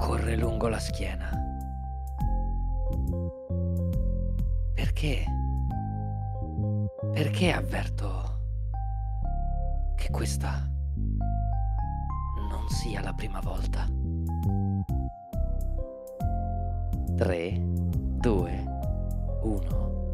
corre lungo la schiena. Perché? Perché avverto che questa non sia la prima volta? 3, 2, 1.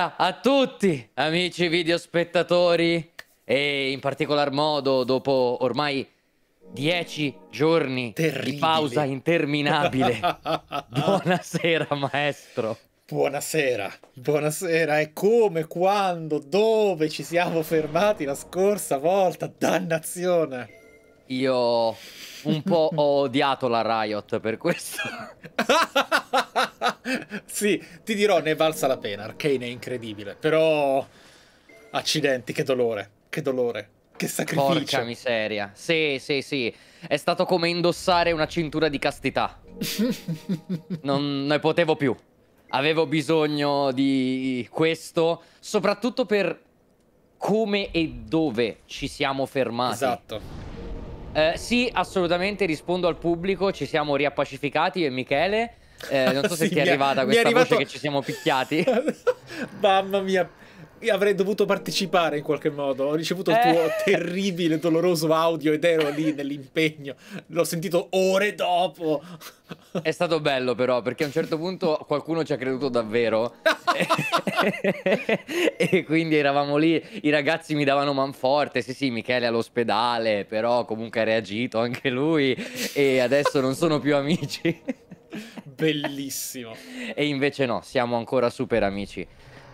buonasera a tutti, amici videospettatori e in particolar modo dopo ormai dieci giorni Terribile. di pausa interminabile. buonasera maestro. Buonasera, buonasera. E come, quando, dove ci siamo fermati la scorsa volta? Dannazione! Io un po' ho odiato la Riot per questo. sì, ti dirò, ne è valsa la pena. Arcane è incredibile, però... Accidenti, che dolore, che dolore. Che sacrificio. Porca miseria. Sì, sì, sì. È stato come indossare una cintura di castità. non ne potevo più. Avevo bisogno di questo, soprattutto per come e dove ci siamo fermati. Esatto. Eh, sì, assolutamente rispondo al pubblico, ci siamo riappacificati io e Michele. Eh, non so se ti è arrivata questa è arrivato... voce che ci siamo picchiati. Mamma mia, io avrei dovuto partecipare in qualche modo. Ho ricevuto il tuo eh. terribile, doloroso audio ed ero lì nell'impegno. L'ho sentito ore dopo. È stato bello però, perché a un certo punto qualcuno ci ha creduto davvero. e quindi eravamo lì, i ragazzi mi davano manforte. Sì, sì, Michele all'ospedale, però comunque ha reagito anche lui e adesso non sono più amici. Bellissimo. e invece no, siamo ancora super amici.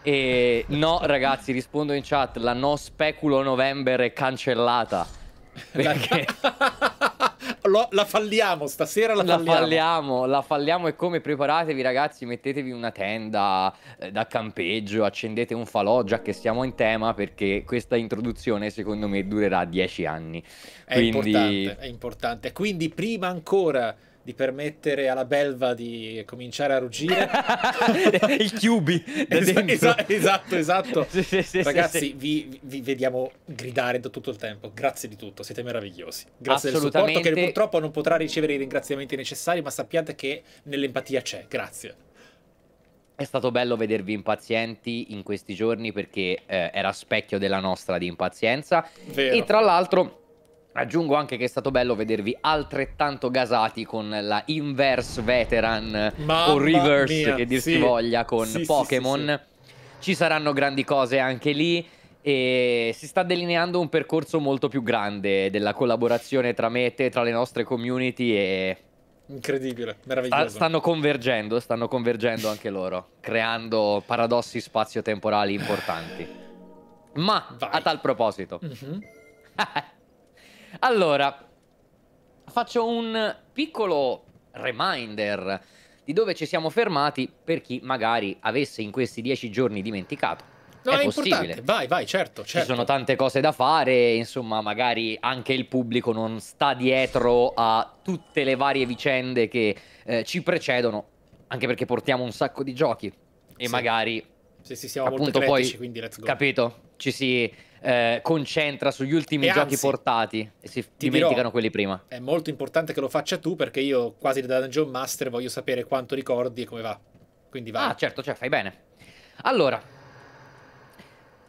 E no, ragazzi, rispondo in chat, la no speculo november è cancellata. Perché... la, la falliamo stasera la, la falliamo. la falliamo e come preparatevi ragazzi mettetevi una tenda eh, da campeggio accendete un falò già che siamo in tema perché questa introduzione secondo me durerà dieci anni è quindi... Importante, è importante quindi prima ancora di permettere alla belva di cominciare a ruggire. I cubi. Esa- esa- esatto, esatto. sì, sì, sì, Ragazzi, vi, vi, vediamo gridare da tutto il tempo. Grazie di tutto, siete meravigliosi. Grazie del supporto che purtroppo non potrà ricevere i ringraziamenti necessari, ma sappiate che nell'empatia c'è. Grazie. È stato bello vedervi impazienti in questi giorni perché eh, era specchio della nostra di impazienza. Vero. E tra l'altro Aggiungo anche che è stato bello vedervi altrettanto gasati con la inverse veteran Mamma o reverse mia, che dir si sì. voglia con sì, Pokémon. Sì, Ci saranno grandi cose anche lì e si sta delineando un percorso molto più grande della collaborazione tra me e te, tra le nostre community e... Incredibile, meraviglioso. Stanno convergendo, stanno convergendo anche loro, creando paradossi spazio-temporali importanti. Ma Vai. a tal proposito... Mm -hmm. Allora, faccio un piccolo reminder di dove ci siamo fermati per chi magari avesse in questi dieci giorni dimenticato. No, è, è possibile. Vai, vai, certo, certo. Ci sono tante cose da fare, insomma, magari anche il pubblico non sta dietro a tutte le varie vicende che eh, ci precedono, anche perché portiamo un sacco di giochi e sì. magari... Sì, sì, siamo appunto, molto critici, poi, quindi let's go. Capito? Ci si eh, concentra sugli ultimi e giochi anzi, portati e si dimenticano dirò, quelli prima. È molto importante che lo faccia tu perché io quasi da Dungeon Master voglio sapere quanto ricordi e come va. Quindi va. Ah, certo, cioè, fai bene. Allora,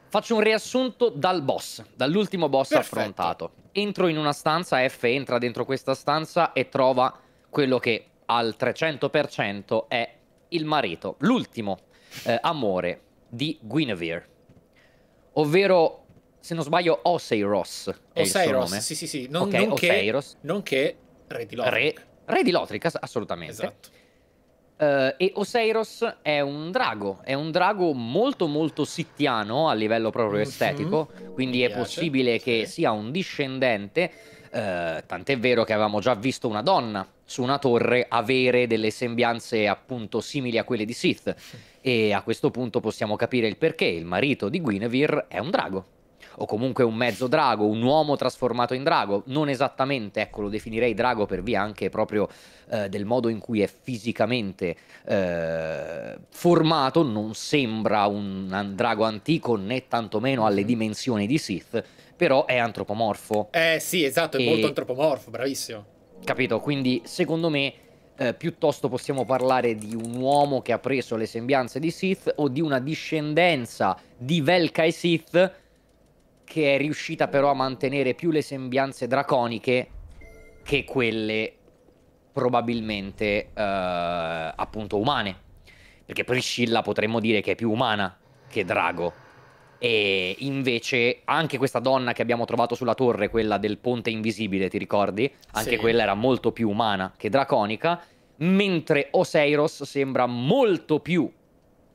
Faccio un riassunto dal boss, dall'ultimo boss Perfetto. affrontato. Entro in una stanza, F entra dentro questa stanza e trova quello che al 300% è il marito, l'ultimo eh, amore di Guinevere, ovvero se non sbaglio, Osei Ross, sì, sì, sì. Non, okay, nonché, Oseiros. nonché re di Lothric. Re, re di Lothric, assolutamente. Esatto. Uh, e Oseiros è un drago, è un drago molto molto sittiano a livello proprio mhm. estetico, mm -hmm. quindi è piace. possibile che sia un discendente, uh, tant'è vero che avevamo già visto una donna su una torre avere delle sembianze appunto simili a quelle di Sith e a questo punto possiamo capire il perché il marito di Guinevere è un drago o comunque un mezzo drago, un uomo trasformato in drago, non esattamente, ecco, lo definirei drago per via anche proprio eh, del modo in cui è fisicamente eh, formato, non sembra un drago antico né tantomeno alle mm-hmm. dimensioni di Sith, però è antropomorfo. Eh sì, esatto, è e... molto antropomorfo, bravissimo. Capito? Quindi secondo me eh, piuttosto possiamo parlare di un uomo che ha preso le sembianze di Sith o di una discendenza di Velka e Sith che è riuscita però a mantenere più le sembianze draconiche che quelle probabilmente eh, appunto umane. Perché Priscilla potremmo dire che è più umana che drago. E invece anche questa donna che abbiamo trovato sulla torre, quella del ponte invisibile, ti ricordi? Anche sì. quella era molto più umana che draconica. Mentre Oseiros sembra molto più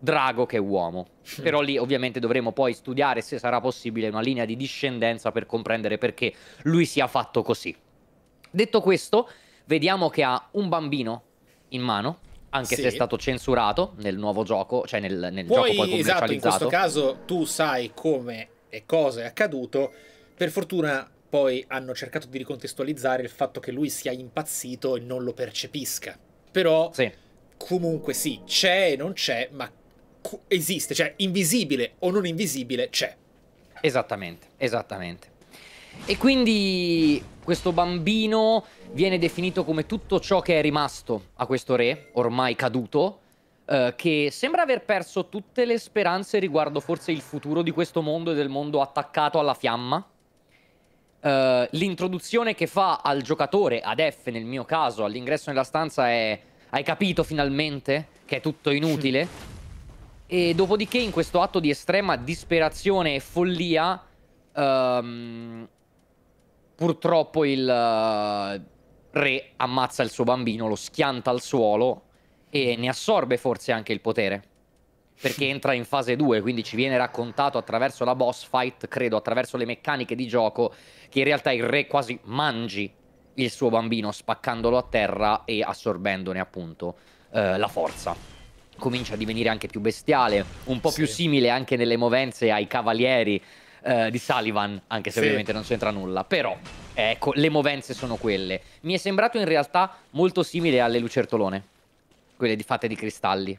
drago che uomo. Però lì ovviamente dovremo poi studiare se sarà possibile una linea di discendenza per comprendere perché lui sia fatto così. Detto questo, vediamo che ha un bambino in mano, anche sì. se è stato censurato nel nuovo gioco, cioè nel, nel poi, gioco poi Esatto, in questo caso tu sai come e cosa è accaduto. Per fortuna poi hanno cercato di ricontestualizzare il fatto che lui sia impazzito e non lo percepisca. Però sì. comunque sì, c'è e non c'è, ma esiste, cioè invisibile o non invisibile c'è. Esattamente, esattamente. E quindi questo bambino viene definito come tutto ciò che è rimasto a questo re, ormai caduto, eh, che sembra aver perso tutte le speranze riguardo forse il futuro di questo mondo e del mondo attaccato alla fiamma. Eh, l'introduzione che fa al giocatore, ad F nel mio caso, all'ingresso nella stanza è... Hai capito finalmente che è tutto inutile? E dopodiché in questo atto di estrema disperazione e follia, um, purtroppo il uh, re ammazza il suo bambino, lo schianta al suolo e ne assorbe forse anche il potere. Perché entra in fase 2, quindi ci viene raccontato attraverso la boss fight, credo, attraverso le meccaniche di gioco, che in realtà il re quasi mangi il suo bambino spaccandolo a terra e assorbendone appunto eh, la forza comincia a divenire anche più bestiale, un po' sì. più simile anche nelle movenze ai cavalieri eh, di Sullivan, anche se sì. ovviamente non c'entra nulla, però ecco, le movenze sono quelle. Mi è sembrato in realtà molto simile alle lucertolone, quelle di fatte di cristalli.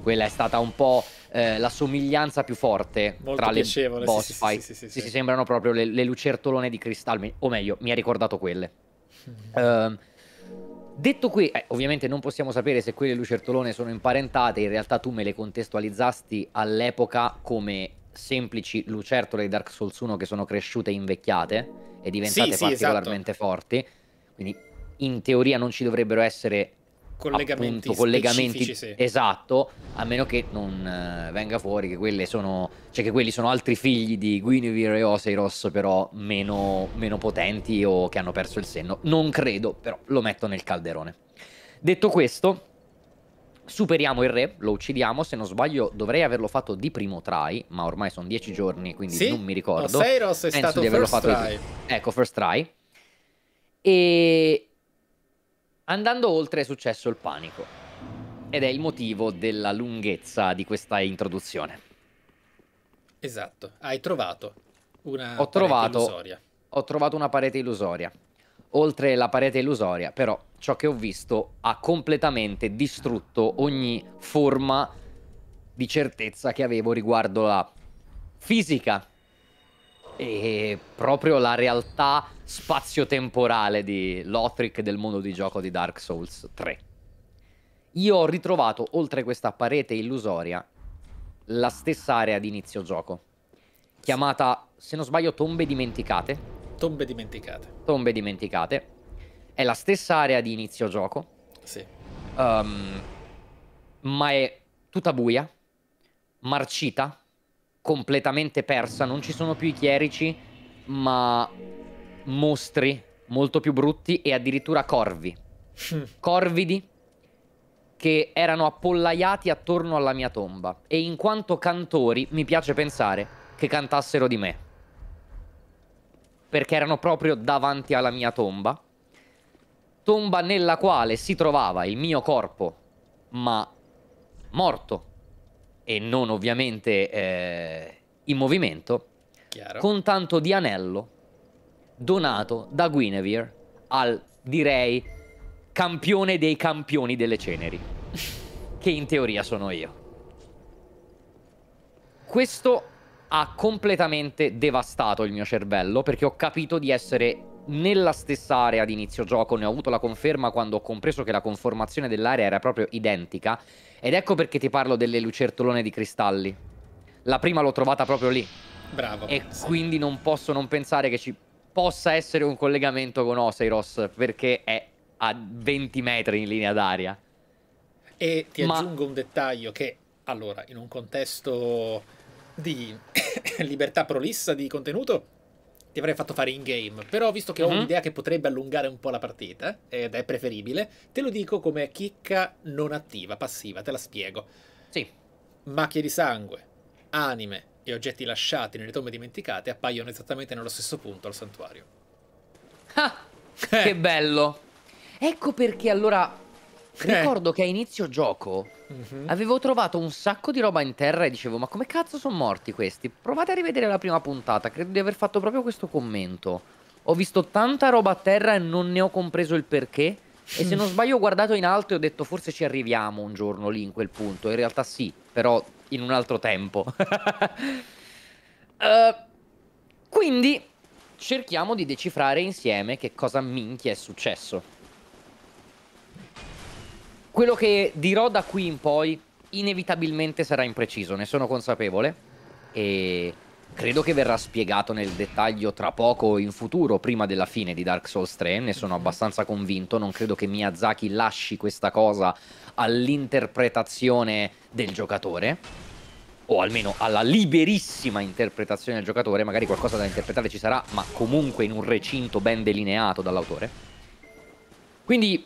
Quella è stata un po' eh, la somiglianza più forte molto tra le boss sì, fight. Sì, sì, sì, sembrano proprio le, le lucertolone di cristalli, o meglio, mi ha ricordato quelle. Mm. Uh, Detto qui, eh, ovviamente non possiamo sapere se quelle lucertolone sono imparentate, in realtà tu me le contestualizzasti all'epoca come semplici lucertole di Dark Souls 1 che sono cresciute e invecchiate e diventate sì, sì, esatto. particolarmente esatto. forti, quindi in teoria non ci dovrebbero essere collegamenti, appunto, collegamenti sì. esatto, a meno che non eh, venga fuori che, quelle sono, cioè che quelli sono altri figli di Guinevere e Oseiros però meno, meno potenti o che hanno perso il senno. Non credo, però lo metto nel calderone. Detto questo, superiamo il re, lo uccidiamo. Se non sbaglio, dovrei averlo fatto di primo try, ma ormai sono dieci giorni, quindi sì? non mi ricordo. Oseiros è Penso stato di averlo first fatto try. Di... Ecco, first try. E Andando oltre è successo il panico, ed è il motivo della lunghezza di questa introduzione. Esatto, hai trovato una ho trovato, illusoria. Ho trovato una parete illusoria. Oltre la parete illusoria, però, ciò che ho visto ha completamente distrutto ogni forma di certezza che avevo riguardo la fisica e proprio la realtà spazio-temporale di Lothric del mondo di gioco di Dark Souls 3. Io ho ritrovato, oltre questa parete illusoria, la stessa area di inizio gioco, chiamata, se non sbaglio, Tombe Dimenticate. Tombe Dimenticate. Tombe Dimenticate. È la stessa area di inizio gioco. Sì. Um, ma è tutta buia, marcita, completamente persa, non ci sono più i chierici, ma mostri molto più brutti e addirittura corvi. Corvidi che erano appollaiati attorno alla mia tomba e in quanto cantori mi piace pensare che cantassero di me. Perché erano proprio davanti alla mia tomba, tomba nella quale si trovava il mio corpo, ma morto e non ovviamente eh, in movimento, Chiaro. con tanto di anello donato da Guinevere al, direi, campione dei campioni delle ceneri, che in teoria sono io. Questo ha completamente devastato il mio cervello perché ho capito di essere nella stessa area di inizio gioco, ne ho avuto la conferma quando ho compreso che la conformazione dell'area era proprio identica ed ecco perché ti parlo delle lucertolone di cristalli. La prima l'ho trovata proprio lì. Bravo. E sì. quindi non posso non pensare che ci possa essere un collegamento con Oseiros perché è a 20 metri in linea d'aria. E ti Ma... aggiungo un dettaglio che, allora, in un contesto di libertà prolissa di contenuto, ti avrei fatto fare in game. Però, visto che mm-hmm. ho mhm. un'idea che potrebbe allungare un po' la partita, ed è preferibile, te lo dico come chicca non attiva, passiva, te la spiego. Sì. Macchie di sangue, anime, e oggetti lasciati nelle tombe dimenticate appaiono esattamente nello stesso punto al santuario. Ah, eh. Che bello! Ecco perché allora... Eh. Ricordo che a inizio gioco mm -hmm. avevo trovato un sacco di roba in terra e dicevo ma come cazzo sono morti questi? Provate a rivedere la prima puntata, credo di aver fatto proprio questo commento. Ho visto tanta roba a terra e non ne ho compreso il perché. E se non sbaglio ho guardato in alto e ho detto forse ci arriviamo un giorno lì in quel punto. In realtà sì, però in un altro tempo. uh, quindi cerchiamo di decifrare insieme che cosa minchia è successo. Quello che dirò da qui in poi inevitabilmente sarà impreciso, ne sono consapevole e Credo che verrà spiegato nel dettaglio tra poco o in futuro, prima della fine di Dark Souls 3, ne sono mhm. abbastanza convinto, non credo che Miyazaki lasci questa cosa all'interpretazione del giocatore, o almeno alla liberissima interpretazione del giocatore, magari qualcosa da interpretare ci sarà, ma comunque in un recinto ben delineato dall'autore. Quindi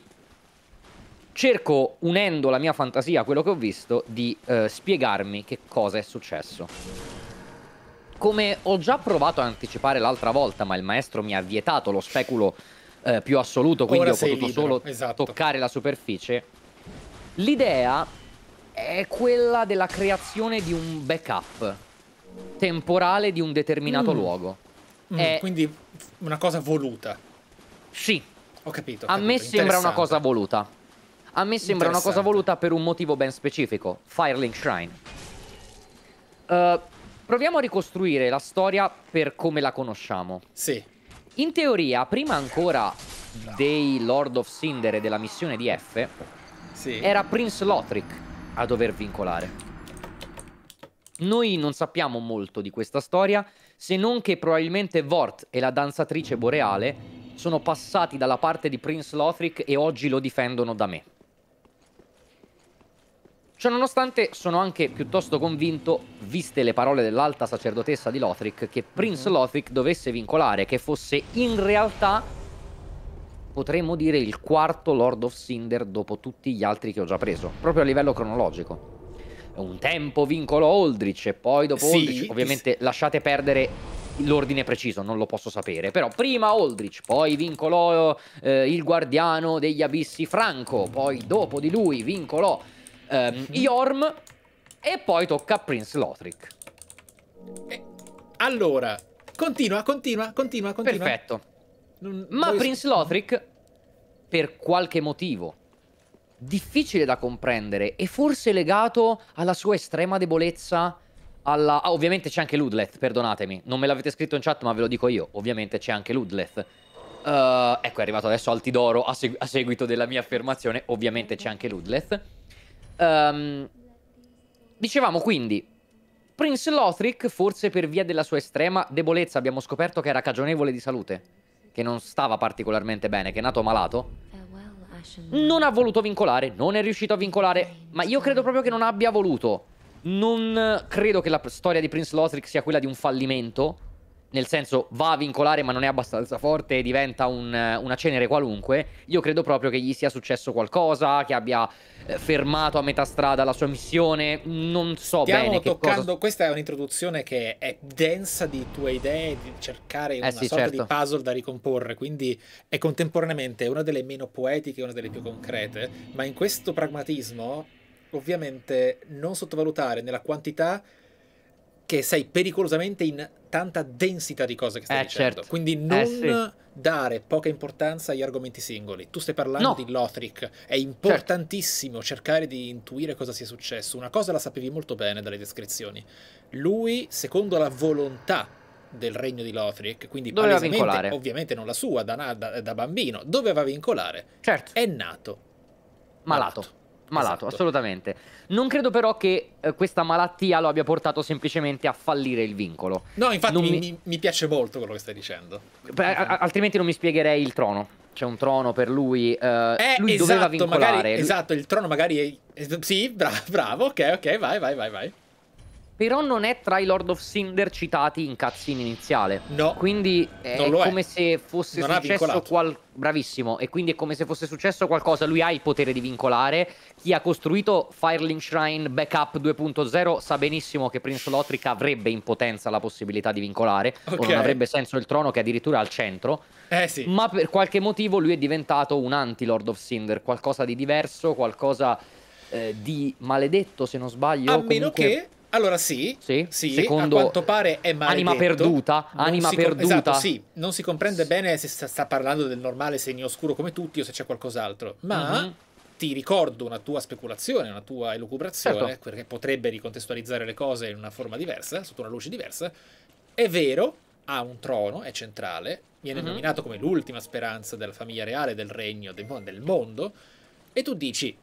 cerco, unendo la mia fantasia a quello che ho visto, di eh, spiegarmi che cosa è successo. Come ho già provato a anticipare l'altra volta, ma il maestro mi ha vietato lo speculo eh, più assoluto, quindi Ora ho potuto libero. solo esatto. toccare la superficie. L'idea è quella della creazione di un backup temporale di un determinato mm. luogo. Mm, è... Quindi una cosa voluta. Sì. Ho capito. Ho A me sembra una cosa voluta. A me sembra una cosa voluta per un motivo ben specifico. Firelink Shrine. Uh, Proviamo a ricostruire la storia per come la conosciamo. Sì. In teoria, prima ancora dei Lord of Cinder e della missione di F, sì. era Prince Lothric a dover vincolare. Noi non sappiamo molto di questa storia, se non che probabilmente Vort e la danzatrice boreale sono passati dalla parte di Prince Lothric e oggi lo difendono da me. Ciononostante sono anche piuttosto convinto, viste le parole dell'alta sacerdotessa di Lothric, che Prince mhm. Lothric dovesse vincolare, che fosse in realtà, potremmo dire, il quarto Lord of Cinder dopo tutti gli altri che ho già preso, proprio a livello cronologico. Un tempo vincolò Oldrich e poi dopo sì, Oldrich, ovviamente lasciate perdere l'ordine preciso non lo posso sapere però prima Oldrich poi vincolò eh, il guardiano degli abissi Franco poi dopo di lui vincolò ehm, Yorm mhm. e poi tocca a Prince Lothric. Eh, allora, continua, continua, continua, continua. Perfetto. Non, Ma voi... Prince mm-hmm. Lothric, per qualche motivo difficile da comprendere e forse legato alla sua estrema debolezza alla... Ah, ovviamente c'è anche Ludleth, perdonatemi. Non me l'avete scritto in chat, ma ve lo dico io. Ovviamente c'è anche Ludleth. Uh, ecco, è arrivato adesso Altidoro a, seg a seguito della mia affermazione. Ovviamente c'è anche Ludleth. Um, dicevamo quindi, Prince Lothric, forse per via della sua estrema debolezza, abbiamo scoperto che era cagionevole di salute, che non stava particolarmente bene, che è nato malato. Non ha voluto vincolare, non è riuscito a vincolare, ma io credo proprio che non abbia voluto. Non credo che la storia di Prince Lothric sia quella di un fallimento, nel senso va a vincolare ma non è abbastanza forte e diventa un, eh, una cenere qualunque, io credo proprio che gli sia successo qualcosa, che abbia eh, fermato a metà strada la sua missione, non so Stiamo bene toccando, cosa... questa è un'introduzione che è densa di tue idee, di cercare eh una eh sì, sorta certo. di puzzle da ricomporre, quindi è contemporaneamente una delle meno poetiche una delle più concrete, ma in questo pragmatismo ovviamente non sottovalutare nella quantità che sei pericolosamente in tanta densità di cose che stai eh, dicendo. Certo. Quindi eh, non eh, sì. dare poca importanza agli argomenti singoli. Tu stai parlando no. di Lothric, è certo. importantissimo certo. cercare di intuire cosa sia successo. Una cosa la sapevi molto bene dalle descrizioni. Lui, secondo la volontà del regno di Lothric, quindi doveva vincolare. ovviamente non la sua, da, da, da bambino, doveva vincolare. Certo. È nato. Malato. malato malato, esatto. assolutamente. Non credo però che eh, questa malattia lo abbia portato semplicemente a fallire il vincolo. No, infatti mi, mi... mi, piace molto quello che stai dicendo. Beh, altrimenti non mi spiegherei il trono. C'è un trono per lui. Eh, eh lui esatto, doveva vincolare. Magari, esatto, il trono magari è... Sì, bra bravo, ok, ok, vai, vai, vai, vai. Però non è tra i Lord of Cinder citati in cutscene iniziale. No. Quindi è come è. se fosse non successo qualcosa. Bravissimo. E quindi è come se fosse successo qualcosa. Lui ha il potere di vincolare. Chi ha costruito Firelink Shrine Backup 2.0 sa benissimo che Prince Lothric avrebbe in potenza la possibilità di vincolare. Okay. non avrebbe senso il trono che è addirittura al centro. Eh sì. Ma per qualche motivo lui è diventato un anti-Lord of Cinder. Qualcosa di diverso, qualcosa eh, di maledetto se non sbaglio. A meno Comunque... che allora sì, sì, sì a quanto pare è maledetto. Anima perduta, non anima esatto, perduta. Esatto, sì, non si comprende bene se sta, sta, parlando del normale segno oscuro come tutti o se c'è qualcos'altro, ma... Uh-huh ti ricordo una tua speculazione, una tua elucubrazione, certo. che potrebbe ricontestualizzare le cose in una forma diversa, sotto una luce diversa. È vero, ha un trono, è centrale, viene mm-hmm. nominato come l'ultima speranza della famiglia reale, del regno, del mondo, e tu dici,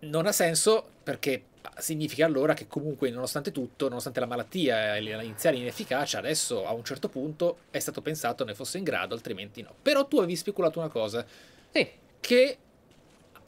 non ha senso perché significa allora che comunque nonostante tutto, nonostante la malattia e l'iniziale inefficacia, adesso a un certo punto è stato pensato ne fosse in grado, altrimenti no. Però tu avevi speculato una cosa, sì. che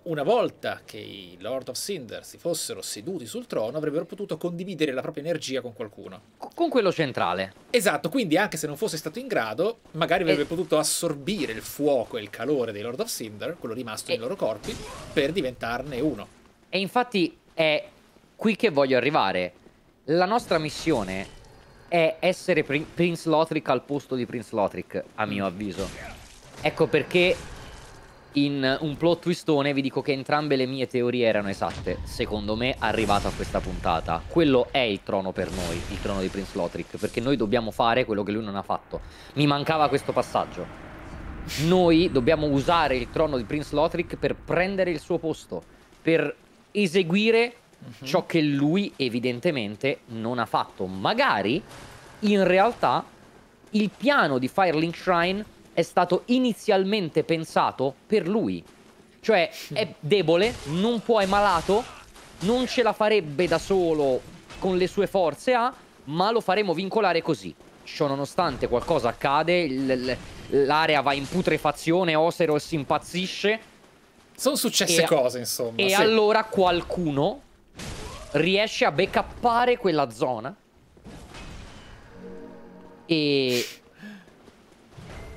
una volta che i Lord of Cinder si fossero seduti sul trono, avrebbero potuto condividere la propria energia con qualcuno. Con quello centrale. Esatto, quindi anche se non fosse stato in grado, magari avrebbe e... potuto assorbire il fuoco e il calore dei Lord of Cinder, quello rimasto e... nei loro corpi, per diventarne uno. E infatti è qui che voglio arrivare. La nostra missione è essere Prin Prince Lothric al posto di Prince Lothric, a mio mm. avviso. Ecco perché in un plot twistone vi dico che entrambe le mie teorie erano esatte. Secondo me, arrivato a questa puntata, quello è il trono per noi, il trono di Prince Lothric, perché noi dobbiamo fare quello che lui non ha fatto. Mi mancava questo passaggio. Noi dobbiamo usare il trono di Prince Lothric per prendere il suo posto, per eseguire Mm-hmm. ciò che lui evidentemente non ha fatto. Magari in realtà il piano di Firelink Shrine è stato inizialmente pensato per lui. Cioè è debole, non può, è malato, non ce la farebbe da solo con le sue forze A, ma lo faremo vincolare così. Ciononostante qualcosa accade, il, l'area va in putrefazione, Oseros impazzisce. Sono successe e, cose, insomma. E sì. allora qualcuno riesce a backuppare quella zona e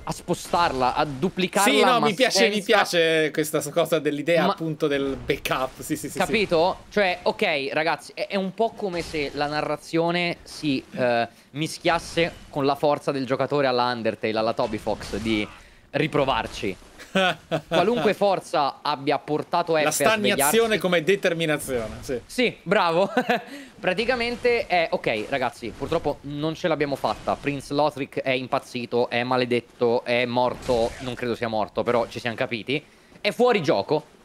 a spostarla, a duplicarla. Sì, no, mi piace, senza... mi piace questa cosa dell'idea ma... appunto del backup. Sì, sì, sì. Capito? Sì. Cioè, ok, ragazzi, è, è, un po' come se la narrazione si eh, mischiasse con la forza del giocatore alla Undertale, alla Toby Fox, di riprovarci. Qualunque forza abbia portato F La stagnazione come determinazione. Sì, sì bravo. Praticamente è... Ok, ragazzi, purtroppo non ce l'abbiamo fatta. Prince Lothric è impazzito, è maledetto, è morto. Non credo sia morto, però ci siamo capiti. È fuori gioco.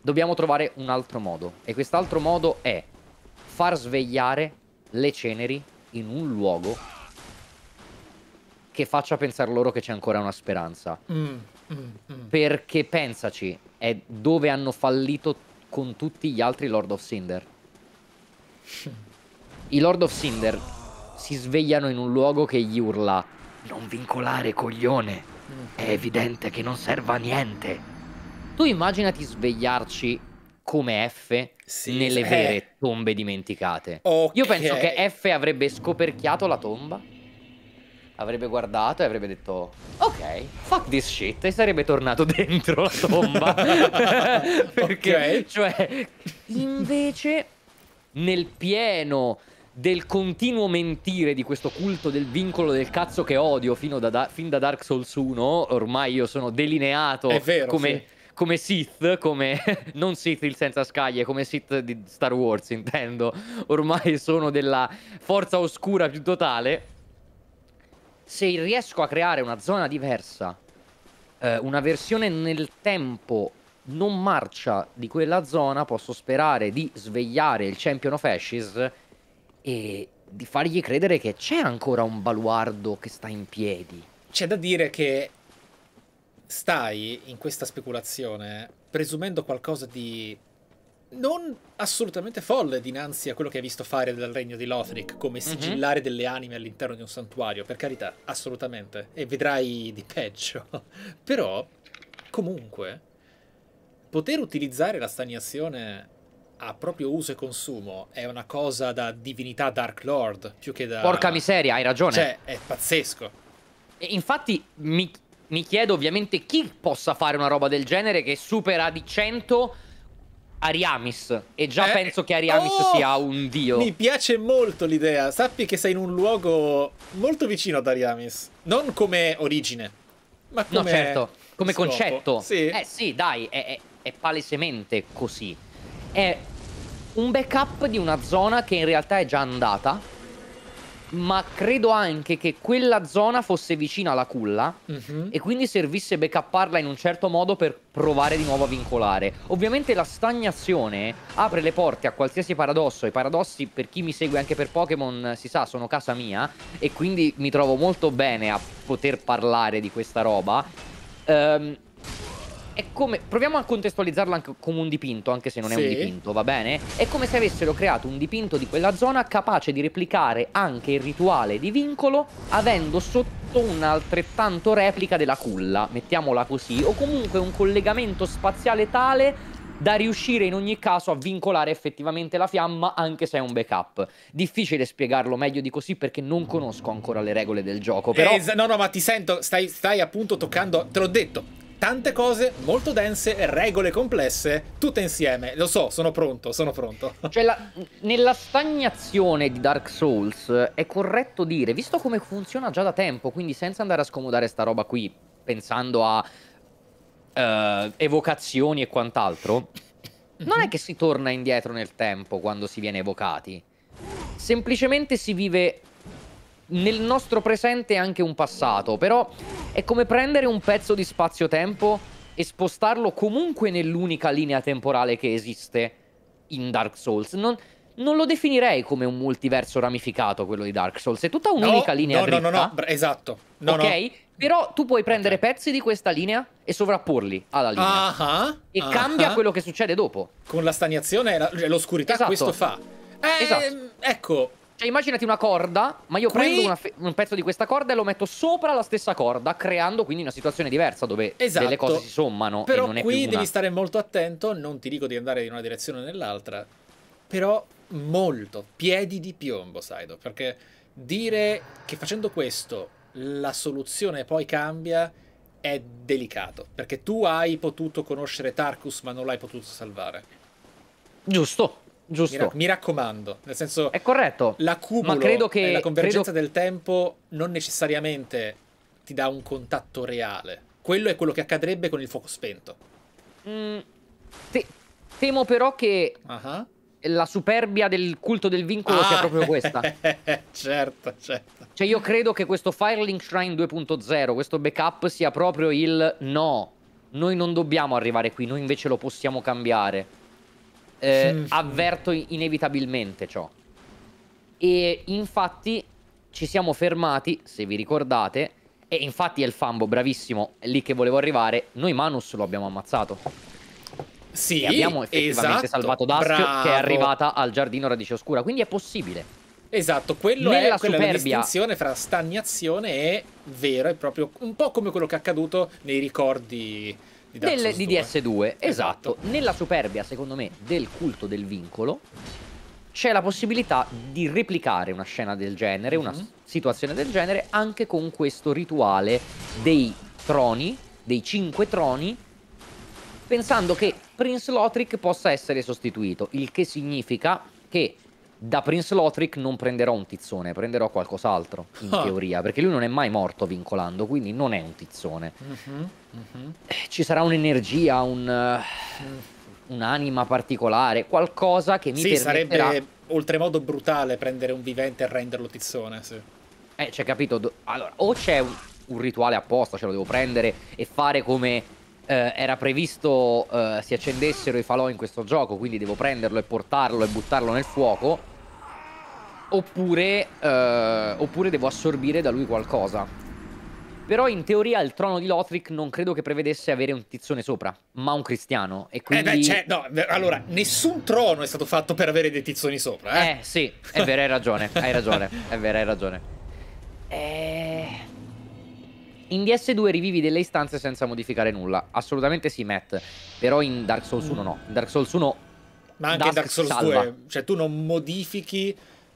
Dobbiamo trovare un altro modo. E quest'altro modo è far svegliare le ceneri in un luogo che faccia pensare loro che c'è ancora una speranza. Mm. Mm, mm. perché pensaci, è dove hanno fallito con tutti gli altri Lord of Cinder. I Lord of Cinder si svegliano in un luogo che gli urla Non vincolare, coglione! Mm. È evidente che non serva a niente! Tu immaginati svegliarci come F sì, nelle eh. vere tombe dimenticate. Okay. Io penso che F avrebbe scoperchiato la tomba avrebbe guardato e avrebbe detto ok, fuck this shit e sarebbe tornato dentro la tomba. Perché, okay. cioè, invece nel pieno del continuo mentire di questo culto del vincolo del cazzo che odio fino da, da, fin da Dark Souls 1, ormai io sono delineato vero, come... Sì come Sith, come non Sith il senza scaglie, come Sith di Star Wars intendo, ormai sono della forza oscura più totale se riesco a creare una zona diversa, eh, una versione nel tempo non marcia di quella zona, posso sperare di svegliare il Champion of Ashes e di fargli credere che c'è ancora un baluardo che sta in piedi. C'è da dire che stai in questa speculazione presumendo qualcosa di non assolutamente folle dinanzi a quello che hai visto fare dal regno di Lothric, come mhm. sigillare mm -hmm. delle anime all'interno di un santuario, per carità, assolutamente, e vedrai di peggio. Però, comunque, poter utilizzare la stagnazione a proprio uso e consumo è una cosa da divinità Dark Lord, più che da... Porca miseria, hai ragione. Cioè, è pazzesco. E infatti, mi, mi chiedo ovviamente chi possa fare una roba del genere che supera di 100 Ariamis e già eh, penso che Ariamis oh, sia un dio. Mi piace molto l'idea. Sappi che sei in un luogo molto vicino ad Ariamis, non come origine, ma come No, certo, come scopo. concetto. Sì. Eh sì, dai, è, è, è palesemente così. È un backup di una zona che in realtà è già andata ma credo anche che quella zona fosse vicina alla culla uh mhm. -huh. e quindi servisse backupparla in un certo modo per provare di nuovo a vincolare. Ovviamente la stagnazione apre le porte a qualsiasi paradosso, i paradossi per chi mi segue anche per Pokémon eh, si sa sono casa mia e quindi mi trovo molto bene a poter parlare di questa roba. Um, è come. Proviamo a contestualizzarlo anche come un dipinto, anche se non sì. è un dipinto, va bene? È come se avessero creato un dipinto di quella zona capace di replicare anche il rituale di vincolo, avendo sotto un'altrettanto replica della culla, mettiamola così, o comunque un collegamento spaziale tale da riuscire in ogni caso a vincolare effettivamente la fiamma anche se è un backup. Difficile spiegarlo meglio di così perché non conosco ancora le regole del gioco. Però... Eh, no, no, ma ti sento, stai, stai appunto toccando, te l'ho detto, tante cose molto dense, regole complesse, tutte insieme. Lo so, sono pronto, sono pronto. Cioè, la, nella stagnazione di Dark Souls è corretto dire, visto come funziona già da tempo, quindi senza andare a scomodare sta roba qui, pensando a uh, evocazioni e quant'altro, non è mhm. che si torna indietro nel tempo quando si viene evocati. Semplicemente si vive nel nostro presente e anche un passato, però è come prendere un pezzo di spazio-tempo e spostarlo comunque nell'unica linea temporale che esiste in Dark Souls. Non, non lo definirei come un multiverso ramificato quello di Dark Souls, è tutta un'unica no, linea no, dritta. No, no, no, esatto. No, ok? No. Però tu puoi prendere okay. pezzi di questa linea e sovrapporli alla linea. Uh -huh, e uh -huh. cambia quello che succede dopo. Con la stagnazione e l'oscurità esatto. questo fa. Eh, esatto. Ecco, cioè, immaginati una corda, ma io Qui... prendo un pezzo di questa corda e lo metto sopra la stessa corda, creando quindi una situazione diversa dove esatto. le cose si sommano. Però e non qui devi una... stare molto attento, non ti dico di andare in una direzione o nell'altra, però molto, piedi di piombo, Saido, perché dire che facendo questo la soluzione poi cambia è delicato, perché tu hai potuto conoscere Tarkus ma non l'hai potuto salvare. Giusto, Giusto. Mi, ra- mi, raccomando, nel senso... È corretto. L'accumulo ma credo che, la convergenza credo... del tempo non necessariamente ti dà un contatto reale. Quello è quello che accadrebbe con il fuoco spento. Mm, te- temo però che uh-huh. la superbia del culto del vincolo ah, sia proprio questa. certo, certo. Cioè io credo che questo Firelink Shrine 2.0, questo backup sia proprio il no. Noi non dobbiamo arrivare qui, noi invece lo possiamo cambiare eh, sì, sì. avverto inevitabilmente ciò. E infatti ci siamo fermati, se vi ricordate, e infatti è il Fambo, bravissimo, è lì che volevo arrivare, noi Manus lo abbiamo ammazzato. Sì, e abbiamo effettivamente esatto, salvato Daschio che è arrivata al giardino radice oscura, quindi è possibile. Esatto, quello Nella è, quella la distinzione fra stagnazione e vero, e proprio un po' come quello che è accaduto nei ricordi di, del, di DS2, esatto. esatto. Nella superbia, secondo me, del culto del vincolo c'è la possibilità di replicare una scena del genere, mm -hmm. una mhm. situazione del genere, anche con questo rituale dei troni, dei cinque troni, pensando che Prince Lothric possa essere sostituito, il che significa che da Prince Lothric non prenderò un tizzone, prenderò qualcos'altro, in ah. teoria, perché lui non è mai morto vincolando, quindi non è un tizzone. Mm -hmm. Mm -hmm. Ci sarà un'energia, un, eh, un'anima particolare, qualcosa che mi sì, permetterà... sarebbe oltremodo brutale prendere un vivente e renderlo tizzone, sì. Eh, cioè, capito? Allora, o c'è un, un, rituale apposta, ce lo devo prendere e fare come... Eh, era previsto eh, si accendessero i falò in questo gioco, quindi devo prenderlo e portarlo e buttarlo nel fuoco. Oppure, eh, oppure, devo assorbire da lui qualcosa. Però in teoria il trono di Lothric non credo che prevedesse avere un tizzone sopra, ma un cristiano. E quindi... Eh beh, cioè, no, allora, nessun trono è stato fatto per avere dei tizzoni sopra, eh? Eh, sì, è vero, hai ragione, hai ragione, è vero, hai ragione. Eh... In DS2 rivivi delle istanze senza modificare nulla. Assolutamente sì, Matt. Però in Dark Souls 1 no. In Dark Souls 1... Ma anche Dusk in Dark Souls salva. 2. Cioè, tu non modifichi,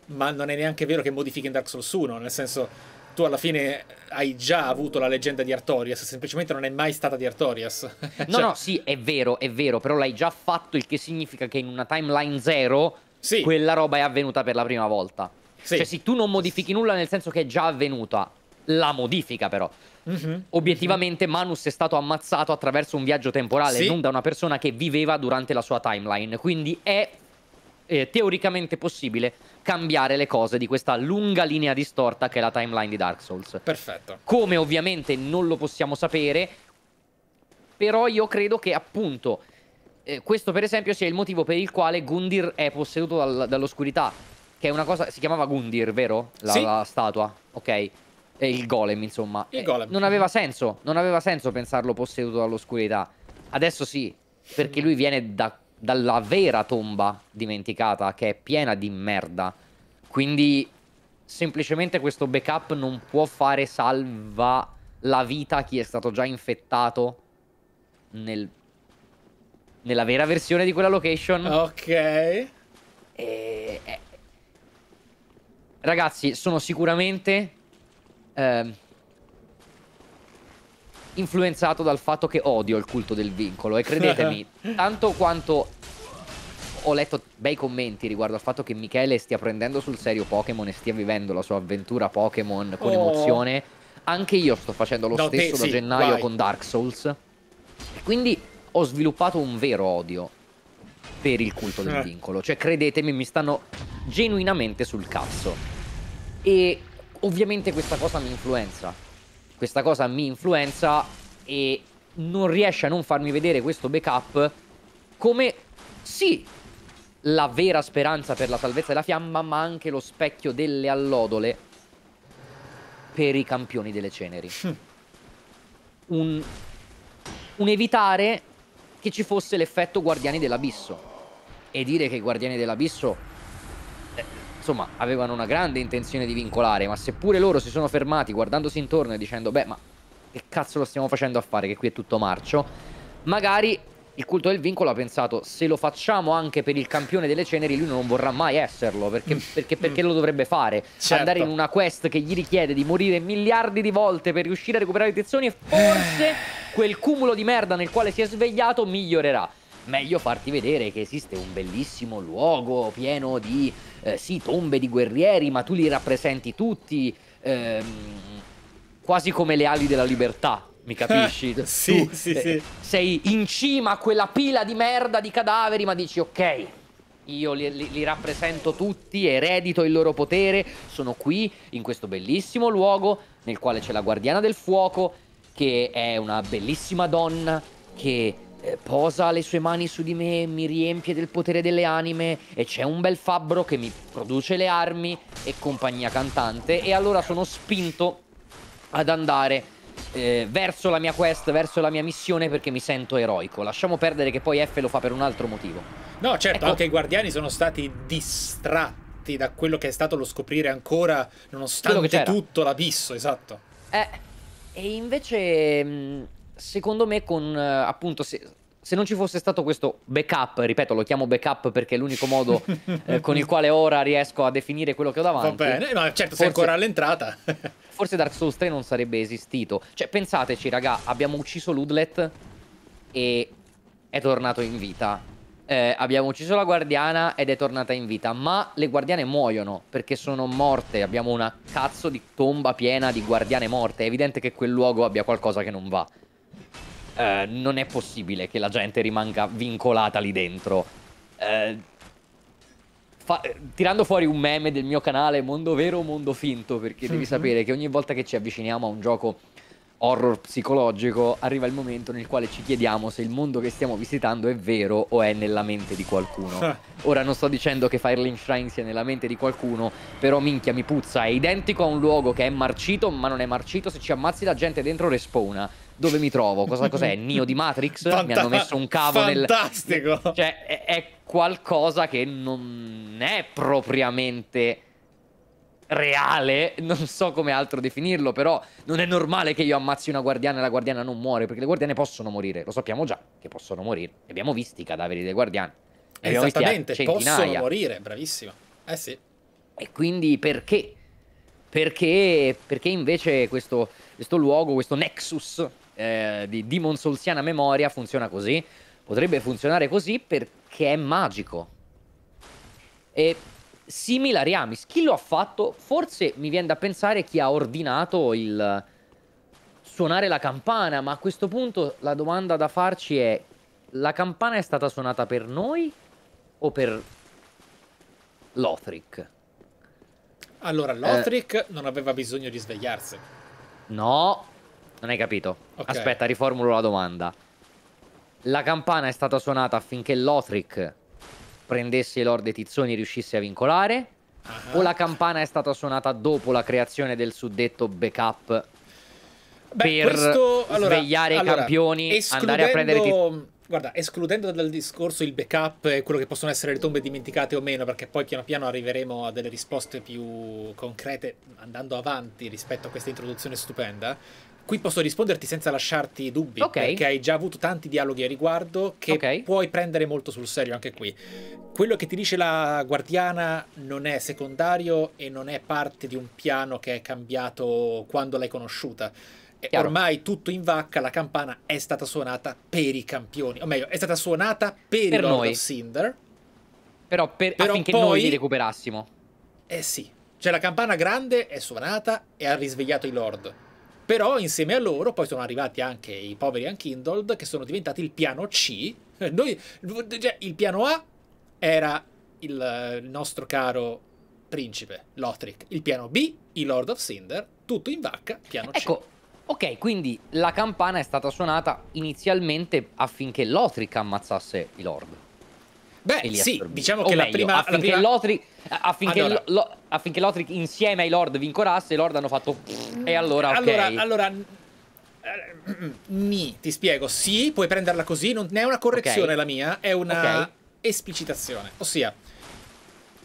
ma non è neanche vero che modifichi in Dark Souls 1, nel senso tu alla fine hai già avuto la leggenda di Artorias, semplicemente non è mai stata di Artorias. cioè... No, no, sì, è vero, è vero, però l'hai già fatto, il che significa che in una timeline zero sì. quella roba è avvenuta per la prima volta. Sì. Cioè, se tu non modifichi nulla nel senso che è già avvenuta, la modifica però. Mm -hmm. Obiettivamente, mm -hmm. Manus è stato ammazzato attraverso un viaggio temporale, sì. non da una persona che viveva durante la sua timeline. Quindi è eh, teoricamente possibile cambiare le cose di questa lunga linea distorta che è la timeline di Dark Souls. Perfetto. Come ovviamente non lo possiamo sapere, però io credo che appunto eh, questo per esempio sia il motivo per il quale Gundir è posseduto dal, dall'oscurità, che è una cosa, si chiamava Gundir, vero? La, sì. la statua, ok. Eh, il golem, insomma. Il eh, golem. Eh, non aveva senso, non aveva senso pensarlo posseduto dall'oscurità. Adesso sì, perché lui viene da dalla vera tomba dimenticata che è piena di merda. Quindi semplicemente questo backup non può fare salva la vita a chi è stato già infettato nel... nella vera versione di quella location. Ok. E... Eh. Ragazzi, sono sicuramente eh, influenzato dal fatto che odio il culto del vincolo e credetemi, tanto quanto ho letto bei commenti riguardo al fatto che Michele stia prendendo sul serio Pokémon e stia vivendo la sua avventura Pokémon con oh. emozione, anche io sto facendo lo no, stesso te, da gennaio vai. con Dark Souls. Quindi ho sviluppato un vero odio per il culto del eh. vincolo. Cioè, credetemi, mi stanno genuinamente sul cazzo. E ovviamente questa cosa mi influenza. Questa cosa mi influenza e non riesce a non farmi vedere questo backup come sì la vera speranza per la salvezza della fiamma ma anche lo specchio delle allodole per i campioni delle ceneri. Un, un evitare che ci fosse l'effetto guardiani dell'abisso e dire che i guardiani dell'abisso insomma, avevano una grande intenzione di vincolare, ma seppure loro si sono fermati guardandosi intorno e dicendo, beh, ma che cazzo lo stiamo facendo a fare che qui è tutto marcio, magari il culto del vincolo ha pensato, se lo facciamo anche per il campione delle ceneri, lui non vorrà mai esserlo, perché, mm. perché, perché mm. lo dovrebbe fare? Certo. Andare in una quest che gli richiede di morire miliardi di volte per riuscire a recuperare i tezzoni e forse eh. quel cumulo di merda nel quale si è svegliato migliorerà meglio farti vedere che esiste un bellissimo luogo pieno di eh, sì, tombe di guerrieri, ma tu li rappresenti tutti, ehm, quasi come le ali della libertà, mi capisci? sì, tu, sì, eh, sì. Sei in cima a quella pila di merda di cadaveri, ma dici ok. Io li, li, li rappresento tutti, eredito il loro potere, sono qui in questo bellissimo luogo nel quale c'è la guardiana del fuoco, che è una bellissima donna che eh, posa le sue mani su di me, mi riempie del potere delle anime e c'è un bel fabbro che mi produce le armi e compagnia cantante e allora sono spinto ad andare eh, verso la mia quest, verso la mia missione perché mi sento eroico. Lasciamo perdere che poi F lo fa per un altro motivo. No, certo, ecco. anche i guardiani sono stati distratti da quello che è stato lo scoprire ancora nonostante tutto l'abisso, esatto. Eh, e invece mh, mm, secondo me con eh, appunto se, se, non ci fosse stato questo backup, ripeto, lo chiamo backup perché è l'unico modo eh, con il quale ora riesco a definire quello che ho davanti. Va bene, ma certo, forse, sei ancora all'entrata. forse Dark Souls 3 non sarebbe esistito. Cioè, pensateci, raga, abbiamo ucciso Ludlet e è tornato in vita. Eh, abbiamo ucciso la guardiana ed è tornata in vita. Ma le guardiane muoiono perché sono morte. Abbiamo una cazzo di tomba piena di guardiane morte. È evidente che quel luogo abbia qualcosa che non va. Eh, non è possibile che la gente rimanga vincolata lì dentro. Eh, fa, tirando fuori un meme del mio canale, mondo vero o mondo finto, perché devi mhm. sapere che ogni volta che ci avviciniamo a un gioco horror psicologico, arriva il momento nel quale ci chiediamo se il mondo che stiamo visitando è vero o è nella mente di qualcuno. Ah. Ora non sto dicendo che Firelink Shrine sia nella mente di qualcuno, però minchia mi puzza, è identico a un luogo che è marcito ma non è marcito, se ci ammazzi la gente dentro respawna dove mi trovo? Cosa, cos'è? Neo di Matrix? Fanta mi hanno messo un cavo fantastico. nel... Fantastico! Cioè, è, è, qualcosa che non è propriamente reale, non so come altro definirlo, però non è normale che io ammazzi una guardiana e la guardiana non muore, perché le guardiane possono morire, lo sappiamo già che possono morire. Abbiamo visto i cadaveri dei guardiani. Esattamente, possono morire, bravissima. Eh sì. E quindi perché? Perché, perché invece questo, questo, luogo, questo nexus eh, di Demon Soulsiana memoria funziona così? Potrebbe funzionare così perché è magico. E simile a Riamis. Chi lo ha fatto? Forse mi viene da pensare chi ha ordinato il suonare la campana, ma a questo punto la domanda da farci è la campana è stata suonata per noi o per Lothric? Allora, eh. Lothric eh... non aveva bisogno di svegliarsi. No, non hai capito. Okay. Aspetta, riformulo la domanda. La campana è stata suonata affinché Lothric prendesse Lord e Tizzoni riuscisse a vincolare? Uh -huh. O la campana è stata suonata dopo la creazione del suddetto backup Beh, per questo, allora, svegliare allora, i campioni, escludendo... andare a prendere Tizzoni? Guarda, escludendo dal discorso il backup e quello che possono essere le tombe dimenticate o meno, perché poi piano piano arriveremo a delle risposte più concrete andando avanti rispetto a questa introduzione stupenda, Qui posso risponderti senza lasciarti dubbi, okay. perché hai già avuto tanti dialoghi a riguardo che okay. puoi prendere molto sul serio anche qui. Quello che ti dice la guardiana non è secondario e non è parte di un piano che è cambiato quando l'hai conosciuta. Chiaro. Ormai tutto in vacca, la campana è stata suonata per i campioni, o meglio, è stata suonata per, per i Lord noi. Cinder. Però, per, però affinché poi, noi li recuperassimo. Eh sì, cioè la campana grande è suonata e ha risvegliato i Lord però insieme a loro poi sono arrivati anche i poveri Unkindled che sono diventati il piano C. Noi, cioè, il piano A era il, il nostro caro principe, Lothric. Il piano B, i Lord of Cinder, tutto in vacca, piano C. Ecco, ok, quindi la campana è stata suonata inizialmente affinché Lothric ammazzasse i Lord. Beh, sì, diciamo o che meglio, la prima... Affinché, la prima... Lotri, affinché, allora. lo, affinché Lotri insieme ai Lord vincorasse, i Lord hanno fatto... E allora, ok. Allora, allora... Ni, eh, ti spiego. Sì, puoi prenderla così, non è una correzione okay. la mia, è una okay. esplicitazione. Ossia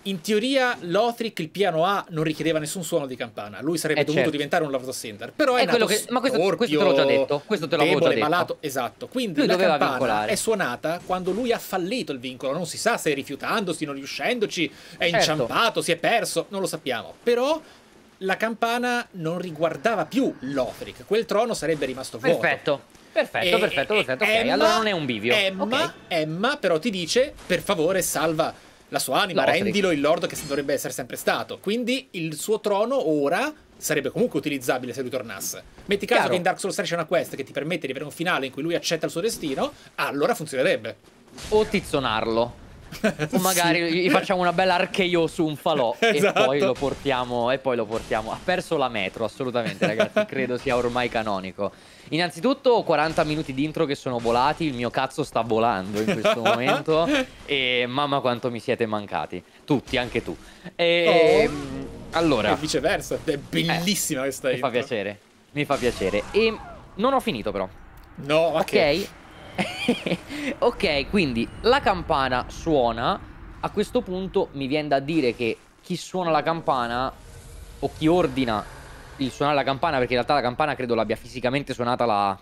in teoria Lothric il piano A non richiedeva nessun suono di campana, lui sarebbe eh dovuto certo. diventare un Lord Center, però è, è quello che ma questo, storpio, questo te l'ho già detto, questo te l'ho debole, già detto. malato, esatto. Quindi lui la campana vincolare. è suonata quando lui ha fallito il vincolo, non si sa se rifiutandosi, non riuscendoci, è certo. inciampato, si è perso, non lo sappiamo, però la campana non riguardava più Lothric, quel trono sarebbe rimasto vuoto. Perfetto. Perfetto, e, perfetto, perfetto, Emma, ok, allora non è un bivio. Emma, okay. Emma però ti dice, per favore salva la sua anima, Lothric. rendilo il lord che dovrebbe essere sempre stato. Quindi il suo trono ora sarebbe comunque utilizzabile se lui tornasse. Metti caso Chiaro. che in Dark Souls 3 c'è una quest che ti permette di avere un finale in cui lui accetta il suo destino, allora funzionerebbe. O tizzonarlo o magari sì. gli facciamo una bella archeio su un falò esatto. e, poi lo portiamo, e poi lo portiamo. Ha perso la metro, assolutamente, ragazzi. Credo sia ormai canonico. Innanzitutto 40 minuti di intro che sono volati, il mio cazzo sta volando in questo momento e mamma quanto mi siete mancati, tutti, anche tu. E, oh. Ehm, allora... E viceversa, è bellissima eh, questa mi intro. Mi fa piacere, mi fa piacere. E non ho finito però. No, ok. Ok, ok, quindi la campana suona. A questo punto mi viene da dire che chi suona la campana o chi ordina il suonare la campana, perché in realtà la campana credo l'abbia fisicamente suonata la,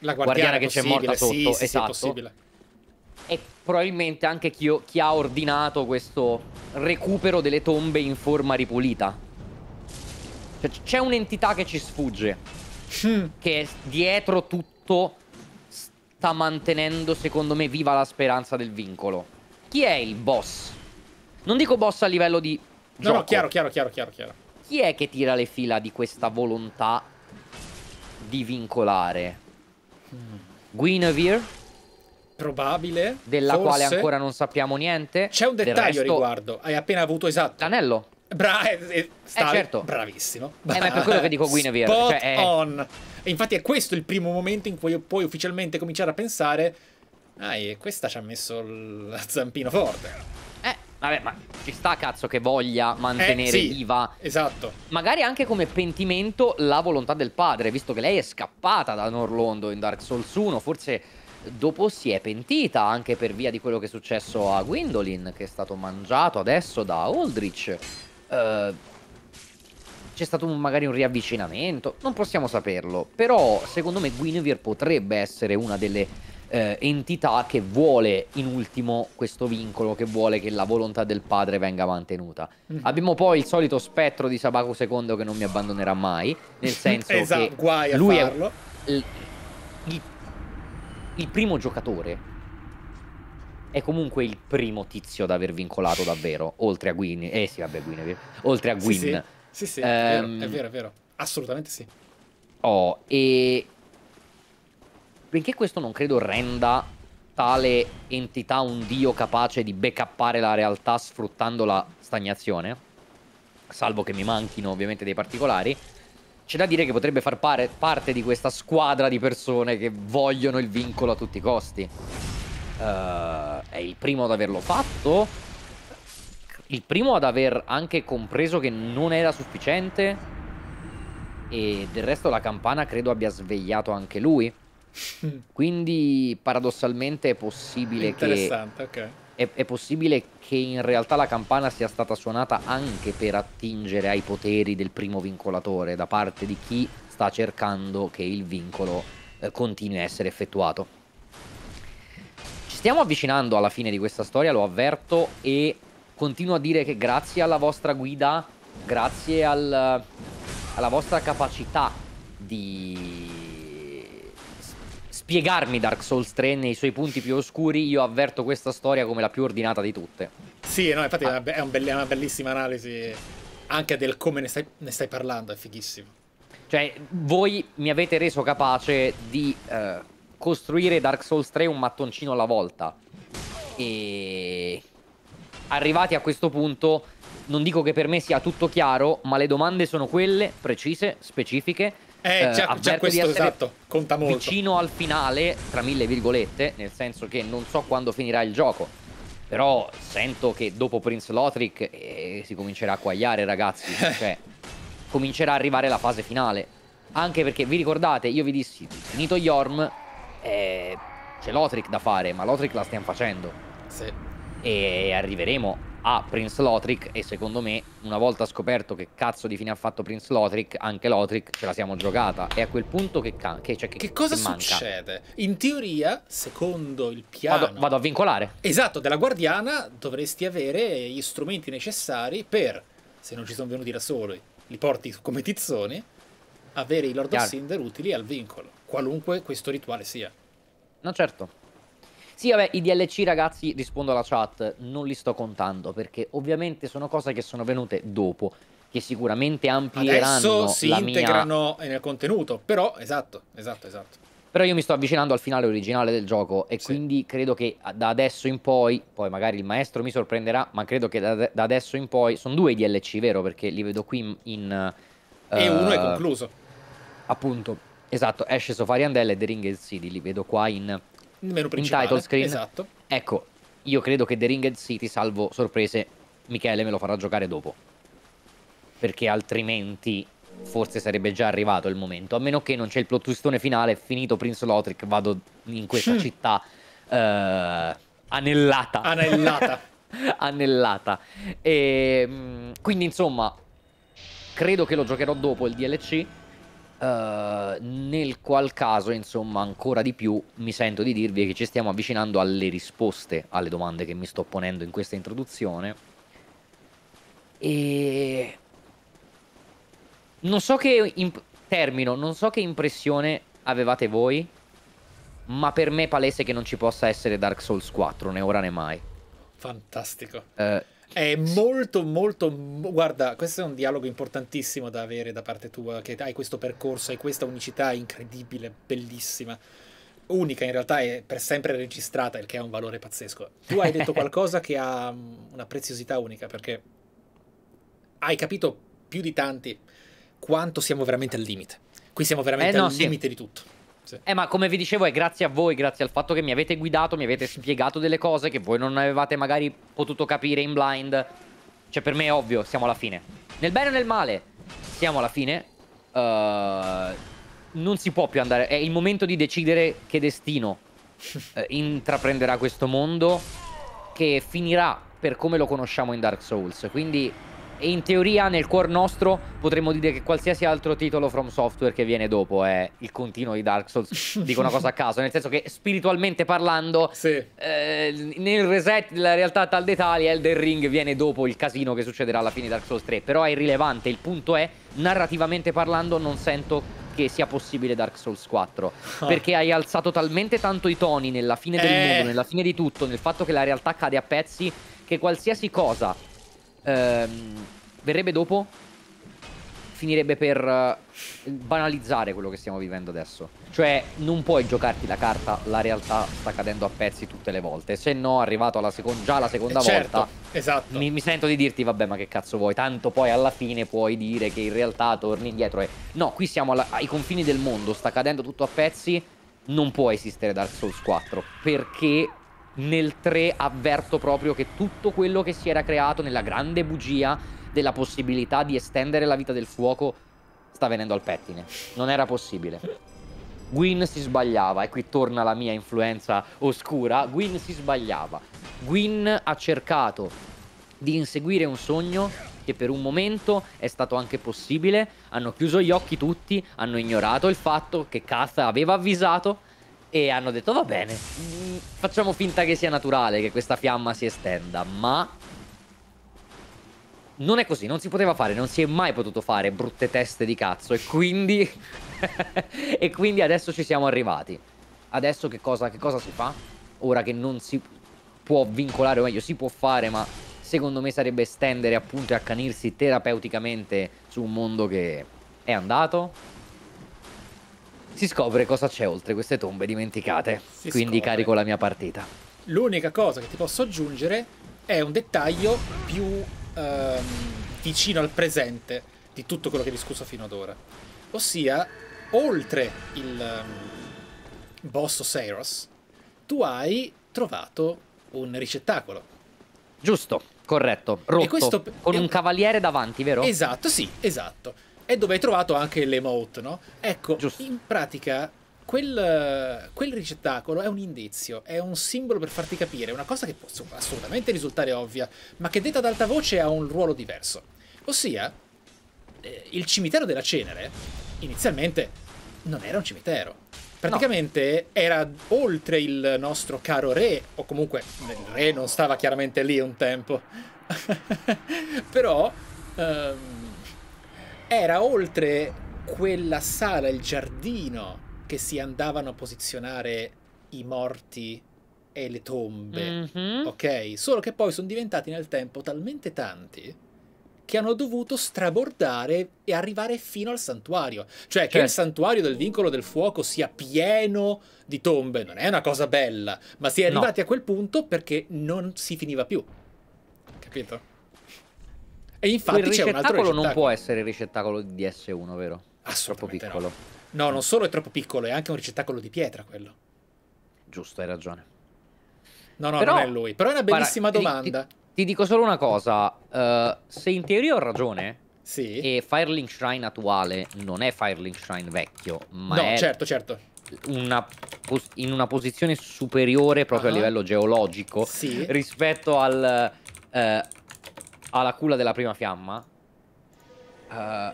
la guardiana, guardiana che c'è morta sotto. Sì, sì, esatto. Sì, e probabilmente anche chi, chi ha ordinato questo recupero delle tombe in forma ripulita. Cioè, c'è un'entità che ci sfugge. Mm. Che è dietro tutto sta mantenendo, secondo me, viva la speranza del vincolo. Chi è il boss? Non dico boss a livello di... No, gioco. no, chiaro, chiaro, chiaro, chiaro, chiaro. Chi è che tira le fila di questa volontà di vincolare? Hmm. Guinevere? Probabile. Della forse. quale ancora non sappiamo niente. C'è un dettaglio resto... riguardo. Hai appena avuto esatto. L'anello. Bra eh, eh, eh, certo. Bravissimo. eh, ma è per quello che dico Guinevere. Spot cioè, è... on. E infatti è questo il primo momento in cui puoi ufficialmente cominciare a pensare Ah, e questa ci ha messo il zampino forte. Eh, vabbè, ma ci sta cazzo che voglia mantenere eh, sì, viva. Esatto. Magari anche come pentimento la volontà del padre, visto che lei è scappata da Norlondo in Dark Souls 1, forse dopo si è pentita anche per via di quello che è successo a Gwendolyn, che è stato mangiato adesso da Aldrich. Eh, c'è stato un, magari un riavvicinamento, non possiamo saperlo, però secondo me Guinevere potrebbe essere una delle eh, entità che vuole in ultimo questo vincolo, che vuole che la volontà del padre venga mantenuta. Mm. Abbiamo poi il solito spettro di Sabaku II che non mi abbandonerà mai, nel senso esatto, che guai a lui farlo. è il, il, primo giocatore è comunque il primo tizio ad aver vincolato davvero, oltre a Gwyn, eh sì vabbè Guinevere, oltre a Gwyn, sì, sì. Sì, sì, ehm... è, vero, è, ehm, vero, è vero, Assolutamente sì. Oh, e... Benché questo non credo renda tale entità un dio capace di backuppare la realtà sfruttando la stagnazione, salvo che mi manchino ovviamente dei particolari, c'è da dire che potrebbe far parte di questa squadra di persone che vogliono il vincolo a tutti i costi. Uh, è il primo ad averlo fatto il primo ad aver anche compreso che non era sufficiente e del resto la campana credo abbia svegliato anche lui. Quindi paradossalmente è possibile Interessante, che... Okay. È, è possibile che in realtà la campana sia stata suonata anche per attingere ai poteri del primo vincolatore da parte di chi sta cercando che il vincolo eh, continui a essere effettuato. Ci stiamo avvicinando alla fine di questa storia, lo avverto, e continuo a dire che grazie alla vostra guida, grazie al, alla vostra capacità di spiegarmi Dark Souls 3 nei suoi punti più oscuri, io avverto questa storia come la più ordinata di tutte. Sì, no, infatti ah. è, una un be- è, una bellissima analisi anche del come ne stai, ne stai, parlando, è fighissimo. Cioè, voi mi avete reso capace di eh, costruire Dark Souls 3 un mattoncino alla volta. E arrivati a questo punto, non dico che per me sia tutto chiaro, ma le domande sono quelle, precise, specifiche. Eh, eh già, già questo esatto, conta molto. Vicino al finale, tra mille virgolette, nel senso che non so quando finirà il gioco. Però sento che dopo Prince Lothric eh, si comincerà a quagliare, ragazzi. Cioè, comincerà a arrivare la fase finale. Anche perché, vi ricordate, io vi dissi, finito Yorm, eh, c'è Lothric da fare, ma Lothric la stiamo facendo. Sì e arriveremo a Prince Lothric e secondo me una volta scoperto che cazzo di fine ha fatto Prince Lothric anche Lothric ce la siamo giocata e a quel punto che, che, cioè, che, che cosa che succede? In teoria secondo il piano vado, vado a vincolare esatto della guardiana dovresti avere gli strumenti necessari per se non ci sono venuti da soli li porti come tizzoni avere i Lord Chiaro. of Cinder utili al vincolo qualunque questo rituale sia no certo sì, vabbè, i DLC ragazzi, rispondo alla chat, non li sto contando perché ovviamente sono cose che sono venute dopo, che sicuramente amplieranno Adesso si integrano nel contenuto, però esatto, esatto, esatto. Però io mi sto avvicinando al finale originale del gioco e sì. quindi credo che da adesso in poi, poi magari il maestro mi sorprenderà, ma credo che da, da adesso in poi, sono due i DLC, vero? Perché li vedo qui in... in e uno è eh, concluso. Appunto, esatto, esce Sofariandella e The Ringed City, li vedo qua in menu principale. In title screen. Esatto. Ecco, io credo che The Ringed City, salvo sorprese, Michele me lo farà giocare dopo. Perché altrimenti forse sarebbe già arrivato il momento. A meno che non c'è il plot twistone finale, finito Prince Lothric, vado in questa mm. città uh, anellata. Anellata. anellata. E, ehm, quindi insomma, credo che lo giocherò dopo il DLC eh, nel qual caso, insomma, ancora di più mi sento di dirvi che ci stiamo avvicinando alle risposte alle domande che mi sto ponendo in questa introduzione. E non so che imp- termino, non so che impressione avevate voi, ma per me è palese che non ci possa essere Dark Souls 4, né ora né mai. Fantastico. Uh, è molto, molto. Guarda, questo è un dialogo importantissimo da avere da parte tua, che hai questo percorso, hai questa unicità incredibile, bellissima. Unica in realtà è per sempre registrata, il che ha un valore pazzesco. Tu hai detto qualcosa che ha mm, una preziosità unica perché hai capito più di tanti quanto siamo veramente al limite. Qui siamo veramente eh no, al sì. limite di tutto grazie. Eh, ma come vi dicevo, è grazie a voi, grazie al fatto che mi avete guidato, mi avete spiegato delle cose che voi non avevate magari potuto capire in blind. Cioè, per me è ovvio, siamo alla fine. Nel bene o nel male, siamo alla fine. Uh, non si può più andare. È il momento di decidere che destino eh, intraprenderà questo mondo che finirà per come lo conosciamo in Dark Souls. Quindi e in teoria nel cuor nostro potremmo dire che qualsiasi altro titolo From Software che viene dopo è il continuo di Dark Souls. Dico una cosa a caso, nel senso che spiritualmente parlando, sì. eh, nel reset della realtà tal dei tali, Elden Ring viene dopo il casino che succederà alla fine di Dark Souls 3, però è irrilevante, il punto è, narrativamente parlando, non sento che sia possibile Dark Souls 4 ah. perché hai alzato talmente tanto i toni nella fine del eh. mondo, nella fine di tutto, nel fatto che la realtà cade a pezzi che qualsiasi cosa ehm, verrebbe dopo finirebbe per eh, banalizzare quello che stiamo vivendo adesso. Cioè, non puoi giocarti la carta, la realtà sta cadendo a pezzi tutte le volte. Se no, arrivato alla già la seconda eh, certo, volta, esatto. mi, mi, sento di dirti, vabbè, ma che cazzo vuoi? Tanto poi alla fine puoi dire che in realtà torni indietro e... No, qui siamo alla, ai confini del mondo, sta cadendo tutto a pezzi, non può esistere Dark Souls 4, perché nel 3 avverto proprio che tutto quello che si era creato nella grande bugia della possibilità di estendere la vita del fuoco sta venendo al pettine. Non era possibile. Gwyn si sbagliava, e qui torna la mia influenza oscura, Gwyn si sbagliava. Gwyn ha cercato di inseguire un sogno che per un momento è stato anche possibile, hanno chiuso gli occhi tutti, hanno ignorato il fatto che Kath aveva avvisato, e hanno detto va bene, mm, facciamo finta che sia naturale che questa fiamma si estenda, ma non è così, non si poteva fare, non si è mai potuto fare brutte teste di cazzo e quindi e quindi adesso ci siamo arrivati. Adesso che cosa, che cosa si fa? Ora che non si può vincolare, o meglio si può fare, ma secondo me sarebbe stendere appunto e accanirsi terapeuticamente su un mondo che è andato, si scopre cosa c'è oltre queste tombe dimenticate, si quindi scopre. carico la mia partita. L'unica cosa che ti posso aggiungere è un dettaglio più ehm, vicino al presente di tutto quello che hai discusso fino ad ora. Ossia, oltre il um, boss Osiris, tu hai trovato un ricettacolo. Giusto, corretto, rotto, questo... con un cavaliere davanti, vero? Esatto, sì, esatto. E dove hai trovato anche l'emote, no? Ecco, Giusto. in pratica Quel, quel, ricettacolo è un indizio, è un simbolo per farti capire una cosa che può assolutamente risultare ovvia, ma che detta ad alta voce ha un ruolo diverso. Ossia, eh, il cimitero della cenere inizialmente non era un cimitero. Praticamente no. era oltre il nostro caro re, o comunque il re non stava chiaramente lì un tempo. Però... Um, era oltre quella sala, il giardino, che si andavano a posizionare i morti e le tombe. Mm-hmm. Ok? Solo che poi sono diventati nel tempo talmente tanti che hanno dovuto strabordare e arrivare fino al santuario. Cioè, che eh. il certo. santuario del vincolo del fuoco sia pieno di tombe non è una cosa bella, ma si è arrivati no. a quel punto perché non si finiva più. Capito? E infatti il ricettacolo, ricettacolo non può essere il ricettacolo di DS1, vero? Assolutamente troppo piccolo. No. no, non solo è troppo piccolo, è anche un ricettacolo di pietra quello. Giusto, hai ragione. No, no, però, non è lui. Però è una bellissima para, domanda. Ti, ti, ti, dico solo una cosa. Uh, se in teoria ho ragione, sì. e Firelink Shrine attuale non è Firelink Shrine vecchio, ma no, è certo, certo. Una in una posizione superiore proprio uh -huh. a ah. livello geologico sì. rispetto al... Uh, ha la culla della prima fiamma. Uh,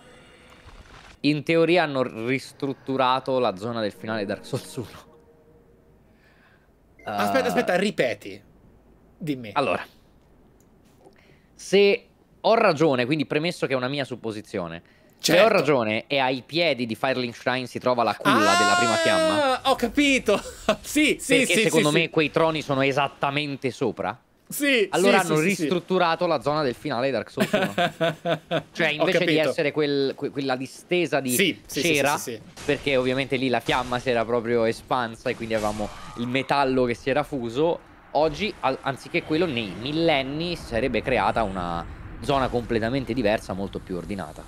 in teoria hanno ristrutturato la zona del finale Dark Souls 1. Uh, aspetta, eh, aspetta, ripeti. Dimmi. Allora, se ho ragione, quindi premesso che è una mia supposizione. Certo. Se ho certo. ragione e ai piedi di Firelink Shrine si trova la culla ah, della prima ah, fiamma. Ho capito. sì, sì, sì. Perché sì. Secondo sì, me sì. quei troni sono esattamente sopra. Sì, allora sì, hanno sì, ristrutturato sì. la zona del finale di Dark Souls 1. cioè, invece di essere quel, que quella distesa di cera, perché ovviamente lì la fiamma si era proprio espansa e quindi avevamo il metallo che si era fuso, oggi anziché quello nei millenni si sarebbe creata una zona completamente diversa, molto più ordinata.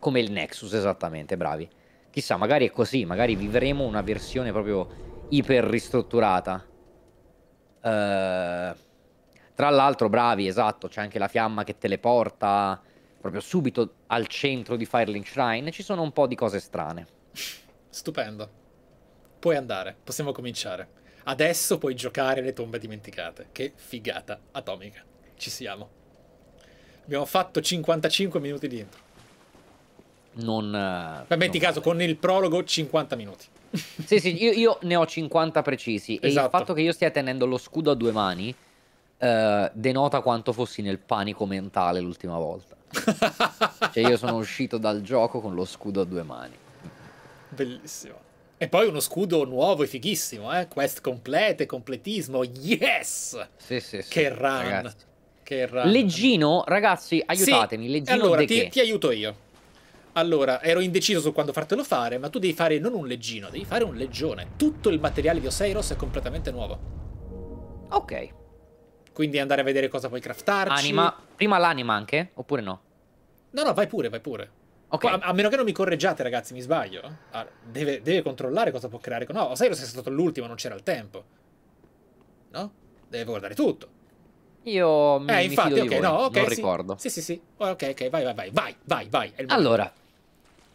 Come il Nexus, esattamente, bravi. Chissà, magari è così, magari vivremo una versione proprio iper ristrutturata. Eh, tra l'altro, bravi, esatto, c'è anche la fiamma che teleporta proprio subito al centro di Firelink Shrine. Ci sono un po' di cose strane. Stupendo. Puoi andare, possiamo cominciare. Adesso puoi giocare le tombe dimenticate. Che figata atomica. Ci siamo. Abbiamo fatto 55 minuti dentro. Non... Beh, metti non... caso, con il prologo 50 minuti sì, sì, io, io, ne ho 50 precisi. Esatto. E il esatto. fatto che io stia tenendo lo scudo a due mani eh, denota quanto fossi nel panico mentale l'ultima volta. cioè, io sono uscito dal gioco con lo scudo a due mani. Bellissimo. E poi uno scudo nuovo e fighissimo, eh? Quest complete, completismo, yes! Sì, sì, sì. Che run. Ragazzi. Che run. Leggino, ragazzi, aiutatemi. Sì. Leggino allora, ti, ti aiuto io. Allora, ero indeciso su quando fartelo fare, ma tu devi fare non un leggino, devi fare un leggione. Tutto il materiale di Oseiros è completamente nuovo. Ok. Quindi andare a vedere cosa puoi craftarci. Anima. Prima l'anima anche? Oppure no? No, no, vai pure, vai pure. Ok. A, a, meno che non mi correggiate, ragazzi, mi sbaglio. Ah, deve, deve, controllare cosa può creare. No, Oseiros è stato l'ultimo, non c'era il tempo. No? Deve guardare tutto. Io mi, eh, infatti, mi fido ok, no, ok. Non sì, ricordo. Sì, sì, sì. ok, ok, vai, vai, vai, vai, vai, vai. Allora,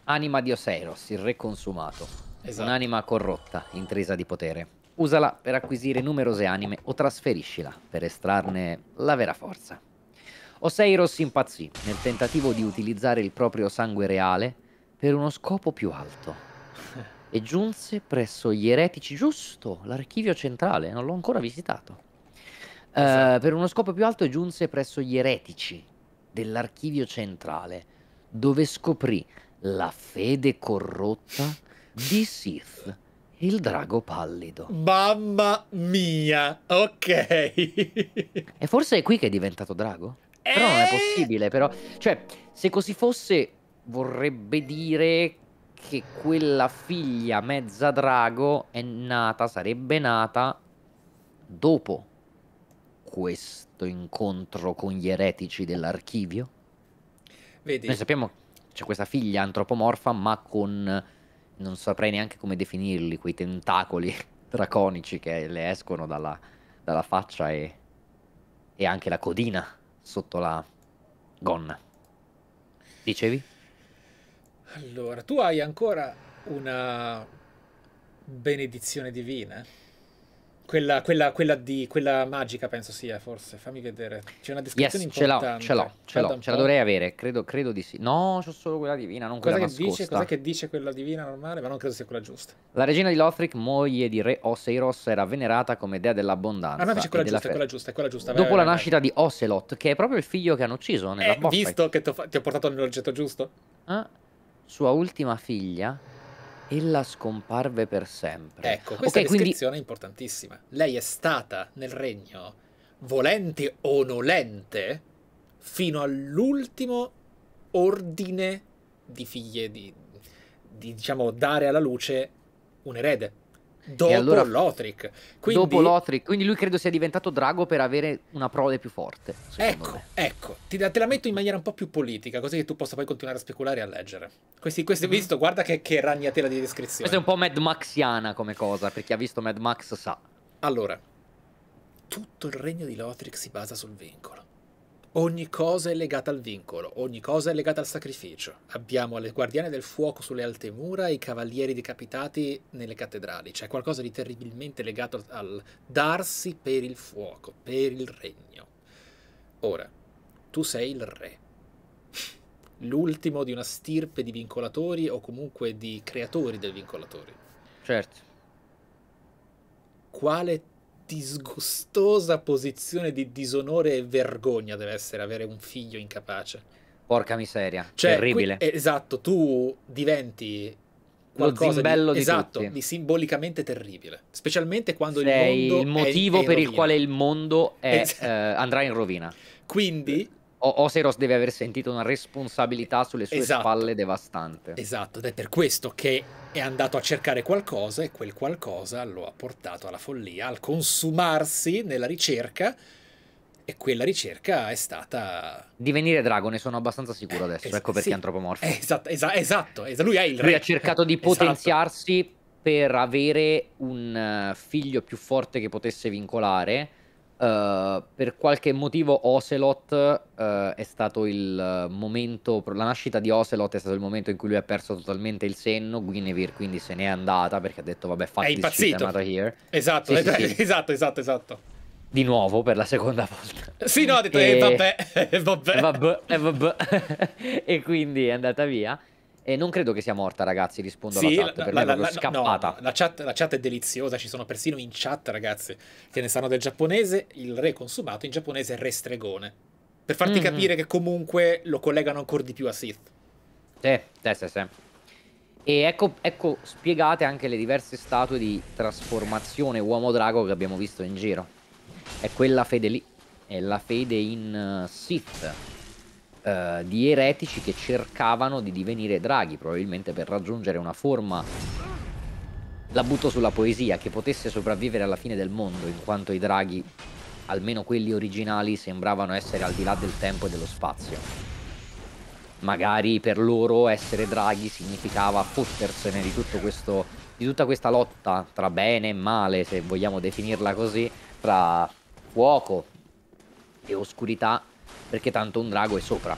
Anima di Oseiros, il re consumato. Esatto. Un'anima corrotta, intrisa di potere. Usala per acquisire numerose anime o trasferiscila per estrarne la vera forza. Oseiros impazzì nel tentativo di utilizzare il proprio sangue reale per uno scopo più alto e giunse presso gli eretici giusto, l'archivio centrale, non l'ho ancora visitato. Eh, esatto. Uh, per uno scopo più alto giunse presso gli eretici dell'archivio centrale, dove scoprì la fede corrotta di Sith, il drago pallido. Mamma mia, ok. e forse è qui che è diventato drago? E... Però non è eh! possibile, però. Cioè, se così fosse, vorrebbe dire che quella figlia mezza drago è nata, sarebbe nata dopo questo incontro con gli eretici dell'archivio. Vedi. Noi sappiamo c'è questa figlia antropomorfa, ma con non saprei neanche come definirli, quei tentacoli draconici che le escono dalla, dalla faccia e, e anche la codina sotto la gonna. Dicevi? Allora, tu hai ancora una benedizione divina? Quella, quella, quella, di, quella magica penso sia, forse. Fammi vedere. C'è una descrizione yes, importante. Ce l'ho, ce l'ho, ce la dovrei avere. Credo, credo di sì. No, c'ho solo quella divina, non cosa che nascosta. Dice, cosa che dice quella divina normale, ma non credo sia quella giusta. La regina di Lothric, moglie di re Oseiros, era venerata come dea dell'abbondanza. Ah, ma invece quella giusta, quella giusta, quella giusta. Dopo vai, vai, la nascita vai. di Ocelot, che è proprio il figlio che hanno ucciso nella eh, bocca. visto che ti ho, ti ho portato nell'oggetto giusto? Ah, sua ultima figlia Ella scomparve per sempre. Ecco, questa okay, descrizione quindi... è importantissima. Lei è stata nel regno, volente o nolente, fino all'ultimo ordine di figlie, di, di diciamo dare alla luce un erede. Dopo allora, Lothric. Quindi... Dopo Lothric, quindi lui credo sia diventato drago per avere una prole più forte. Ecco, me. ecco, ti, te la metto in maniera un po' più politica, così che tu possa poi continuare a speculare e a leggere. Questi, questi mm. visto, guarda che, che ragnatela di descrizione. Questo è un po' Mad Maxiana come cosa, per chi ha visto Mad Max sa. Allora, tutto il regno di Lothric si basa sul vincolo. Ogni cosa è legata al vincolo, ogni cosa è legata al sacrificio. Abbiamo le guardiane del fuoco sulle alte mura e i cavalieri decapitati nelle cattedrali. C'è qualcosa di terribilmente legato al darsi per il fuoco, per il regno. Ora, tu sei il re. L'ultimo di una stirpe di vincolatori o comunque di creatori del vincolatore. Certo. Quale disgustosa posizione di disonore e vergogna deve essere avere un figlio incapace. Porca miseria, cioè, terribile. Qui, esatto, tu diventi qualcosa bello di, di esatto, tutti. di simbolicamente terribile, specialmente quando Sei il mondo il motivo è, è per il quale il mondo è, esatto. eh, andrà in rovina. Quindi o- Oseros deve aver sentito una responsabilità sulle sue esatto. spalle devastante. Esatto, ed è per questo che è andato a cercare qualcosa e quel qualcosa lo ha portato alla follia, al consumarsi nella ricerca e quella ricerca è stata... Divenire drago, ne sono abbastanza sicuro eh, adesso, es- ecco perché sì. è antropomorfo. Eh, esatto, es- esatto, es- lui è il re. Lui ha cercato di esatto. potenziarsi esatto. per avere un eh, figlio più forte che potesse vincolare eh, per qualche motivo Ocelot uh, è stato il eh, momento, la nascita di Ocelot è stato il momento in cui lui ha perso totalmente il senno, Guinevere quindi se n'è andata perché ha detto vabbè fatti è impazzito. Esatto, sì, esatto, sì, sì. esatto, esatto, esatto. Di nuovo per la seconda volta. Sì, no, ha detto e... eh, vabbè, eh, vabbè. Vabbè, eh, vabbè. e quindi è andata via. E non credo che sia morta, ragazzi. Rispondo sì, alla chat. La, la, la, scappata. No, la, chat, la chat è deliziosa. Ci sono persino in chat, ragazzi, che ne sanno del giapponese. Il re consumato in giapponese è re stregone. Per farti mm-hmm. capire che comunque lo collegano ancora di più a Sith. Sì, sì, sì. sì. E ecco, ecco spiegate anche le diverse statue di trasformazione uomo-drago che abbiamo visto in giro. È quella fede lì. È la fede in uh, Sith eh, di eretici che cercavano di divenire draghi, probabilmente per raggiungere una forma, la butto sulla poesia, che potesse sopravvivere alla fine del mondo, in quanto i draghi, almeno quelli originali, sembravano essere al di là del tempo e dello spazio magari per loro essere draghi significava fottersene di, tutto questo, di, tutta questa lotta tra bene e male, se vogliamo definirla così, tra fuoco e oscurità perché tanto un drago è sopra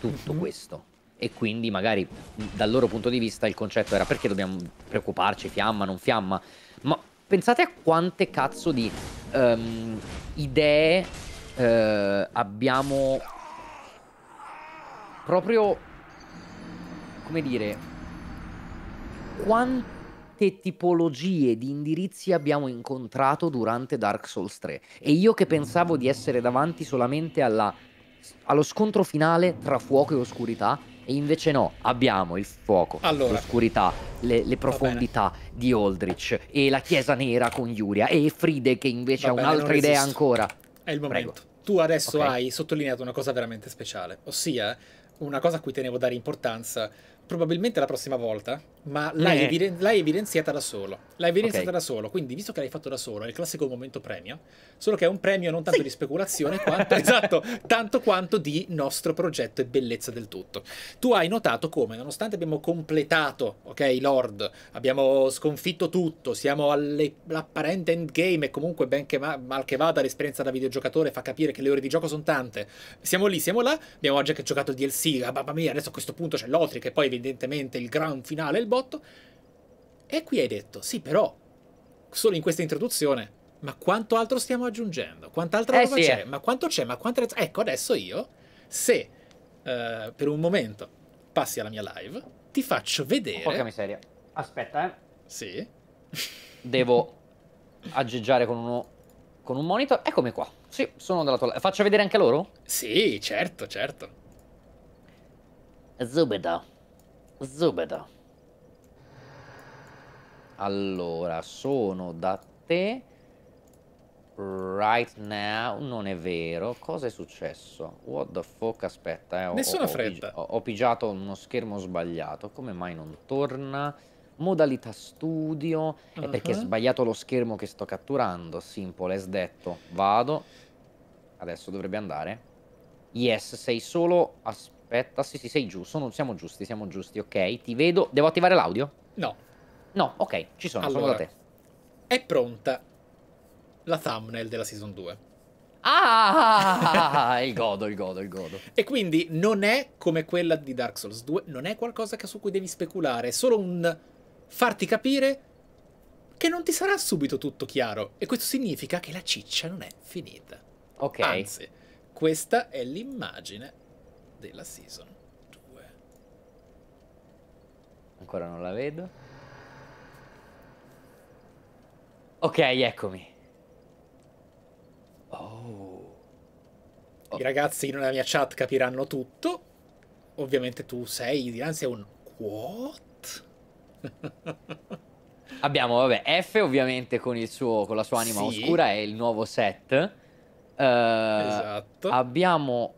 tutto mm -hmm. questo e quindi magari dal loro punto di vista il concetto era perché dobbiamo preoccuparci, fiamma, non fiamma, ma pensate a quante cazzo di um, idee uh, abbiamo proprio, come dire, quante quante tipologie di indirizzi abbiamo incontrato durante Dark Souls 3 e io che pensavo di essere davanti solamente alla, allo scontro finale tra fuoco e oscurità e invece no, abbiamo il fuoco, allora, l'oscurità, le, le profondità di Aldrich e la chiesa nera con Yuria e Fride che invece va ha un'altra idea ancora. È il momento. Prego. Tu adesso okay. hai sottolineato una cosa veramente speciale, ossia una cosa a cui tenevo a dare importanza probabilmente la prossima volta, ma l'hai, eh. l'hai evidenziata da solo. L'hai evidenziata okay. da solo, quindi visto che l'hai fatto da solo, è il classico momento premio, solo che è un premio non tanto sì. di speculazione quanto, esatto, tanto quanto di nostro progetto e bellezza del tutto. Tu hai notato come, nonostante abbiamo completato, ok, Lord, abbiamo sconfitto tutto, siamo all'apparente endgame e comunque ben che ma- mal che vada l'esperienza da videogiocatore fa capire che le ore di gioco sono tante. Siamo lì, siamo là, abbiamo già giocato il DLC, ah, mamma mia, adesso a questo punto c'è l'Otri che poi evidentemente il gran finale, il botto. E qui hai detto, sì però, solo in questa introduzione, ma quanto altro stiamo aggiungendo? Quant'altra eh, sì, c'è? Eh. Ma quanto c'è? Ma quante... Ecco, adesso io, se uh, per un momento passi alla mia live, ti faccio vedere... Porca miseria. Aspetta, eh. Sì. Devo aggeggiare con uno con un monitor. Eccomi qua. Sì, sono dalla tua. Faccio vedere anche loro? Sì, certo, certo. Zubeda. Zubeda. Allora, sono da te. Right now, non è vero. Cosa è successo? What the fuck? Aspetta, eh. Ho, Nessuna ho, fretta. Ho, ho pigiato uno schermo sbagliato. Come mai non torna? modalità studio uh -huh. è perché è sbagliato lo schermo che sto catturando simple as detto vado adesso dovrebbe andare yes sei solo Aspetta. Aspetta, sì, sì, sei giusto. Non siamo giusti, siamo giusti, ok. Ti vedo. Devo attivare l'audio? No. No, ok, ci sono, allora, sono da te. È pronta la thumbnail della season 2. Ah, il godo, il godo, il godo. E quindi non è come quella di Dark Souls 2, non è qualcosa su cui devi speculare, è solo un farti capire che non ti sarà subito tutto chiaro. E questo significa che la ciccia non è finita. Ok. Anzi, questa è l'immagine della season 2. Ancora non la vedo. Ok, eccomi. Oh. oh. I ragazzi nella mia chat capiranno tutto. Ovviamente tu sei dinanzi a un what? Abbiamo, vabbè, F ovviamente con, suo, con la sua anima sì. oscura è il nuovo set. Uh, esatto. Abbiamo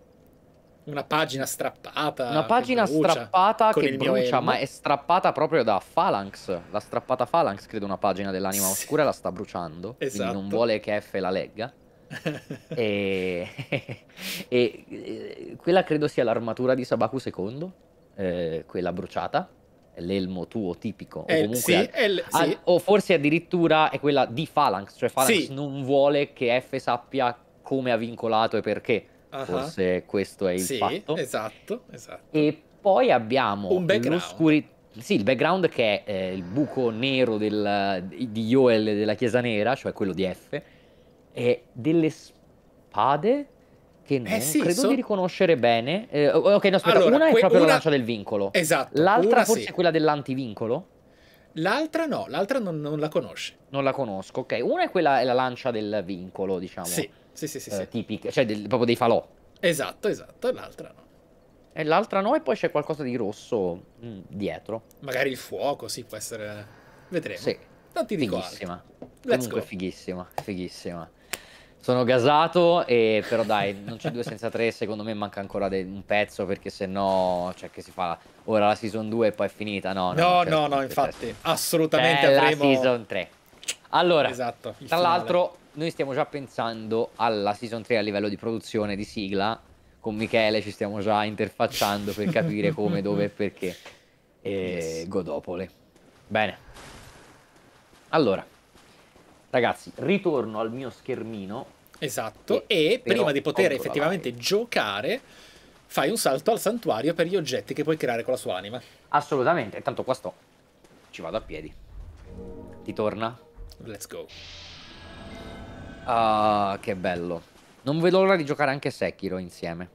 una pagina strappata. Una pagina brucia, strappata che brucia, ma è strappata proprio da Phalanx. La strappata Phalanx, credo una pagina dell'anima sì. oscura, la sta bruciando. Esatto. Quindi non vuole che F la legga. e, e, eh, quella credo sia l'armatura di Sabaku II, eh, quella bruciata, l'elmo tuo tipico. O, eh, comunque, sì, al, sì. al, o forse addirittura è quella di Phalanx, cioè Phalanx sì. non vuole che F sappia come ha vincolato e perché uh-huh. forse questo è il sì, fatto. Esatto, esatto. E poi abbiamo un background. Sì, il background che è eh, il buco nero del, di Yoel della Chiesa Nera, cioè quello di F, e delle spade che eh non eh sì, credo so... di riconoscere bene. Eh, ok, no, aspetta, allora, una que- è proprio una... la lancia del vincolo. Esatto. L'altra forse sì. è quella dell'antivincolo. L'altra no, l'altra non, non, la conosce. Non la conosco, ok. Una è quella è la lancia del vincolo, diciamo. Sì sì, sì, sì, eh, sì. tipiche, cioè del, proprio dei falò. Esatto, esatto, e l'altra no. E l'altra no, e poi c'è qualcosa di rosso mh, mm, dietro. Magari il fuoco, sì, può essere... Vedremo. Sì. Non ti dico Fighissima. Let's Comunque go. fighissima, fighissima. Sono gasato, e, però dai, non c'è due senza tre, secondo me manca ancora un pezzo, perché se no, cioè che si fa ora la season 2 e poi è finita, no? No, no, no, infatti, cioè, assolutamente Beh, avremo... la season 3. Allora, esatto, tra l'altro noi stiamo già pensando alla season 3 a livello di produzione di sigla. Con Michele ci stiamo già interfacciando per capire come, dove e perché. E yes. Godopole. Bene. Allora, ragazzi, ritorno al mio schermino. Esatto, e, e prima di poter effettivamente giocare, fai un salto al santuario per gli oggetti che puoi creare con la sua anima. Assolutamente, Intanto qua sto. Ci vado a piedi. Ti torna? Let's go. Ah, che bello. Non vedo l'ora di giocare anche Sekiro insieme.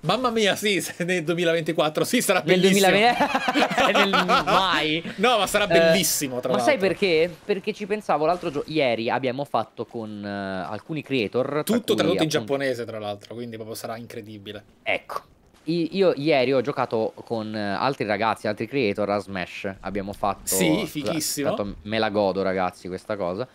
Mamma mia, sì, nel 2024, sì, sarà bellissimo. 2000... nel 2000... Mai. No, ma sarà eh, bellissimo, tra l'altro. Ma sai perché? Perché ci pensavo l'altro giorno, ieri abbiamo fatto con uh, alcuni creator. Tutto tra cui, tradotto appunto... in giapponese, tra l'altro, quindi proprio sarà incredibile. Ecco. Io ieri ho giocato con eh, altri ragazzi, altri creator a Smash. Abbiamo fatto... Sì, fighissimo. Me la godo, ragazzi, questa cosa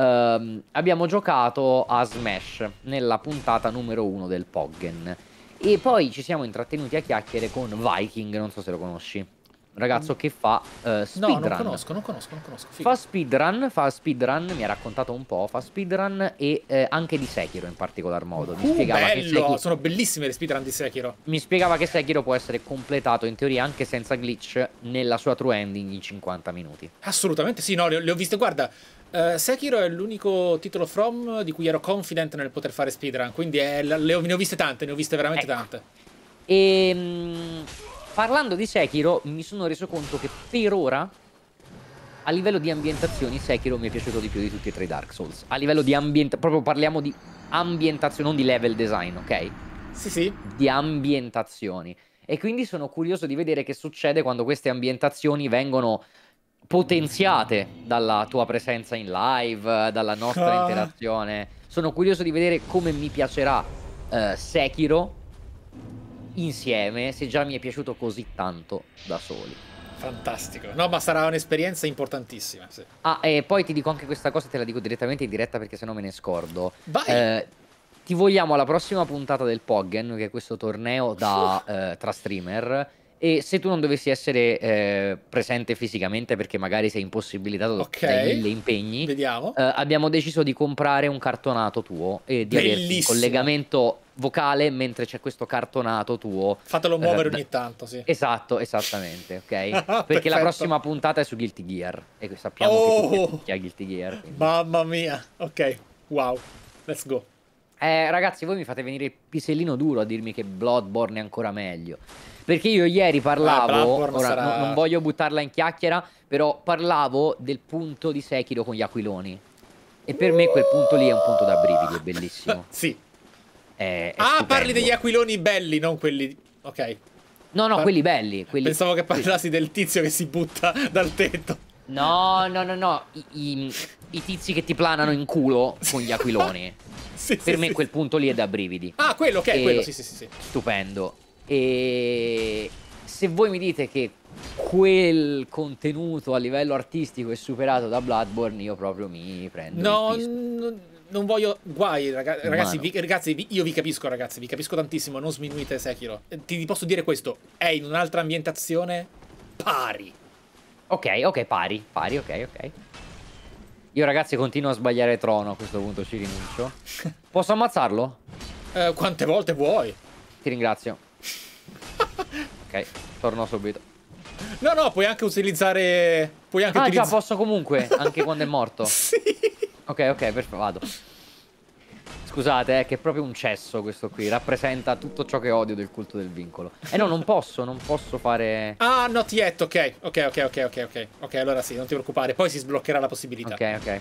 ehm, abbiamo giocato a Smash nella puntata numero 1 del Poggen. E poi ci siamo intrattenuti a chiacchiere con Viking, non so se lo conosci. Ragazzo che fa eh, speedrun. No, non conosco, non conosco, non conosco. Figo. Fa speedrun, fa speedrun, mi ha raccontato un po', fa speedrun e eh, anche di Sekiro in particolar modo. Mi uh, spiegava bello, che Sekiro... sono bellissime le speedrun di Sekiro. Mi spiegava che Sekiro può essere completato in teoria anche senza glitch nella sua true ending in 50 minuti. Assolutamente sì, no, le, le ho viste, guarda, Uh, Sekiro è l'unico titolo From di cui ero confident nel poter fare speedrun, quindi è, le ho, ne ho viste tante, ne ho viste veramente ecco. tante. E, ehm, mh, parlando di Sekiro, mi sono reso conto che per ora, a livello di ambientazioni, Sekiro mi è piaciuto di più di tutti e tre Dark Souls. A livello di ambientazione, proprio parliamo di ambientazione, non di level design, ok? Sì, sì. Di ambientazioni. E quindi sono curioso di vedere che succede quando queste ambientazioni vengono potenziate dalla tua presenza in live, dalla nostra ah. interazione. Sono curioso di vedere come mi piacerà eh, Sekiro insieme, se già mi è piaciuto così tanto da soli. Fantastico. No, ma sarà un'esperienza importantissima. Sì. Ah, e poi ti dico anche questa cosa, te la dico direttamente in diretta perché sennò me ne scordo. Vai. Eh, ti vogliamo alla prossima puntata del Poggen, che è questo torneo da, eh, tra streamer e se tu non dovessi essere eh, presente fisicamente perché magari sei impossibilitato okay. dai mille impegni, eh, abbiamo deciso di comprare un cartonato tuo e di avere un collegamento vocale mentre c'è questo cartonato tuo. Fatelo eh, muovere eh, ogni tanto, sì. Esatto, esattamente, ok? Ah, perché la prossima puntata è su Guilty Gear e sappiamo oh, che è Guilty Gear. Quindi. Mamma mia, ok, wow, let's go. Eh, ragazzi, voi mi fate venire il pisellino duro a dirmi che Bloodborne è ancora meglio. Perché io ieri eh, parlavo, ah, ora, sarà... non, non voglio buttarla in chiacchiera, però parlavo del punto di Sekiro con gli aquiloni. E per me quel punto lì è un punto da brividi, è bellissimo. sì. È, è ah, stupendo. parli degli aquiloni belli, non quelli... Ok. No, no, Par... quelli belli. Quelli... Pensavo che parlassi quelli... del tizio che si butta dal tetto. No, no, no, no. I, i, I, tizi che ti planano in culo con gli aquiloni. sì, per sì, me sì. quel punto lì è da brividi. Ah, quello, ok, e... quello, sì, sì, sì. Stupendo. E se voi mi dite che quel contenuto a livello artistico è superato da Bloodborne, io proprio mi prendo. No, non voglio. Guai, ragazzi, vi, ragazzi io vi capisco, ragazzi, vi capisco tantissimo. Non sminuite Sekiro. Eh, ti posso dire questo: è in un'altra ambientazione pari. Ok, ok, pari, pari, ok, ok. Io, ragazzi, continuo a sbagliare trono a questo punto, ci rinuncio. Posso ammazzarlo? Eh, quante volte vuoi? Ti ringrazio. ok, torno subito. No, no, puoi anche utilizzare... Puoi anche ah, utilizzare... già, posso comunque, anche quando è morto. sì. Ok, ok, perfetto, vado. Scusate, eh, che è proprio un cesso questo qui. Rappresenta tutto ciò che odio del culto del vincolo. Eh no, non posso, non posso fare... Ah, not yet, ok. Ok, ok, ok, ok, ok. Ok, allora sì, non ti preoccupare. Poi si sbloccherà la possibilità. Ok, ok.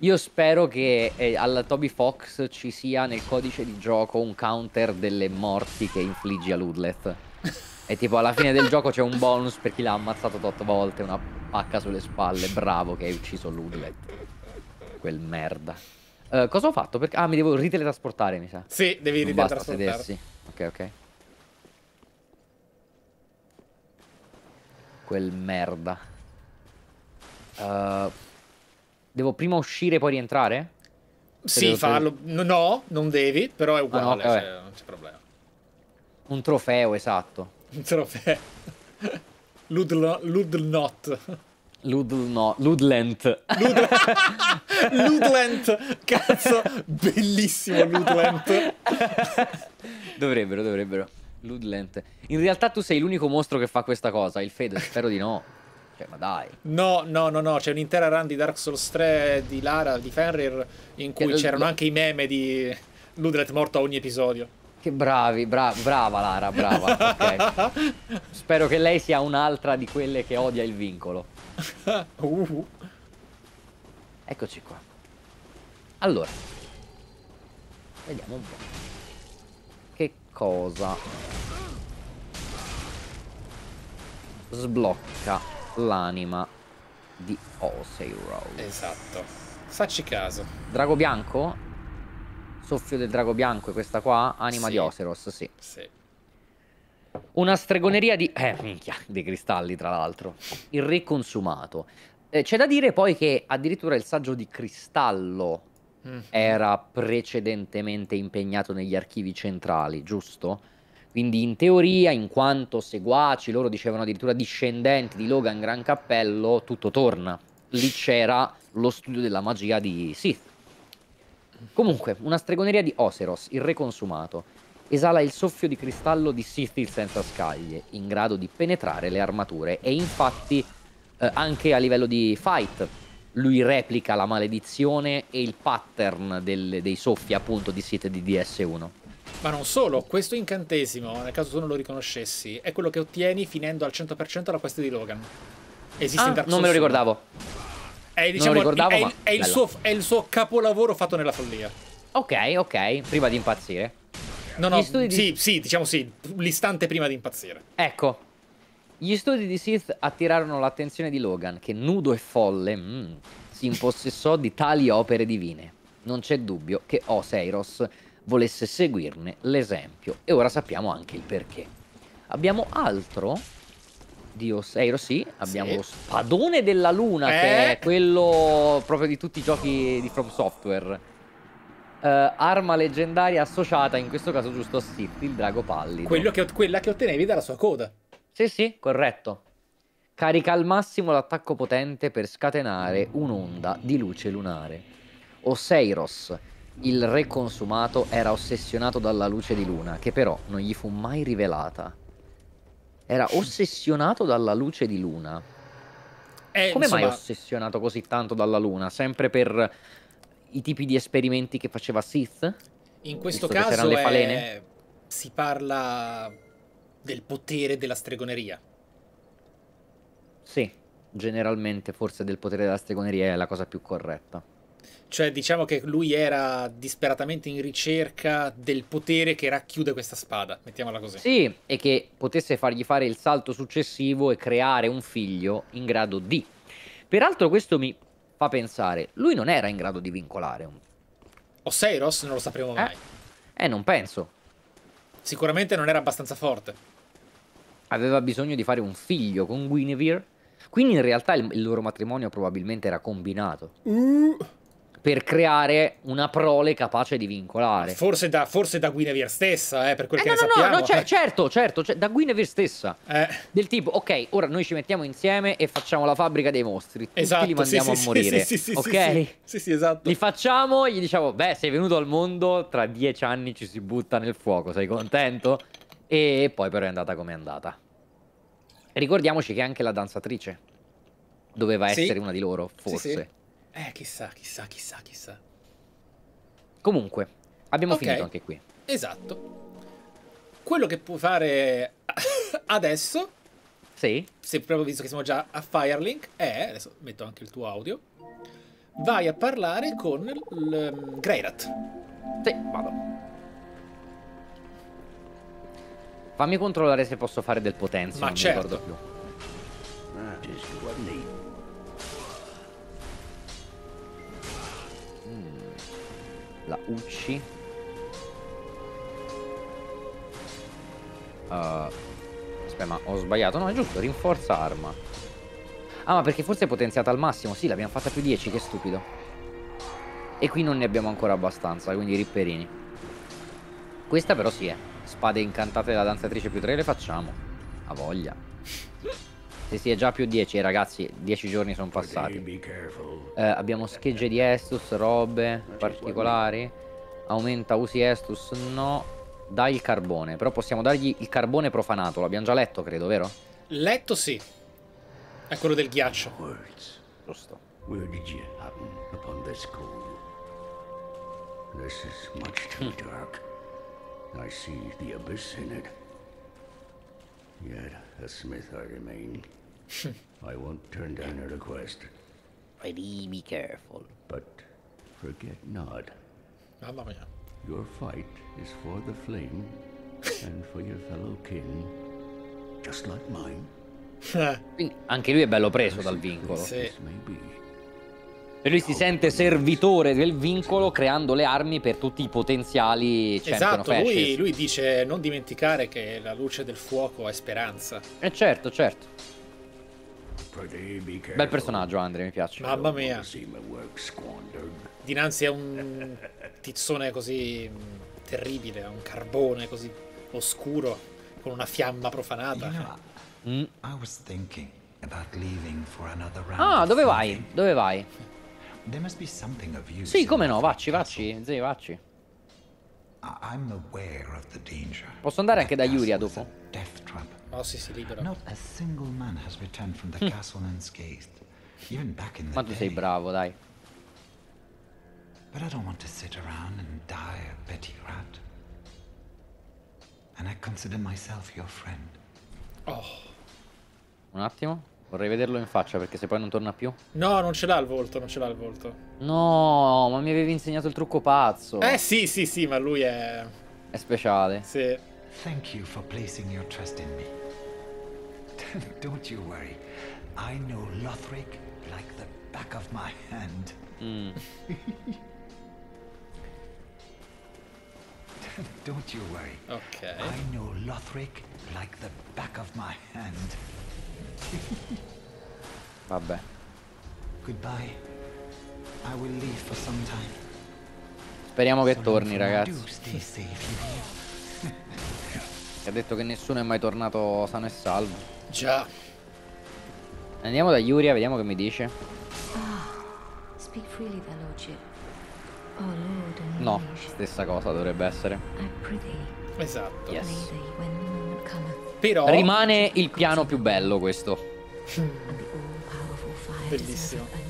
Io spero che eh, alla Toby Fox ci sia nel codice di gioco un counter delle morti che infliggi a Ludlet. E tipo alla fine del gioco c'è un bonus per chi l'ha ammazzato 8 volte, una pacca sulle spalle, bravo che hai ucciso Ludlet. Quel merda. Uh, cosa ho fatto? Perché... Ah, mi devo riteletrasportare, mi sa. Sì, devi non riteletrasportare. Basta sedersi. Ok, ok. Quel merda. Uh, Devo prima uscire e poi rientrare? Se sì, farlo. No, non devi, però è uguale, ah, no, cioè, non c'è problema. Un trofeo, esatto. Un trofeo. Ludl Ludlnot. Ludlno, Ludlent. Ludlent, cazzo, bellissimo Ludlent. dovrebbero, dovrebbero. Ludlent. In realtà tu sei l'unico mostro che fa questa cosa, il Fede, spero di no. Cioè, ma dai. No, no, no, no, c'è un'intera run di Dark Souls 3 di Lara, di Fenrir, in cui eh, c'erano anche i meme di Ludret morto a ogni episodio. Che bravi, bra brava Lara, brava. Okay. Spero che lei sia un'altra di quelle che odia il vincolo. uh. Eccoci qua. Allora. Vediamo un po'. Che cosa sblocca l'anima di Oseiro. Esatto. Facci caso. Drago bianco? Soffio del drago bianco è questa qua? Anima sì. di Oseros, sì. Sì. Una stregoneria di... Eh, minchia, dei cristalli tra l'altro. Il re consumato. Eh, c'è da dire poi che addirittura il saggio di cristallo mm -hmm. era precedentemente impegnato negli archivi centrali, giusto? Quindi in teoria, in quanto seguaci, loro dicevano addirittura discendenti di Logan Gran Cappello, tutto torna. Lì c'era lo studio della magia di Sith. Comunque, una stregoneria di Oseros, il re consumato, esala il soffio di cristallo di Sith il senza scaglie, in grado di penetrare le armature e infatti eh, anche a livello di fight lui replica la maledizione e il pattern del, dei soffi appunto di Sith di DS1. Ma non solo, questo incantesimo, nel caso tu non lo riconoscessi, è quello che ottieni finendo al 100% la quest di Logan. Esiste ah, in Dark Souls. Non me lo ricordavo. È, diciamo, ricordavo, è, ma... è, il suo, è, il suo, capolavoro fatto nella follia. Ok, ok, prima di impazzire. No, no, sì, di... sì, diciamo sì, l'istante prima di impazzire. Ecco, gli studi di Sith attirarono l'attenzione di Logan, che nudo e folle mm, si impossessò di tali opere divine. Non c'è dubbio che Oseiros volesse seguirne l'esempio. E ora sappiamo anche il perché. Abbiamo altro di Oseiro, sì, abbiamo sì. lo Spadone della Luna, eh. che è quello proprio di tutti i giochi di From Software. Uh, arma leggendaria associata in questo caso giusto a Sith, il drago pallido. Che, quella che ottenevi dalla sua coda. Sì, sì, corretto. Carica al massimo l'attacco potente per scatenare un'onda di luce lunare. Oseiros, il re consumato era ossessionato dalla luce di luna, che però non gli fu mai rivelata. Era ossessionato dalla luce di luna. Eh, Come insomma... mai ossessionato così tanto dalla luna? Sempre per i tipi di esperimenti che faceva Sith? In questo Visto caso è... si parla del potere della stregoneria. Sì, generalmente forse del potere della stregoneria è la cosa più corretta. Cioè, diciamo che lui era disperatamente in ricerca del potere che racchiude questa spada, mettiamola così. Sì, e che potesse fargli fare il salto successivo e creare un figlio in grado di. Peraltro questo mi fa pensare, lui non era in grado di vincolare. un. Oseiros non lo sapremo eh? mai. Eh, eh non penso. Sicuramente non era abbastanza forte. Aveva bisogno di fare un figlio con Guinevere. Quindi in realtà il, il loro matrimonio probabilmente era combinato. Uh per creare una prole capace di vincolare. Forse da, forse da Guinevere stessa, eh, per quel eh, che no, ne no, sappiamo. No, no, cioè, eh. certo, certo, cioè, da Guinevere stessa. Eh. Del tipo, ok, ora noi ci mettiamo insieme e facciamo la fabbrica dei mostri. Esatto. Tutti esatto, li mandiamo sì, a sì, morire, sì, sì, sì, ok? Sì, sì, sì, esatto. Li facciamo, gli diciamo, beh, sei venuto al mondo, tra dieci anni ci si butta nel fuoco, sei contento? E poi però è andata come è andata. Ricordiamoci che anche la danzatrice doveva essere una di loro, forse. Sì, eh, chissà, chissà, chissà, chissà. Comunque, abbiamo okay. finito anche qui. Esatto. Quello che puoi fare adesso... Sì. Se proprio visto che siamo già a Firelink, è... Adesso metto anche il tuo audio. Vai a parlare con il Greyrat. Sì, vado. Fammi controllare se posso fare del potenza. Ma non certo. mi ricordo certo. più. Ah, la Ucci uh, eh, aspetta ma ho sbagliato no è giusto rinforza arma ah ma perché forse è potenziata al massimo sì l'abbiamo fatta più 10 che stupido e qui non ne abbiamo ancora abbastanza quindi ripperini questa però sì è eh. spade incantate da danzatrice più 3 le facciamo Ha voglia sì, sì, è già più 10, ragazzi. 10 giorni sono passati. Eh, abbiamo schegge di Estus, robe particolari. Aumenta usi Estus, no. Dai il carbone, però possiamo dargli il carbone profanato. L'abbiamo già letto, credo, vero? Letto sì. È quello del ghiaccio. Giusto. Where did you happen upon this goal? This is much too hmm. dark. I see the abyss in it. Yet a smith I remain. I won't turn down a request. Pretty be careful. But forget not. Mamma mia. Your fight is for the flame and for your fellow kin, just like mine. Quindi anche lui è bello preso dal vincolo. Sì. E lui si sente servitore del vincolo creando le armi per tutti i potenziali Esatto, lui, lui dice non dimenticare che la luce del fuoco è speranza. E eh, certo, certo. Bel personaggio Andrea, mi piace. Mamma mia. Dinanzi a un tizzone così mm, terribile, a un carbone così oscuro, con una fiamma profanata. Mm. Ah, dove vai? Dove vai? Sì, come no, vacci, vacci, Zay, vacci. Posso andare anche da Yuria dopo? Rossi oh, si libera. Not a single man has returned from the hm. castle unscathed. Even back in the Ma tu sei bravo, dai. But I don't want to sit around and die a petty rat. And I consider myself your friend. Oh. Un attimo, vorrei vederlo in faccia perché se poi non torna più. No, non ce l'ha il volto, non ce l'ha il volto. No, ma mi avevi insegnato il trucco pazzo. Eh sì, sì, sì, ma lui è... È speciale. Sì. Thank you for placing your trust in me. Don't you worry. I know Lothric like the back of my hand. Mm. Don't you worry. Okay. I know Lothric like the back of my hand. Vabbè. Goodbye. I will leave for some time. Speriamo che torni, ragazzi. Ti ha detto che nessuno è mai tornato sano e salvo. Già. Andiamo da Yuria, vediamo che mi dice. Ah, no, stessa cosa dovrebbe essere. Esatto. Yes. Però... Rimane il piano più bello questo. Hmm, Bellissimo.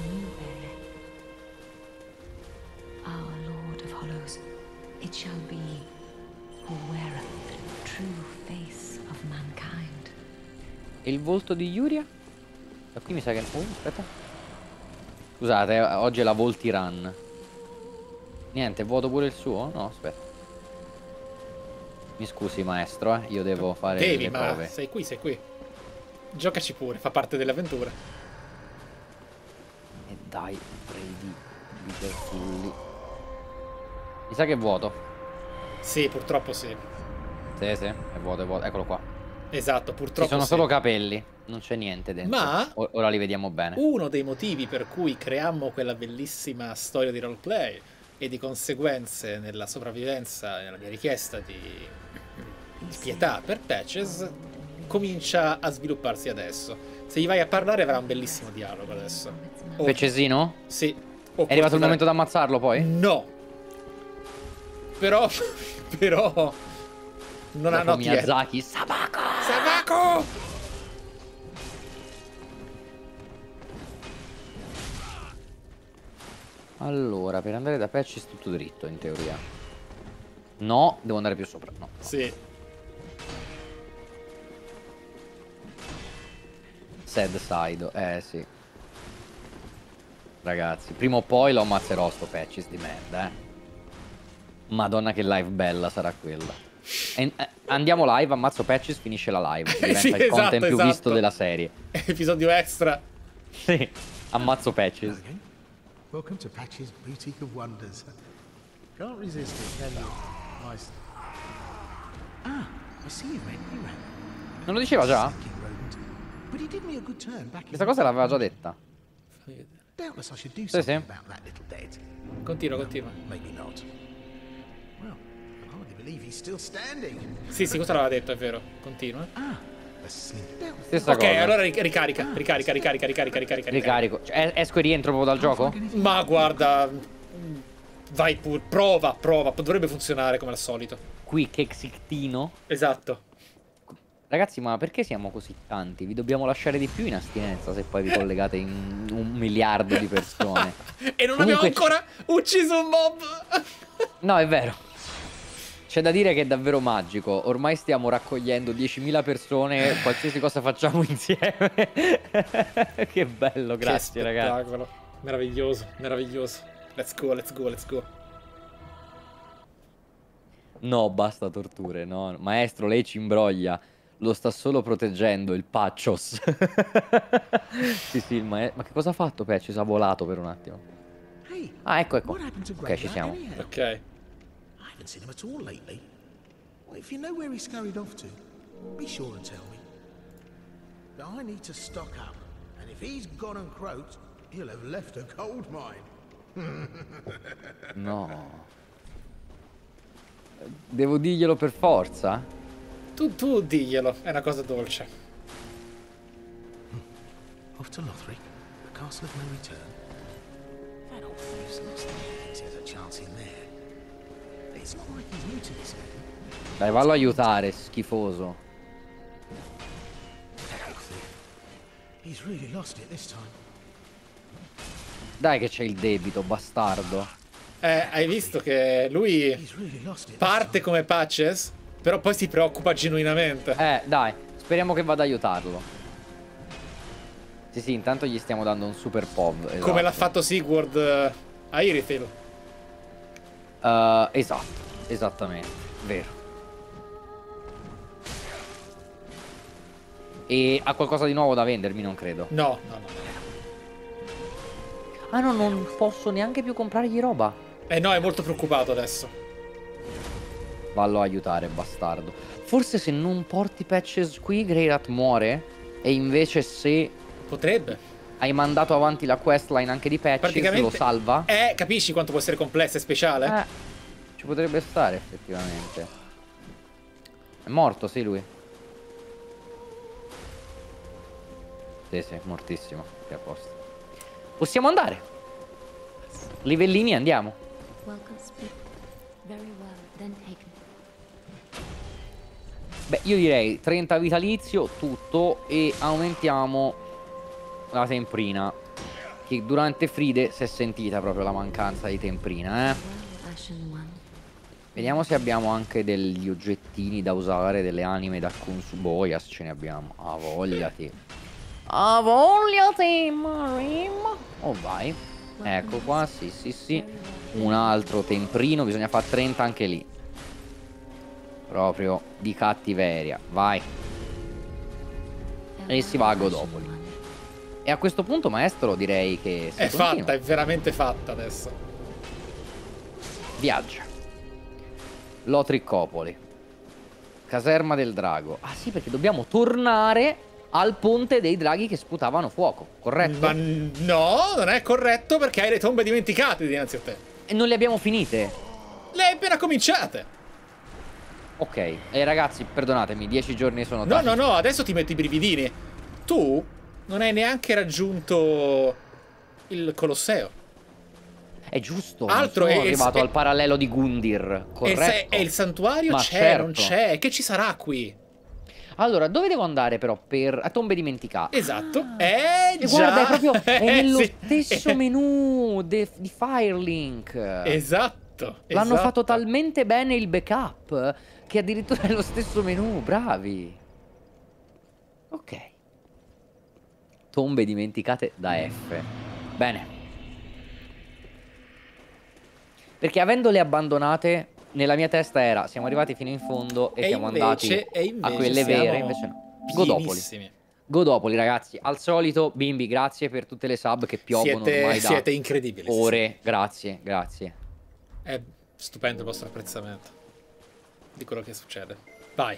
E il volto di Yuria? Da qui mi sa che... Oh, aspetta. Scusate, eh, oggi è la volti run. Niente, vuoto pure il suo? No, aspetta. Mi scusi maestro, eh. io devo fare Devi, le ma sei qui, sei qui. Giocaci pure, fa parte dell'avventura. E dai, prendi i Liverpool. Mi sa che è vuoto. Sì, purtroppo sì. Sì, sì, è vuoto, è vuoto. Eccolo qua. Esatto, purtroppo. Ci sono sì. solo capelli, non c'è niente dentro. Ma ora li vediamo bene. Uno dei motivi per cui creammo quella bellissima storia di roleplay e di conseguenze nella sopravvivenza, e nella mia richiesta di, di pietà per Patches, comincia a svilupparsi adesso. Se gli vai a parlare avrà un bellissimo dialogo adesso. Oh. Pecesino? Sì. Oh, È arrivato il momento da ammazzarlo poi? No. Però... però... Non ha notti. Miyazaki. Sabako! Sabako! Allora, per andare da Patch è tutto dritto, in teoria. No, devo andare più sopra. No. no. Sì. Sad side, eh sì. Ragazzi, prima o poi lo ammazzerò sto Patches di merda, eh. Madonna che live bella sarà quella. Eh, andiamo live, ammazzo Patches, finisce la live. Diventa sì, il esatto, content esatto. più esatto. visto della serie. Episodio extra. Sì, ammazzo Patches. Welcome to Patches Boutique of Wonders. Can't resist it, can you? Nice. Ah, I see you anyway. Non lo diceva già? Questa cosa l'aveva già detta. Sì, sì. Continua, continua. Maybe not. Sì, sì, questo l'aveva detto, è vero. Continua. Ah, Stessa ok, cosa. allora ricarica, ricarica, ricarica, ricarica, ricarica. Ricarico. Cioè, esco e rientro proprio dal gioco? Ma guarda, vai pure, prova, prova. Dovrebbe funzionare come al solito. Qui, che xictino. Esatto. Ragazzi, ma perché siamo così tanti? Vi dobbiamo lasciare di più in astinenza se poi vi collegate in un miliardo di persone. e non Comunque... abbiamo ancora ucciso un mob! no, è vero. C'è da dire che è davvero magico. Ormai stiamo raccogliendo 10.000 persone, qualsiasi cosa facciamo insieme. che bello, grazie che ragazzi. Meraviglioso, meraviglioso. Let's go, let's go, let's go. No, basta torture, no. Maestro, lei ci imbroglia. Lo sta solo proteggendo, il Paccios. sì, sì, ma, è... ma che cosa ha fatto, Patch? Ha volato per un attimo. Ah, ecco, ecco. Ok, ci siamo. Ok. haven't seen him at all lately. Well, if you know where he's carried off to, be sure and tell me. But I need to stock up, and if he's gone and croaked, he'll have left a gold mine. no. Devo dirglielo per forza? Tu, tu diglielo, è una cosa dolce. Off to Lothric, the castle of no return. That old Dai, vallo a aiutare, schifoso. Dai che c'è il debito, bastardo. Eh, hai visto che lui parte come Patches, però poi si preoccupa genuinamente. Eh, dai, speriamo che vada ad aiutarlo. Sì, sì, intanto gli stiamo dando un super pov. Esatto. Come l'ha esatto. fatto Sigurd eh, a Irithil. Uh, esatto, esattamente, vero. E ha qualcosa di nuovo da vendermi, non credo. No, no, no. Ah no, non posso neanche più comprargli roba. Eh no, è molto preoccupato adesso. Vallo a aiutare, bastardo. Forse se non porti patches qui, Greyrat muore. E invece se... Potrebbe hai mandato avanti la questline anche di Patches, lo salva. Eh, capisci quanto può essere complessa e speciale? Eh, ci potrebbe stare effettivamente. È morto, sì, lui. Sì, sì, mortissimo. Che a posto. Possiamo andare. Livellini, andiamo. Beh, io direi 30 vitalizio, tutto, e aumentiamo la temprina. Che durante Fride si è sentita proprio la mancanza di temprina, eh. Vediamo se abbiamo anche degli oggettini da usare, delle anime da Kunsuboya, se ce ne abbiamo. Ah, vogliati. Ah, vogliati, Marim. Oh, vai. Ecco qua, sì, sì, sì. Un altro temprino, bisogna fare 30 anche lì. Proprio di cattiveria. Vai. E si va a Godopoli. E a questo punto, maestro, direi che... È continua. fatta, è veramente fatta adesso. Viaggia. Lotricopoli. Caserma del drago. Ah sì, perché dobbiamo tornare al ponte dei draghi che sputavano fuoco, corretto? Ma no, non è corretto perché hai le tombe dimenticate dinanzi a te. E non le abbiamo finite. Le hai appena cominciate. Ok, e ragazzi, perdonatemi, dieci giorni sono... No, no, no, adesso ti metto i brividini. Tu non hai neanche raggiunto il Colosseo. È giusto, Altro è arrivato è, al parallelo di Gundir, corretto. E il santuario c'è, certo. non c'è, che ci sarà qui? Allora, dove devo andare però? Per... A tombe dimenticate. Esatto. Ah, eh, già. guarda, è proprio eh, è nello sì. stesso menu di Firelink. Esatto. L'hanno esatto. fatto talmente bene il backup che addirittura è lo stesso menu, bravi. Ok. Tombe dimenticate da F. Bene. Perché avendole abbandonate, nella mia testa era siamo arrivati fino in fondo e, e siamo invece, andati a quelle vere, invece no. Godopoli. Godopoli, ragazzi, al solito, bimbi, grazie per tutte le sub che piovono siete, ormai da Siete incredibili. Ore, sì. grazie, grazie. È stupendo il vostro apprezzamento di quello che succede. Vai.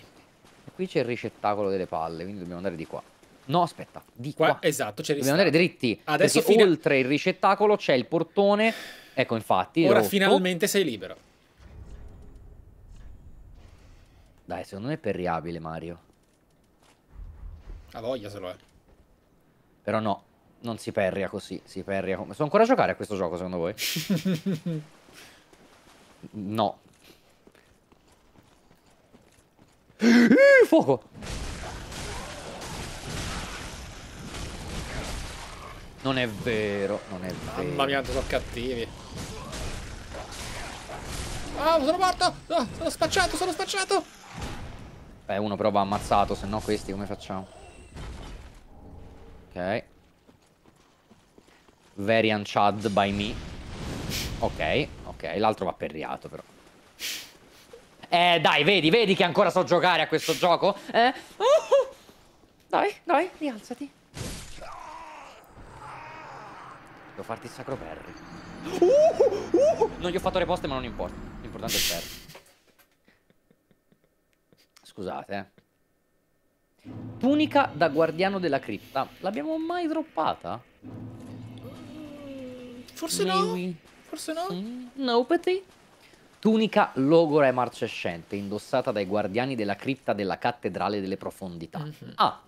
Qui c'è il ricettacolo delle palle, quindi dobbiamo andare di qua. No, aspetta, di qua. qua. Esatto, c'è Dobbiamo andare dritti. Adesso fino... oltre il ricettacolo c'è il portone. Ecco, infatti. Ora rotto. finalmente sei libero. Dai, secondo me è perriabile, Mario. Ha voglia se lo è. Però no, non si perria così, si perria come... So ancora a giocare a questo gioco, secondo voi? no. Fuoco! Non è vero, non è Mamma vero. Mamma mia, sono cattivi. Ah, sono morto! No, ah, sono spacciato, sono spacciato! Beh, uno però va ammazzato, se no questi come facciamo? Ok. Very unchad by me. Ok, ok, l'altro va perriato però. Eh, dai, vedi, vedi che ancora so giocare a questo gioco? Eh? Uh -huh. Dai, dai, rialzati. Devo farti il sacro perry. Uh, uh, uh, non gli ho fatto le poste, ma non importa. L'importante è il perry. Scusate, eh. Tunica da guardiano della cripta. L'abbiamo mai droppata? Forse Maybe. no. Forse no. Mm, nopety. Tunica logora e marcescente, indossata dai guardiani della cripta della cattedrale delle profondità. Mm -hmm. Ah,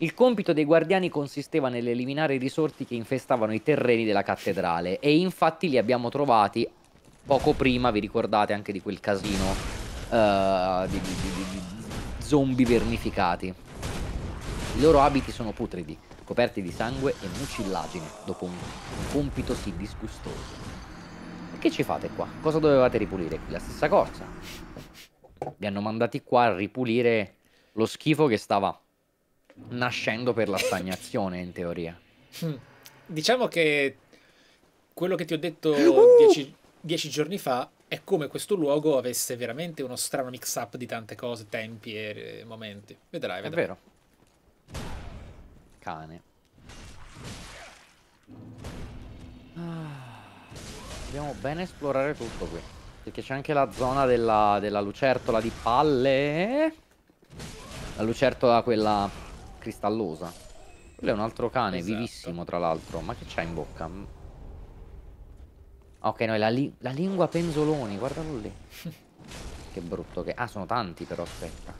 il compito dei guardiani consisteva nell'eliminare i risorti che infestavano i terreni della cattedrale e infatti li abbiamo trovati poco prima, vi ricordate anche di quel casino uh, di, di, di, di, zombie vernificati. I loro abiti sono putridi, coperti di sangue e mucillagine, dopo un, un compito sì disgustoso. E che ci fate qua? Cosa dovevate ripulire qui? La stessa cosa. Vi hanno mandati qua a ripulire lo schifo che stava nascendo per la stagnazione in teoria. Mm. Diciamo che quello che ti ho detto uh! dieci, dieci, giorni fa è come questo luogo avesse veramente uno strano mix-up di tante cose, tempi e eh, momenti. Vedrai, vedrai. È vero. Cane. Ah, dobbiamo bene esplorare tutto qui. Perché c'è anche la zona della, della lucertola di palle. La lucertola quella cristallosa. Quello è un altro cane, esatto. vivissimo tra l'altro. Ma che c'ha in bocca? Ok, no, è la, li la lingua penzoloni, guardalo lì. che brutto che... Ah, sono tanti però, aspetta.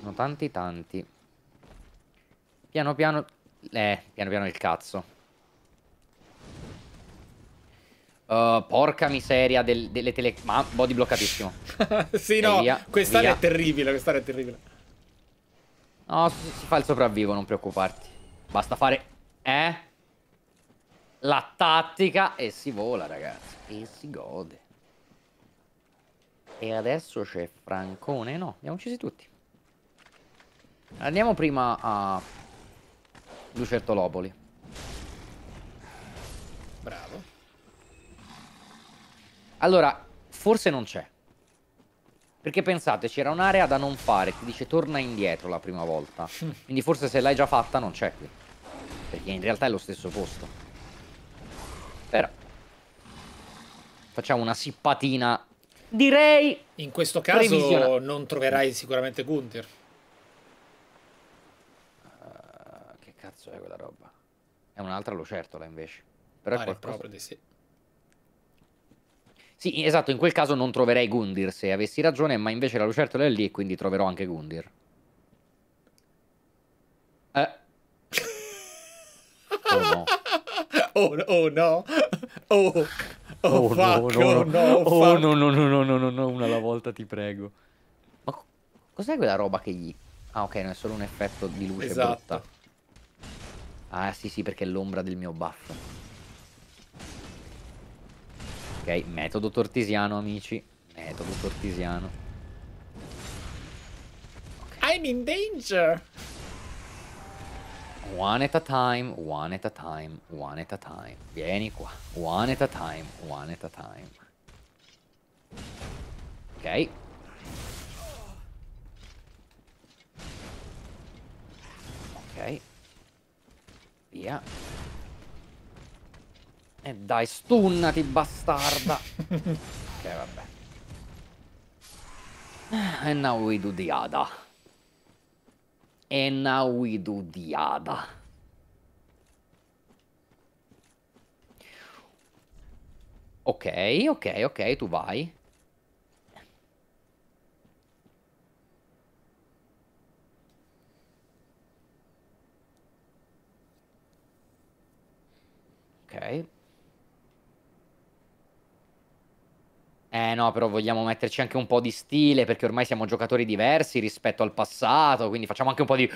Sono tanti tanti. Piano piano... Eh, piano piano il cazzo. Uh, porca miseria del, delle tele... Ma body bloccatissimo. sì, e no, via, quest'area è terribile, quest'area è terribile. No, si fa il sopravvivo, non preoccuparti. Basta fare... Eh? La tattica e si vola, ragazzi. E si gode. E adesso c'è Francone. No, abbiamo uccisi tutti. Andiamo prima a... Lucertoloboli. Bravo. Allora, forse non c'è. Perché pensate, c'era un'area da non fare, ti dice torna indietro la prima volta. Mm. Quindi forse se l'hai già fatta non c'è qui. Perché in realtà è lo stesso posto. Però. Facciamo una sippatina. Direi... In questo caso non troverai sicuramente Gunther. Uh, che cazzo è quella roba? È un'altra lucertola invece. Però Pare è qualcosa... proprio di sì. Sì, esatto, in quel caso non troverei Gundir se avessi ragione, ma invece la lucertola è lì e quindi troverò anche Gundir. Eh. Oh no. Oh, oh no. Oh. Oh, oh fuck, no, no, oh no. Oh no, no, no, no, no, no, no, una alla volta ti prego. Ma cos'è quella roba che gli... Ah ok, non è solo un effetto di luce esatto. brutta. Ah sì sì, perché è l'ombra del mio buff. Ok, metodo tortisiano, amici. Metodo tortisiano. I'm in danger! One at a time, one at a time, one at a time. Vieni qua. One at a time, one at a time. Ok. Ok. Via. E eh, dai, stunnati, bastarda. ok, vabbè. And now we do the Ada. And now we do the Ada. Ok, ok, ok, tu vai. Ok. Eh no, però vogliamo metterci anche un po' di stile perché ormai siamo giocatori diversi rispetto al passato, quindi facciamo anche un po' di...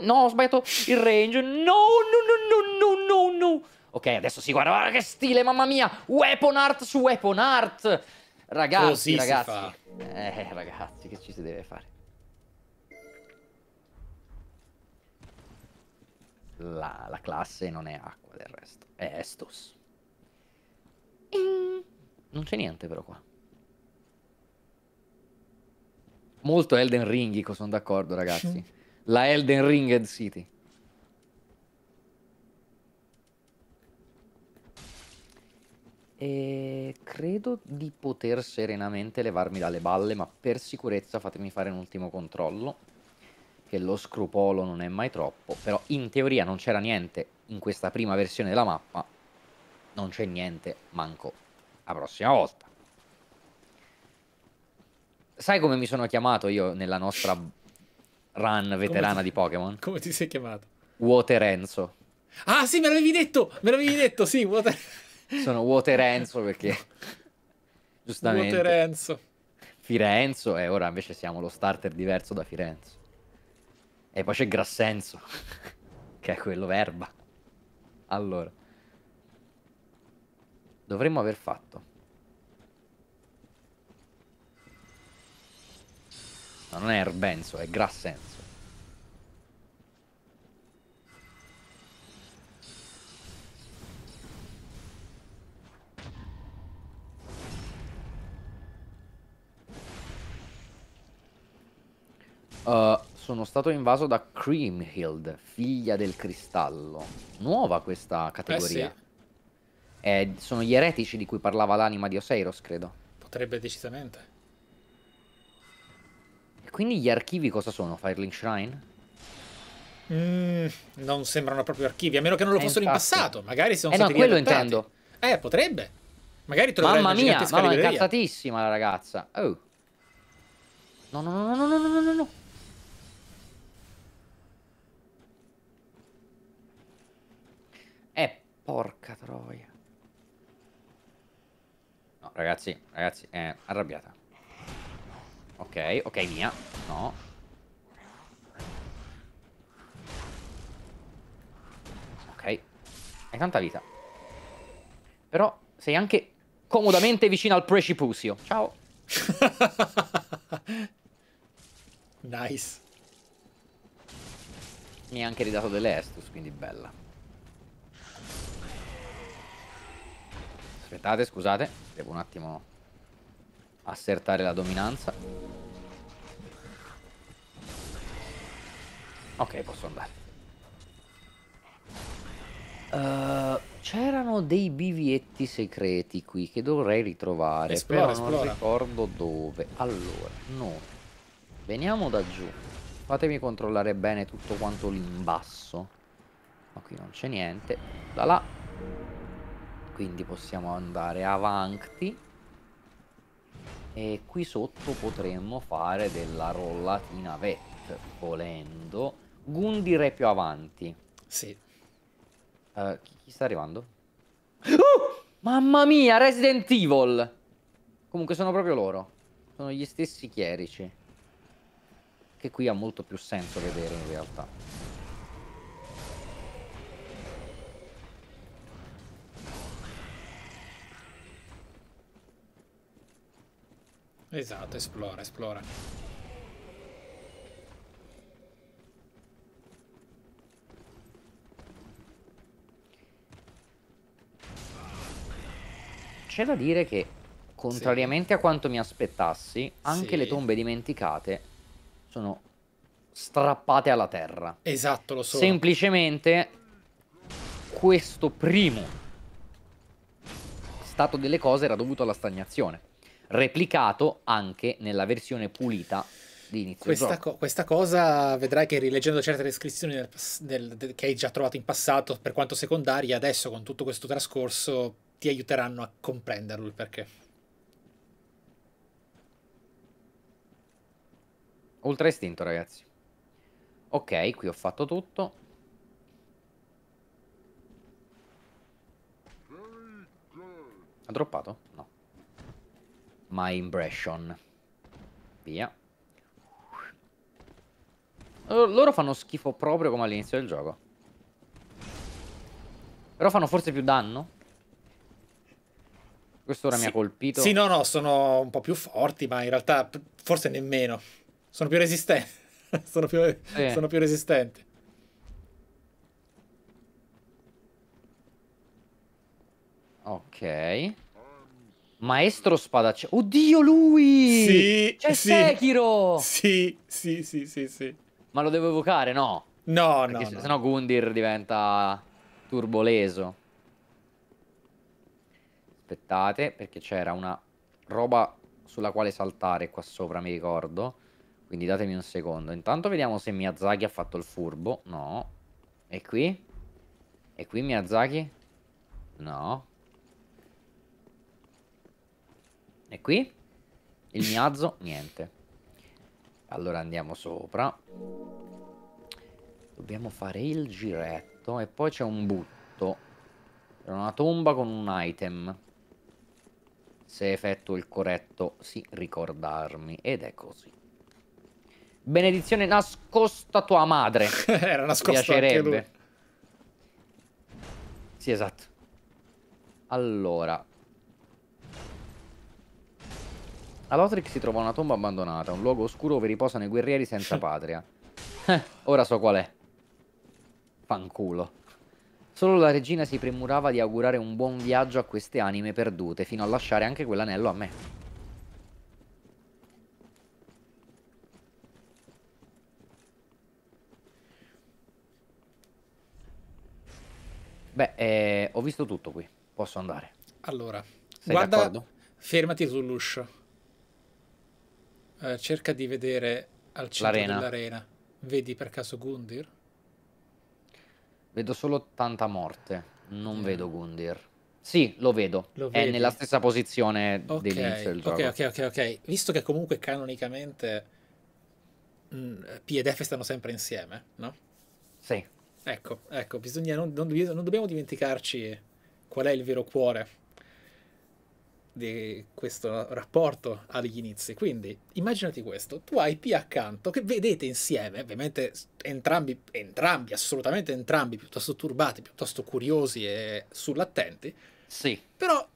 No, ho sbagliato il range. No, no, no, no, no, no, no. Ok, adesso si guarda, guarda che stile, mamma mia. Weapon art su weapon art. Ragazzi, Così ragazzi. Eh, ragazzi, che ci si deve fare? La, la classe non è acqua del resto, è Estus. Mm. Non c'è niente però qua. Molto Elden Ringico, ecco, sono d'accordo ragazzi. La Elden Ringed City. E credo di poter serenamente levarmi dalle balle, ma per sicurezza fatemi fare un ultimo controllo, che lo scrupolo non è mai troppo, però in teoria non c'era niente in questa prima versione della mappa, non c'è niente manco la prossima volta. Sai come mi sono chiamato io nella nostra run veterana ti, di Pokémon? Come ti sei chiamato? Waterenzo. Ah sì, me l'avevi detto, me l'avevi detto, sì, Water... Sono Waterenzo perché... Giustamente. Waterenzo. Firenzo e ora invece siamo lo starter diverso da Firenzo. E poi c'è Grassenzo, che è quello verba. Allora dovremmo aver fatto. No, non è Erbenzo, è Grassenso. Uh, sono stato invaso da Creamhild, figlia del cristallo. Nuova questa categoria. Eh sì. Eh, sono gli eretici di cui parlava l'anima di Oseiros, credo. Potrebbe decisamente. E quindi gli archivi cosa sono? Firelink Shrine? Mm, non sembrano proprio archivi, a meno che non lo eh, fossero in passato. Magari sono eh, stati no, quello riadattati. intendo. Eh, potrebbe. Magari troverai mamma mia, mamma libreria. è incazzatissima la ragazza. Oh. No, no, no, no, no, no, no, no. Eh, porca troia. Ragazzi, ragazzi, è eh, arrabbiata. Ok, ok, mia. No. Ok. Hai tanta vita. Però sei anche comodamente vicino al precipuzio. Ciao. nice. Mi ha anche ridato delle Estus, quindi bella. Aspettate, scusate. Devo un attimo assertare la dominanza. Ok, posso andare. Uh, C'erano dei bivietti secreti qui che dovrei ritrovare. Esplora, però esplora. non ricordo dove. Allora, noi veniamo da giù. Fatemi controllare bene tutto quanto lì in basso. Ma qui non c'è niente. Da là quindi possiamo andare avanti e qui sotto potremmo fare della rollatina vet volendo Gundir più avanti sì uh, chi, chi, sta arrivando? Oh! mamma mia Resident Evil comunque sono proprio loro sono gli stessi chierici che qui ha molto più senso vedere in realtà Esatto, esplora, esplora. C'è da dire che, contrariamente sì. a quanto mi aspettassi, anche sì. le tombe dimenticate sono strappate alla terra. Esatto, lo so. Semplicemente questo primo stato delle cose era dovuto alla stagnazione replicato anche nella versione pulita di inizio questa, co- questa cosa vedrai che rileggendo certe descrizioni del, del, del, che hai già trovato in passato, per quanto secondarie, adesso con tutto questo trascorso ti aiuteranno a comprenderlo il perché. Ultra istinto, ragazzi. Ok, qui ho fatto tutto. Ha droppato? No. My impression. Via. Loro fanno schifo proprio come all'inizio del gioco. Però fanno forse più danno. Questo ora sì. mi ha colpito. Sì, no, no, sono un po' più forti, ma in realtà forse nemmeno. Sono più resistenti. sono, più, sì. sono più resistenti. Ok. Maestro Spadaciano. Oddio, lui! Sì, C'è sì, Sekiro! Sì, sì, sì, sì, sì. Ma lo devo evocare, no? No, Perché no, se, no. Sennò Gundir diventa turboleso. Aspettate, perché c'era una roba sulla quale saltare qua sopra, mi ricordo. Quindi datemi un secondo. Intanto vediamo se Miyazaki ha fatto il furbo. No. E qui? E qui Miyazaki? No. E qui? Il miazzo? Niente. Allora andiamo sopra. Dobbiamo fare il giretto. E poi c'è un butto. C'è una tomba con un item. Se effettuo il corretto, sì, ricordarmi. Ed è così. Benedizione nascosta tua madre. Era nascosta piacerebbe. Sì, esatto. Allora, A Lothric si trova una tomba abbandonata, un luogo oscuro dove riposano i guerrieri senza patria. Eh, ora so qual è. Fanculo. Solo la regina si premurava di augurare un buon viaggio a queste anime perdute, fino a lasciare anche quell'anello a me. Beh, eh, ho visto tutto qui. Posso andare. Allora, Sei guarda, fermati sull'uscio. Eh, cerca di vedere al centro l'arena. dell'arena. Vedi per caso Gundir? Vedo solo tanta morte. Non mm. vedo Gundir. Sì, lo vedo. Lo È nella stessa posizione okay. dell'inizio Il gioco. Ok, ok, ok. Visto che comunque canonicamente mm, P ed F stanno sempre insieme, no? Sì. Ecco, ecco, bisogna, non, non, non dobbiamo dimenticarci qual è il vero cuore di questo rapporto agli inizi. Quindi immaginati questo, tu hai P accanto che vedete insieme, ovviamente entrambi, entrambi assolutamente entrambi, piuttosto turbati, piuttosto curiosi e sull'attenti. Sì. Però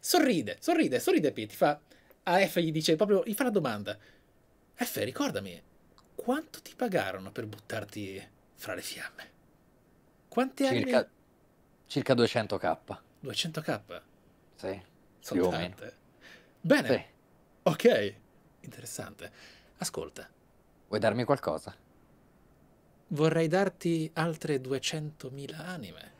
sorride, sorride, sorride P, ti fa... A F gli dice proprio, gli fa la domanda. F, ricordami, quanto ti pagarono per buttarti fra le fiamme? Quanti circa, anni? Circa 200k. 200k? Sì. Sono Bene. Sì. Ok. Interessante. Ascolta. Vuoi darmi qualcosa? Vorrei darti altre 200.000 anime,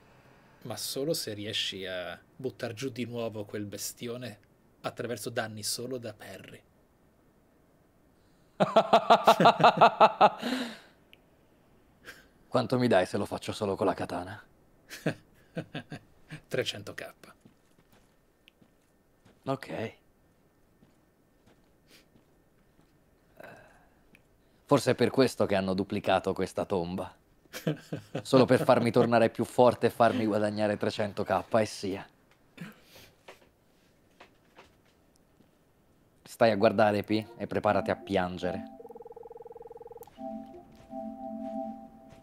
ma solo se riesci a buttar giù di nuovo quel bestione attraverso danni solo da Perry. Quanto mi dai se lo faccio solo con la katana? 300k. Ok. Forse è per questo che hanno duplicato questa tomba. Solo per farmi tornare più forte e farmi guadagnare 300k e sia. Stai a guardare, Pi, e preparati a piangere.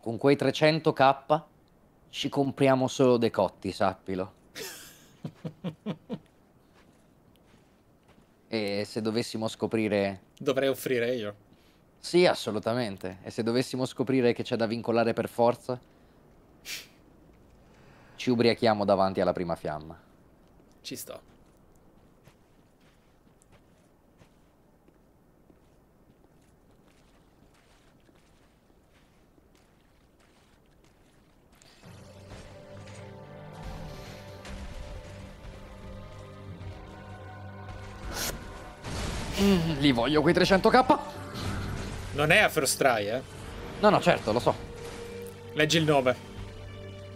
Con quei 300k ci compriamo solo dei cotti, sappilo. E se dovessimo scoprire... Dovrei offrire io. Sì, assolutamente. E se dovessimo scoprire che c'è da vincolare per forza? Ci ubriachiamo davanti alla prima fiamma. Ci sto. Mm, li voglio quei 300k. Non è a first try, eh? No, no, certo, lo so. Leggi il nome.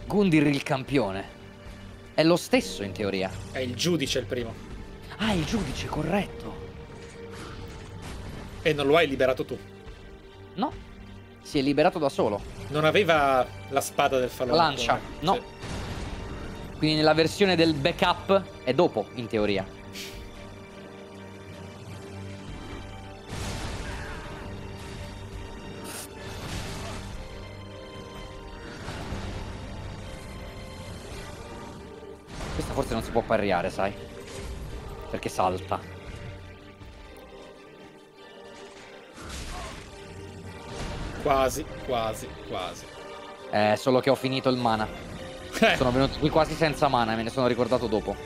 Gundir il campione. È lo stesso in teoria. È il giudice il primo. Ah, il giudice, corretto. E non lo hai liberato tu? No. Si è liberato da solo. Non aveva la spada del falò. Lancia, eh, no. Sì. Quindi nella versione del backup è dopo, in teoria. può parriare, sai? Perché salta. Quasi, quasi, quasi. Eh, solo che ho finito il mana. Eh. Sono venuto qui quasi senza mana, e me ne sono ricordato dopo.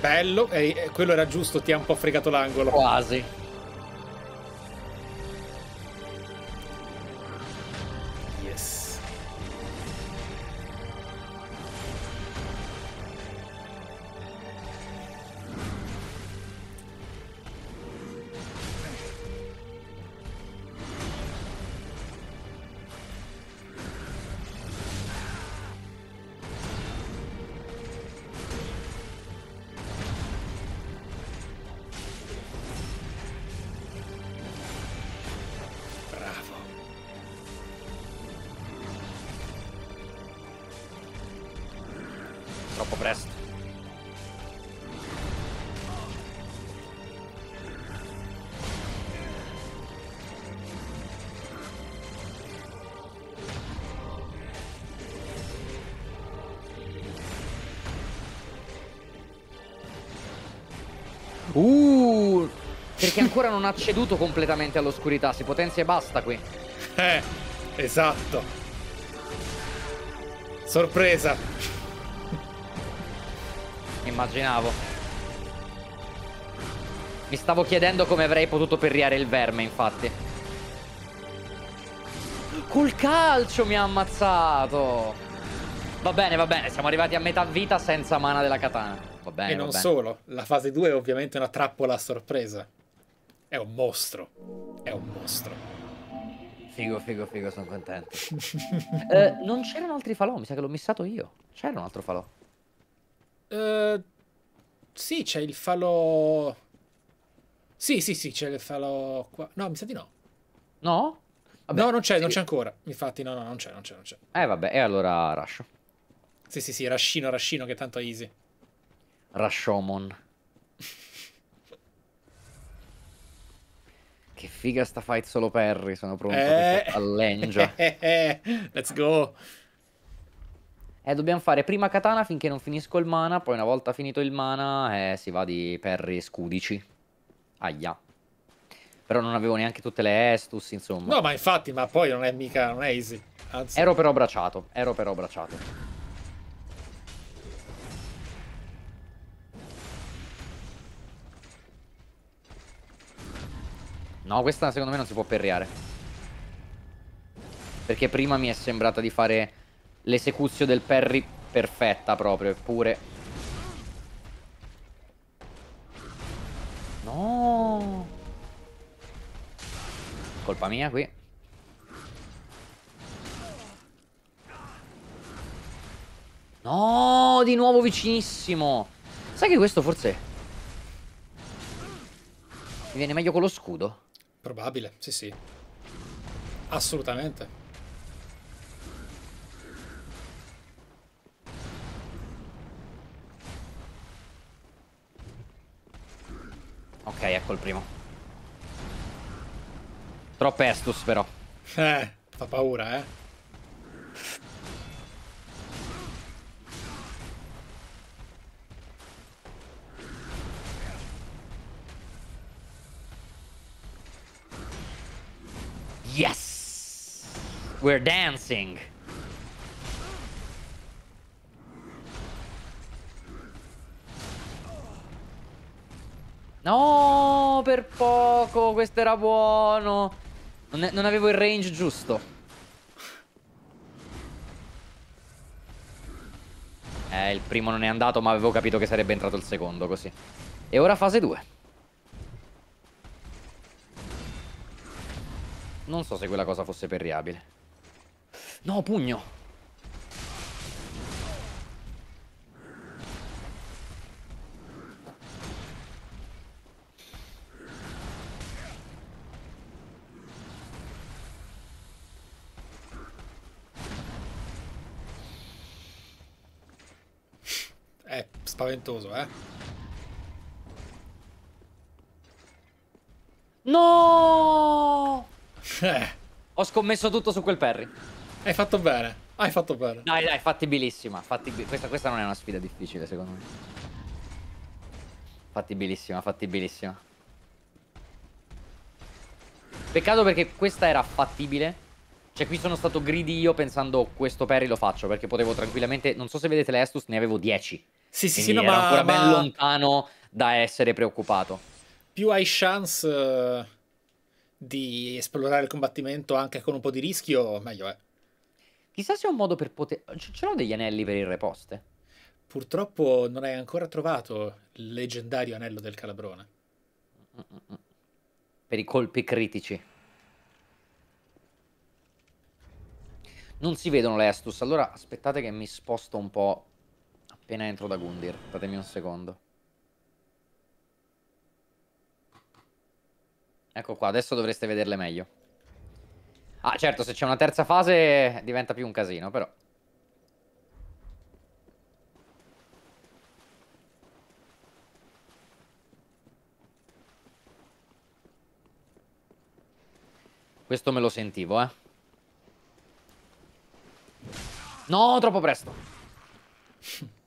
Bello, eh, quello era giusto, ti ha un po' fregato l'angolo. Quasi. non ha ceduto completamente all'oscurità, si potenzia e basta qui. Eh, esatto. Sorpresa. Immaginavo. Mi stavo chiedendo come avrei potuto perriare il verme, infatti. Col calcio mi ha ammazzato. Va bene, va bene, siamo arrivati a metà vita senza mana della katana. Va bene. E non bene. solo, la fase 2 è ovviamente una trappola a sorpresa. È un mostro. È un mostro. Figo, figo, figo, sono contento. eh, non c'erano altri falò, mi sa che l'ho missato io. C'era un altro falò. Uh, sì, c'è il falò... Sì, sì, sì, c'è il falò qua. No, mi sa di no. No? Vabbè, no, non c'è, sì. non c'è ancora. Infatti, no, no, non c'è, non c'è, non c'è. Eh, vabbè, e allora Rascio. Sì, sì, sì, Rascino, Rascino, che tanto easy. Rashomon. Che figa sta fight solo Perry, sono pronto eh... all'engia. Let's go. Eh, dobbiamo fare prima katana finché non finisco il mana, poi una volta finito il mana eh, si va di Perry scudici. Aia. Però non avevo neanche tutte le Estus, insomma. No, ma infatti, ma poi non è mica, non è easy. Anzi. Ero però bracciato, ero però bracciato. No, questa secondo me non si può perreare. Perché prima mi è sembrata di fare l'esecuzione del parry perfetta proprio, eppure... No! Colpa mia qui. No, di nuovo vicinissimo. Sai che questo forse... Mi viene meglio con lo scudo. Probabile, sì sì. Assolutamente. Ok, ecco il primo. Troppo Estus però. Eh, fa paura, eh. Yes! We're dancing! No, per poco, questo era buono. Non, è, non avevo il range giusto. Eh, il primo non è andato, ma avevo capito che sarebbe entrato il secondo, così. E ora fase 2. Non so se quella cosa fosse perriabile. No, pugno! È eh, spaventoso, eh? No! Eh. Ho scommesso tutto su quel Perry. Hai fatto bene, hai fatto bene. Dai, dai, fattibilissima. Fattib questa, questa non è una sfida difficile, secondo me. Fattibilissima, fattibilissima. Peccato perché questa era fattibile. Cioè qui sono stato greedy io pensando questo Perry lo faccio perché potevo tranquillamente... Non so se vedete le l'Estus, ne avevo 10. Sì, sì, sì, no, ma... ancora ben ma... lontano da essere preoccupato. Più hai chance... Eh, di esplorare il combattimento anche con un po' di rischio, meglio è. Chissà se ho un modo per poter... C'erano degli anelli per il reposte? Purtroppo non hai ancora trovato il leggendario anello del calabrone. Per i colpi critici. Non si vedono le astus, allora aspettate che mi sposto un po' appena entro da Gundir. Datemi un secondo. Ecco qua, adesso dovreste vederle meglio. Ah, certo, se c'è una terza fase diventa più un casino, però. Questo me lo sentivo, eh. No, troppo presto.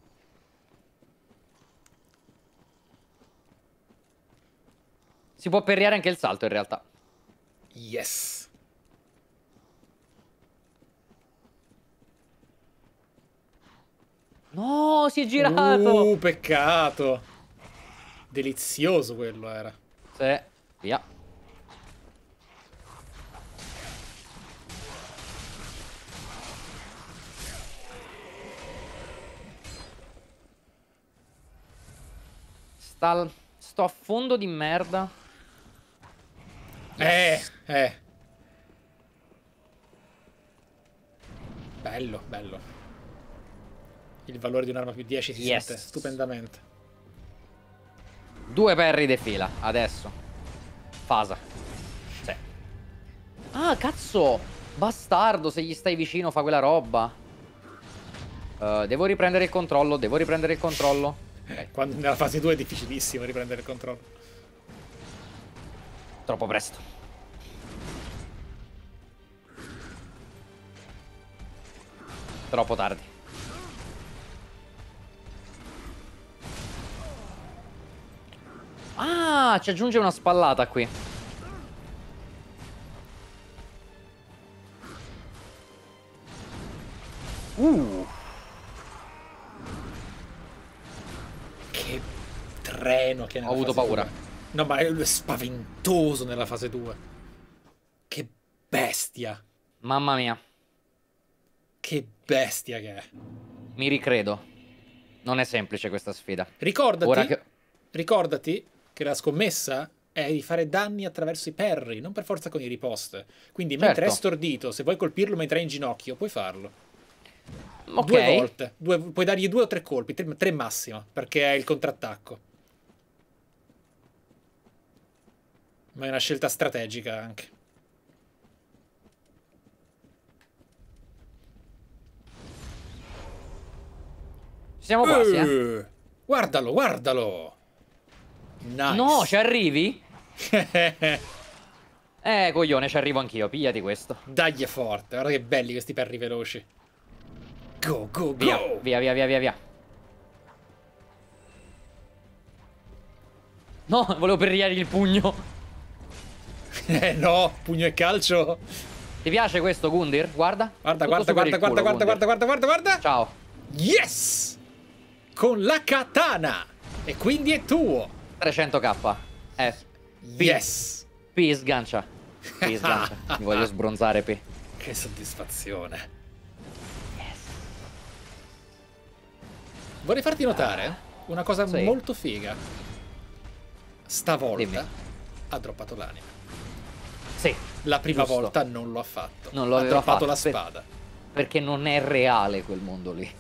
Si può perriare anche il salto in realtà. Yes. No, si è girato. Uh, peccato. Delizioso quello era. Sì, via. Sta, sto a fondo di merda. Eh, eh. Bello, bello. Il valore di un'arma più 10 si yes. sente stupendamente. Due perri di fila, adesso. Fasa. Sì. Ah, cazzo! Bastardo, se gli stai vicino fa quella roba. Uh, devo riprendere il controllo, devo riprendere il controllo. Eh, okay. Quando, nella fase 2 è difficilissimo riprendere il controllo. Troppo presto. Troppo tardi. Ah, ci aggiunge una spallata qui. Uh. Che treno che ne Ho avuto paura. Due. No, ma è spaventoso nella fase 2. Che bestia. Mamma mia. Che bestia che è. Mi ricredo. Non è semplice questa sfida. Ricordati, che... ricordati che la scommessa è di fare danni attraverso i perri, non per forza con i ripost. Quindi certo. mentre è stordito, se vuoi colpirlo mentre è in ginocchio, puoi farlo. Okay. Due volte. Due, puoi dargli due o tre colpi, tre, tre massima, perché è il contrattacco. Ma è una scelta strategica anche. Siamo quasi, uh, eh. Guardalo, guardalo. Nice. No, ci arrivi? eh, coglione, ci arrivo anch'io. Pigliati questo. Dagli è forte. Guarda che belli questi perri veloci. Go, go, go. Via, via, via, via, via. No, volevo perriare il pugno. eh no, pugno e calcio. Ti piace questo Gundir? Guarda. Guarda, guarda guarda, culo, guarda, guarda, guarda, guarda, guarda, guarda, guarda, guarda. Ciao. Yes! con la katana. E quindi è tuo. 300k. F. Eh, yes. P sgancia. P sgancia. Mi voglio sbronzare P. Che soddisfazione. Yes. Vorrei farti notare ah. una cosa sì. molto figa. Stavolta Dimmi. ha droppato l'anima. Sì. La prima giusto. volta non lo ha fatto. Non lo ha droppato fatto, la spada. Per... perché non è reale quel mondo lì.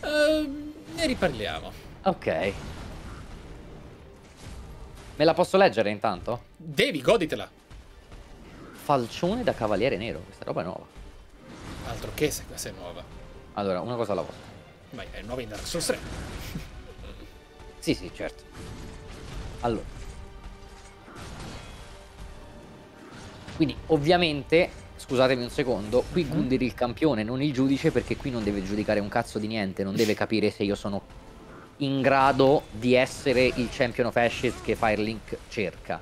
Ehm... Um ne riparliamo. Ok. Me la posso leggere intanto? Devi, goditela. Falcione da cavaliere nero, questa roba è nuova. Altro che se questa è nuova. Allora, una cosa alla volta. Ma è nuova in Dark Souls 3. sì, sì, certo. Allora. Quindi, ovviamente, scusatemi un secondo, qui mhm. Gundir il campione, non il giudice, perché qui non deve giudicare un cazzo di niente, non deve capire se io sono in grado di essere il champion of Ashes che Firelink cerca.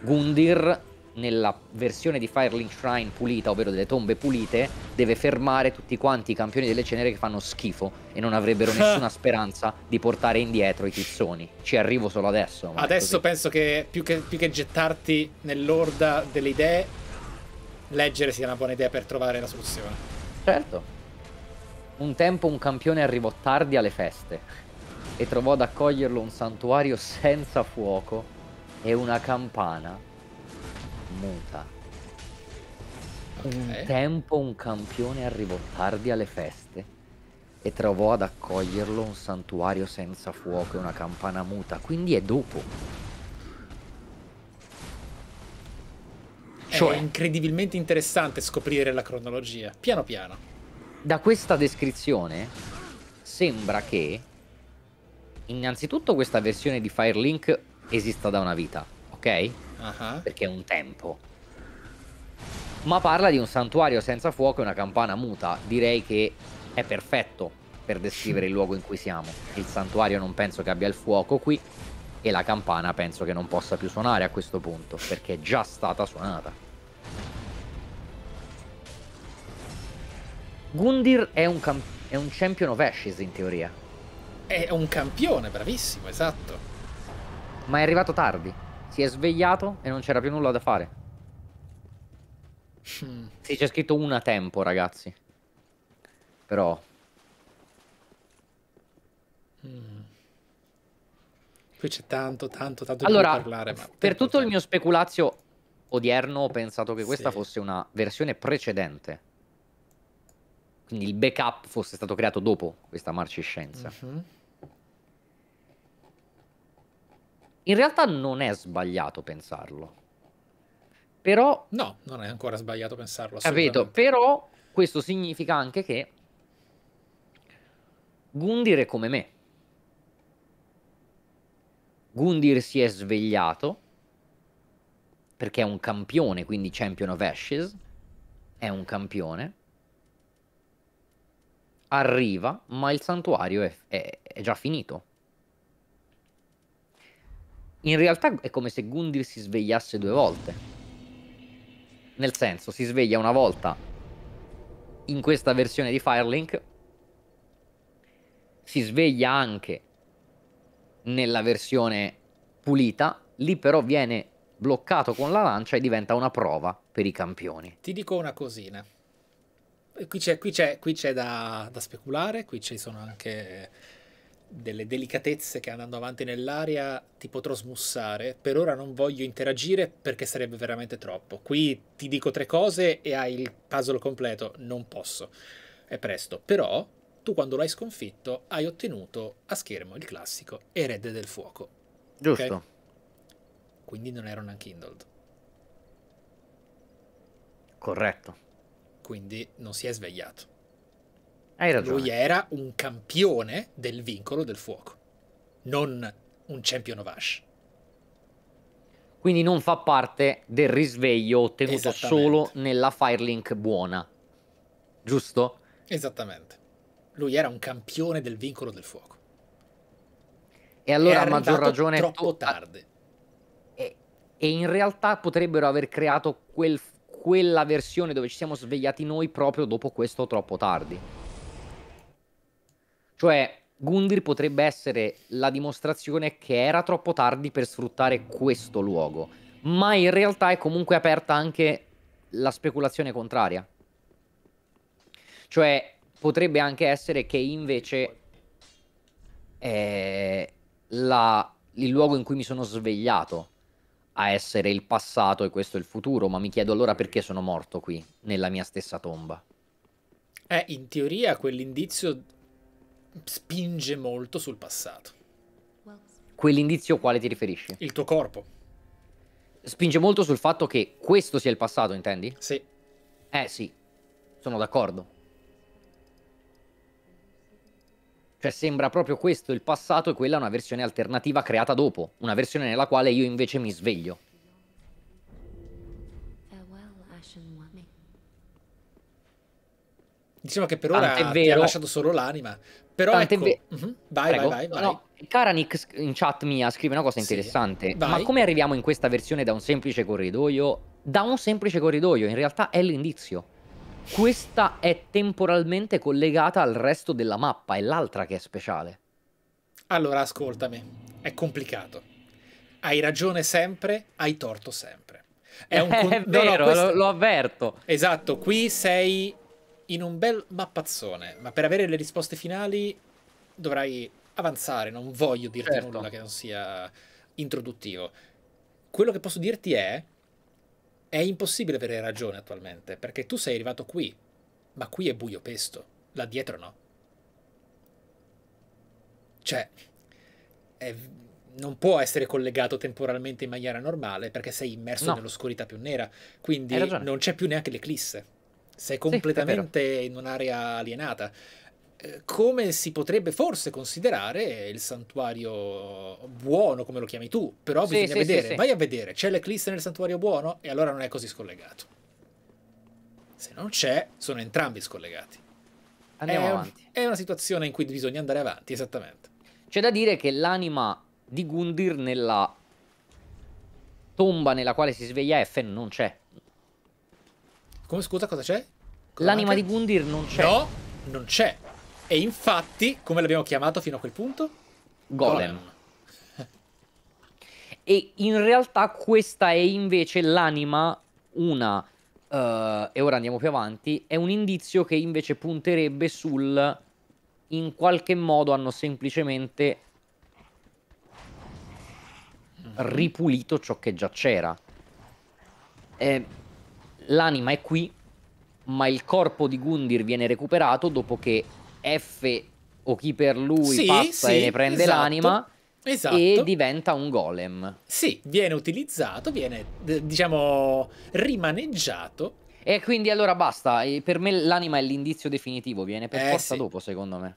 Gundir, nella versione di Firelink Shrine pulita, ovvero delle tombe pulite, deve fermare tutti quanti i campioni delle cenere che fanno schifo e non avrebbero nessuna speranza di portare indietro i tizzoni. Ci arrivo solo adesso. Adesso penso che più, che più che gettarti nell'orda delle idee leggere sia una buona idea per trovare la soluzione. Certo. Un tempo un campione arrivò tardi alle feste e trovò ad accoglierlo un santuario senza fuoco e una campana muta. Okay. Un tempo un campione arrivò tardi alle feste e trovò ad accoglierlo un santuario senza fuoco e una campana muta, quindi è dopo. Cioè, è incredibilmente interessante scoprire la cronologia, piano piano. Da questa descrizione sembra che innanzitutto questa versione di Firelink esista da una vita, ok? Uh -huh. Perché è un tempo. Ma parla di un santuario senza fuoco e una campana muta. Direi che è perfetto per descrivere il luogo in cui siamo. Il santuario non penso che abbia il fuoco qui e la campana penso che non possa più suonare a questo punto perché è già stata suonata. Gundir è un, è un champion of Ashes in teoria. È un campione, bravissimo, esatto. Ma è arrivato tardi. Si è svegliato e non c'era più nulla da fare. Hmm. Sì, c'è scritto una tempo, ragazzi. Però... Mm. Qui c'è tanto, tanto, tanto allora, di parlare. Ma per tutto il mio speculazio odierno ho pensato che questa sì. fosse una versione precedente. Quindi il backup fosse stato creato dopo questa marciscenza. Mm -hmm. In realtà non è sbagliato pensarlo. Però... No, non è ancora sbagliato pensarlo. Capito, però questo significa anche che Gundir è come me. Gundir si è svegliato perché è un campione, quindi Champion of Ashes, è un campione, arriva, ma il santuario è, è, è già finito. In realtà è come se Gundir si svegliasse due volte. Nel senso, si sveglia una volta in questa versione di Firelink, si sveglia anche nella versione pulita, lì però viene bloccato con la lancia e diventa una prova per i campioni. Ti dico una cosina. Eh, qui c'è, qui c'è, qui c'è da, da, speculare, qui ci sono anche delle delicatezze che andando avanti nell'aria ti potrò smussare. Per ora non voglio interagire perché sarebbe veramente troppo. Qui ti dico tre cose e hai il puzzle completo. Non posso. È presto. Però tu quando l'hai sconfitto hai ottenuto a schermo il classico erede del fuoco. Giusto. Okay? quindi non era erano unkindled. Corretto. Quindi non si è svegliato. Hai ragione. Lui era un campione del vincolo del fuoco, non un champion of Ash. Quindi non fa parte del risveglio ottenuto solo nella Firelink buona. Giusto? Esattamente. Lui era un campione del vincolo del fuoco. E allora a maggior ragione troppo tardi e in realtà potrebbero aver creato quel, quella versione dove ci siamo svegliati noi proprio dopo questo troppo tardi. Cioè, Gundir potrebbe essere la dimostrazione che era troppo tardi per sfruttare questo luogo, ma in realtà è comunque aperta anche la speculazione contraria. Cioè, potrebbe anche essere che invece eh, la, il luogo in cui mi sono svegliato a essere il passato e questo è il futuro, ma mi chiedo allora perché sono morto qui, nella mia stessa tomba. Eh, in teoria quell'indizio spinge molto sul passato. Quell'indizio quale ti riferisci? Il tuo corpo. Spinge molto sul fatto che questo sia il passato, intendi? Sì. Eh sì, sono d'accordo. Cioè sembra proprio questo il passato e quella una versione alternativa creata dopo, una versione nella quale io invece mi sveglio. Diciamo che per ora ti ha lasciato solo l'anima. Però Tant'è ecco... Ve... Uh-huh. Vai, vai, vai, vai, No, Karanik in chat mia scrive una cosa interessante. Sì. Ma come arriviamo in questa versione da un semplice corridoio? Da un semplice corridoio, in realtà è l'indizio questa è temporalmente collegata al resto della mappa, è l'altra che è speciale. Allora, ascoltami, è complicato. Hai ragione sempre, hai torto sempre. È, un con... è vero, no, no, questo... lo avverto. Esatto, qui sei in un bel mappazzone, ma per avere le risposte finali dovrai avanzare, non voglio dirti certo. nulla che non sia introduttivo. Quello che posso dirti è è impossibile avere ragione attualmente, perché tu sei arrivato qui, ma qui è buio pesto, là dietro no. Cioè, è, non può essere collegato temporalmente in maniera normale perché sei immerso no. nell'oscurità più nera, quindi non c'è più neanche l'eclisse. Sei completamente sì, in un'area alienata come si potrebbe forse considerare il santuario buono, come lo chiami tu, però sì, bisogna sì, vedere, sì, vai a vedere, c'è l'eclisse nel santuario buono e allora non è così scollegato. Se non c'è, sono entrambi scollegati. Andiamo è avanti. è una situazione in cui bisogna andare avanti, esattamente. C'è da dire che l'anima di Gundir nella tomba nella quale si sveglia Effen non c'è. Come scusa, cosa c'è? L'anima di Gundir non c'è. No, non c'è. E infatti, come l'abbiamo chiamato fino a quel punto? Golem. Golem. e in realtà questa è invece l'anima, una, uh, e ora andiamo più avanti, è un indizio che invece punterebbe sul... In qualche modo hanno semplicemente mm-hmm. ripulito ciò che già c'era. Eh, l'anima è qui, ma il corpo di Gundir viene recuperato dopo che F o chi per lui sì, passa sì, e ne prende esatto, l'anima. Esatto. E diventa un golem. Sì, viene utilizzato, viene diciamo rimaneggiato. E quindi allora basta. Per me l'anima è l'indizio definitivo, viene per eh, forza sì. dopo, secondo me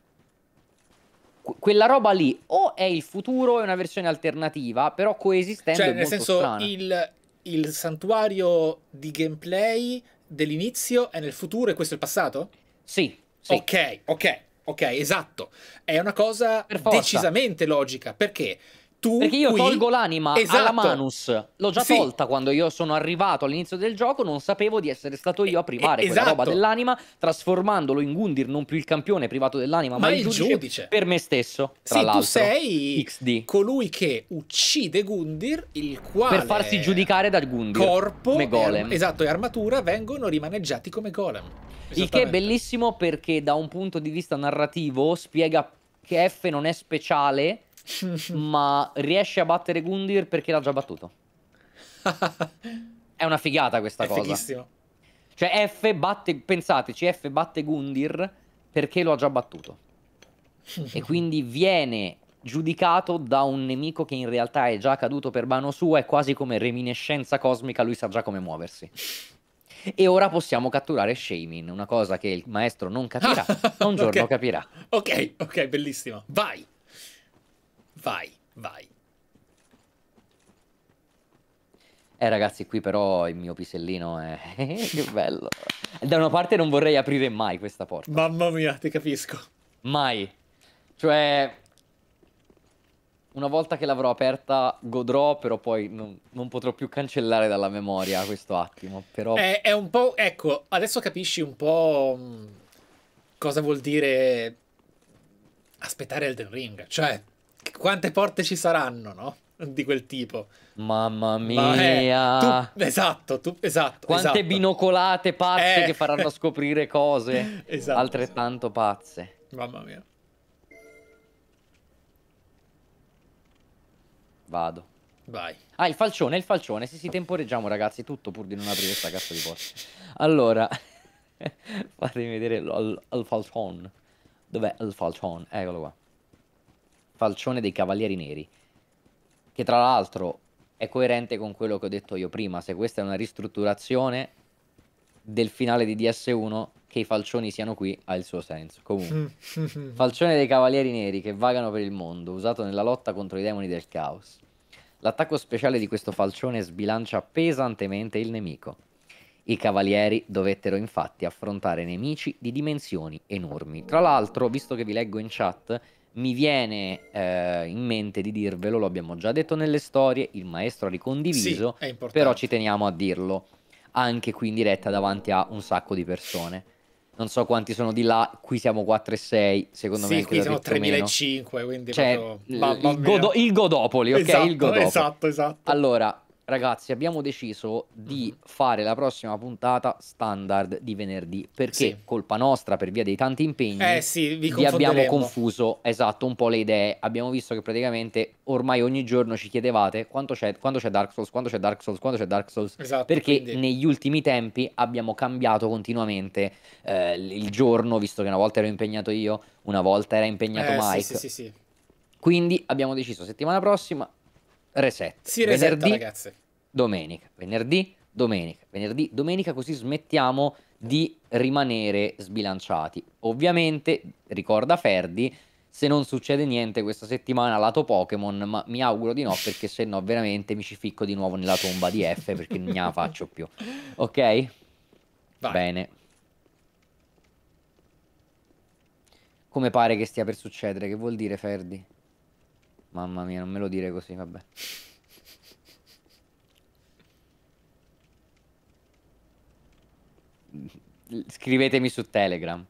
quella roba lì o è il futuro, è una versione alternativa, però coesistente. Cioè, nel senso, il, il, santuario di gameplay dell'inizio è nel futuro e questo è il passato? Sì. Sì. Ok, ok, ok, esatto. È una cosa decisamente logica perché tu. Perché io qui... tolgo l'anima esatto. alla Manus. L'ho già sì. tolta quando io sono arrivato all'inizio del gioco. Non sapevo di essere stato io a eh, privare eh, esatto. roba dell'anima, trasformandolo in Gundir, non più il campione privato dell'anima, ma, ma il giudice, giudice, per me stesso. Tra sì, tu sei XD. colui che uccide Gundir, il quale. Per farsi giudicare dal Gundir. Corpo, come golem. esatto, e armatura vengono rimaneggiati come golem. Il che è bellissimo perché da un punto di vista narrativo spiega che F non è speciale, ma riesce a battere Gundir perché l'ha già battuto. è una figata questa è cosa. Fighissimo. Cioè F batte, pensateci, F batte Gundir perché lo ha già battuto. e quindi viene giudicato da un nemico che in realtà è già caduto per mano sua, è quasi come reminiscenza cosmica, lui sa già come muoversi. E ora possiamo catturare Shamin, una cosa che il maestro non capirà, ma un giorno okay. capirà. Ok, ok, bellissimo. Vai! Vai, vai. Eh ragazzi, qui però il mio pisellino è... che bello. Da una parte non vorrei aprire mai questa porta. Mamma mia, ti capisco. Mai. Cioè, una volta che l'avrò aperta godrò, però poi non, non, potrò più cancellare dalla memoria questo attimo. Però... È, è, un po'... Ecco, adesso capisci un po' mm, cosa vuol dire aspettare Elden Ring. Cioè, quante porte ci saranno, no? Di quel tipo. Mamma mia. Ma, eh, tu, esatto, tu, esatto. Quante esatto. binocolate pazze eh. che faranno scoprire cose esatto, altrettanto esatto. pazze. Mamma mia. Vado. Vai. Ah, il falcione, il falcione. Sì, sì, temporeggiamo, ragazzi, tutto pur di non aprire questa cazzo di porta. Allora, fatemi vedere il falcione. Dov'è il falcione? Eccolo qua. Falcione dei Cavalieri Neri. Che tra l'altro è coerente con quello che ho detto io prima. Se questa è una ristrutturazione del finale di DS1, che i falcioni siano qui ha il suo senso. Comunque, falcione dei cavalieri neri che vagano per il mondo, usato nella lotta contro i demoni del caos. L'attacco speciale di questo falcione sbilancia pesantemente il nemico. I cavalieri dovettero infatti affrontare nemici di dimensioni enormi. Tra l'altro, visto che vi leggo in chat, mi viene eh, in mente di dirvelo, lo abbiamo già detto nelle storie, il maestro ha ricondiviso, sì, però ci teniamo a dirlo anche qui in diretta davanti a un sacco di persone non so quanti sono di là, qui siamo 4 e 6, secondo sì, me. qui sono 3.500, quindi cioè, proprio... il, godo, il Godopoli, ok? Esatto, il Godopoli. Esatto, esatto. Allora, ragazzi, abbiamo deciso di mm-hmm. fare la prossima puntata standard di venerdì perché sì. colpa nostra per via dei tanti impegni eh sì, vi, vi abbiamo confuso esatto un po' le idee. Abbiamo visto che praticamente ormai ogni giorno ci chiedevate quanto c'è, quando c'è Dark Souls, quando c'è Dark Souls, quando c'è Dark Souls, esatto, perché quindi... negli ultimi tempi abbiamo cambiato continuamente eh, il giorno, visto che una volta ero impegnato io, una volta era impegnato eh, Mike. Sì, sì, sì, sì. Quindi abbiamo deciso settimana prossima reset. Si resetta, venerdì, ragazzi. Domenica, venerdì, domenica, venerdì, domenica, così smettiamo di rimanere sbilanciati. Ovviamente, ricorda Ferdi, se non succede niente questa settimana lato Pokémon, ma mi auguro di no perché se no veramente mi ci ficco di nuovo nella tomba di F perché non ne la faccio più. Ok? Vai. Bene. Come pare che stia per succedere? Che vuol dire Ferdi? Mamma mia, non me lo dire così, vabbè. Scrivetemi su Telegram.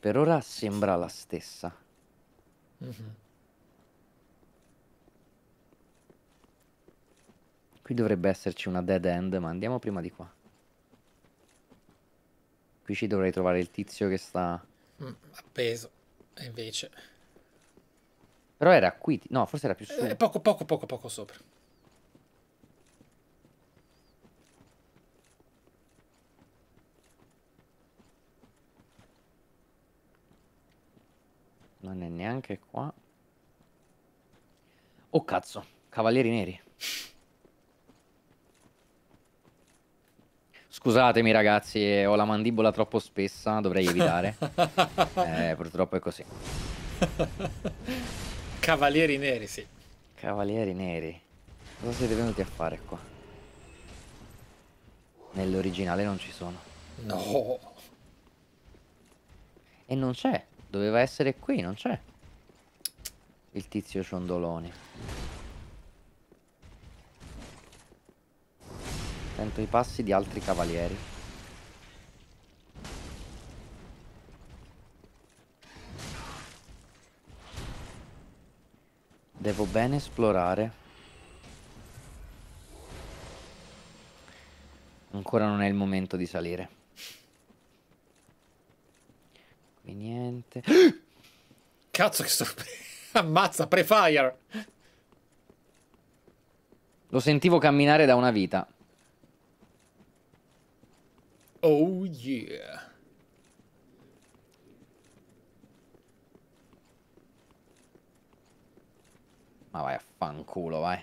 per ora sembra la stessa. Mm -hmm. Qui dovrebbe esserci una dead end, ma andiamo prima di qua. Qui ci dovrei trovare il tizio che sta... Mm, appeso, e invece... Però era qui, no, forse era più su. Eh, poco, poco, poco, poco sopra. Non è neanche qua. Oh cazzo, Cavalieri Neri. Scusatemi ragazzi, eh, ho la mandibola troppo spessa, dovrei evitare. eh, purtroppo è così. Cavalieri Neri, sì. Cavalieri Neri. Cosa siete venuti a fare qua? Nell'originale non ci sono. No. E non c'è Doveva essere qui, non c'è. Il tizio ciondoloni. Sento i passi di altri cavalieri. Devo ben esplorare. Ancora non è il momento di salire. E niente. Cazzo che sto... Ammazza, prefire. Lo sentivo camminare da una vita. Oh yeah. Ma vai a fanculo, vai.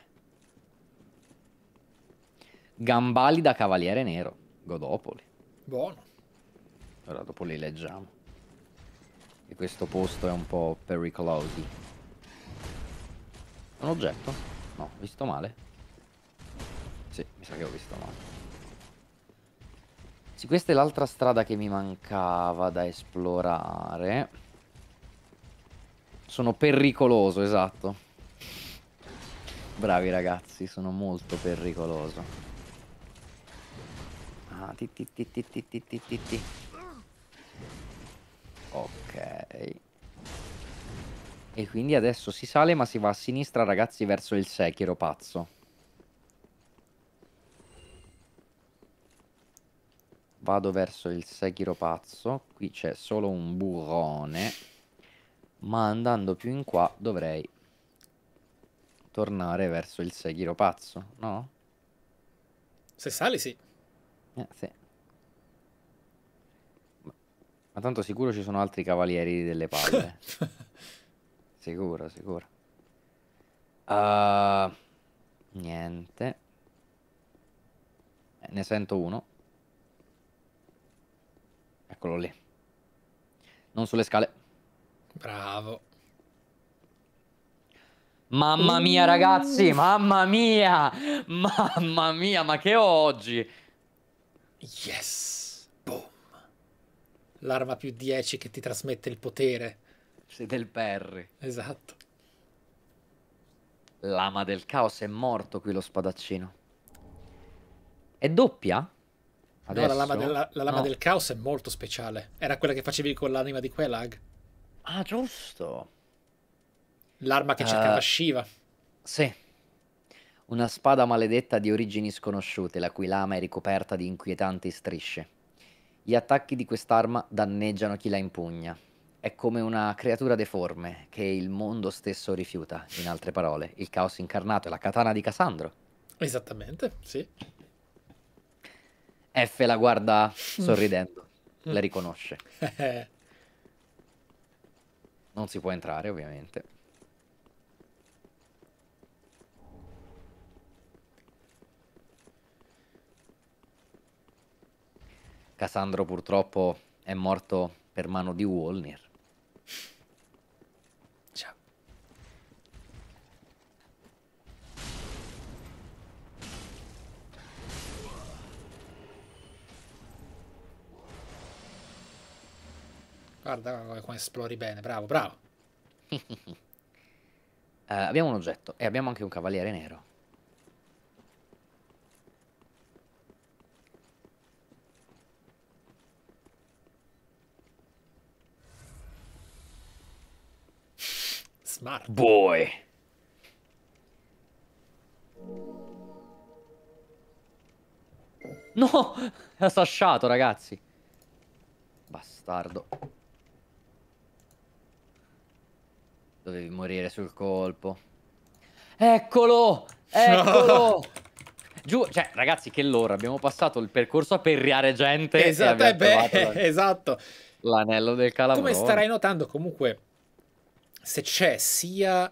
Gambali da Cavaliere Nero. Godopoli. Buono. Ora dopo li leggiamo. E questo posto è un po' pericoloso. Un oggetto? No, ho visto male. Sì, mi sa che ho visto male. Sì, questa è l'altra strada che mi mancava da esplorare. Sono pericoloso, esatto. Bravi ragazzi, sono molto pericoloso. Ah, ti ti ti ti ti ti ti ti. Ok. E quindi adesso si sale ma si va a sinistra ragazzi verso il Sekiro pazzo. Vado verso il Sekiro pazzo. Qui c'è solo un burrone. Ma andando più in qua dovrei tornare verso il Sekiro pazzo, no? Se sali sì. Eh, sì. Ma tanto sicuro ci sono altri cavalieri delle palle. sicuro, sicuro. Uh, niente. Eh, ne sento uno. Eccolo lì. Non sulle scale. Bravo. Mamma mia, ragazzi, mamma mia, mamma mia, ma che ho oggi. Yes l'arma più 10 che ti trasmette il potere. Sì, del Perry. Esatto. Lama del caos è morto qui lo spadaccino. È doppia? Adesso? No, la lama, della, la lama no. del caos è molto speciale. Era quella che facevi con l'anima di Quelag. Ah, giusto. L'arma che uh, cercava eh, Shiva. Sì. Una spada maledetta di origini sconosciute, la cui lama è ricoperta di inquietanti strisce. Gli attacchi di quest'arma danneggiano chi la impugna. È come una creatura deforme che il mondo stesso rifiuta, in altre parole. Il caos incarnato è la katana di Cassandro. Esattamente, sì. F la guarda mm. sorridendo, la mm. riconosce. Non si può entrare, ovviamente. Cassandro purtroppo è morto per mano di Wolnir. Ciao. Guarda come esplori bene, bravo, bravo. uh, abbiamo un oggetto e abbiamo anche un cavaliere nero. Smart. Boy. No! Ha sasciato, ragazzi. Bastardo. Dovevi morire sul colpo. Eccolo! Eccolo! Giù, cioè, ragazzi, che loro Abbiamo passato il percorso a perriare gente. Esatto, e eh beh, esatto. L'anello del calabrone. Come starai notando, comunque se c'è sia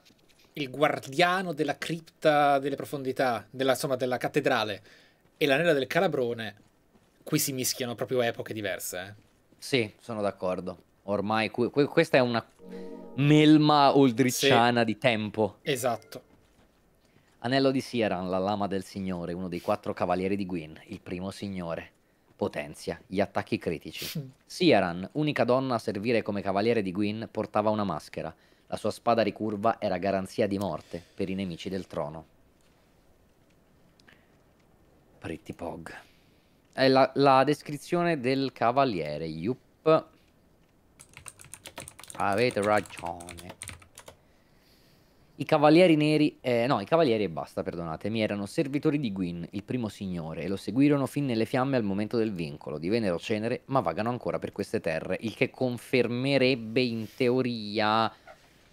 il guardiano della cripta delle profondità, della, insomma, della cattedrale e l'anello del calabrone, qui si mischiano proprio epoche diverse. Eh. Sì, sono d'accordo. Ormai questa è una melma oldriciana sì. di tempo. Esatto. Anello di Sieran, la lama del signore, uno dei quattro cavalieri di Gwyn, il primo signore. Potenzia, gli attacchi critici. Sieran, unica donna a servire come cavaliere di Gwyn, portava una maschera la sua spada ricurva era garanzia di morte per i nemici del trono. Pretty Pog. È la, la descrizione del cavaliere. Yup. Avete ragione. I cavalieri neri, eh, no, i cavalieri e basta, perdonatemi, erano servitori di Gwyn, il primo signore, e lo seguirono fin nelle fiamme al momento del vincolo. Divennero cenere, ma vagano ancora per queste terre, il che confermerebbe in teoria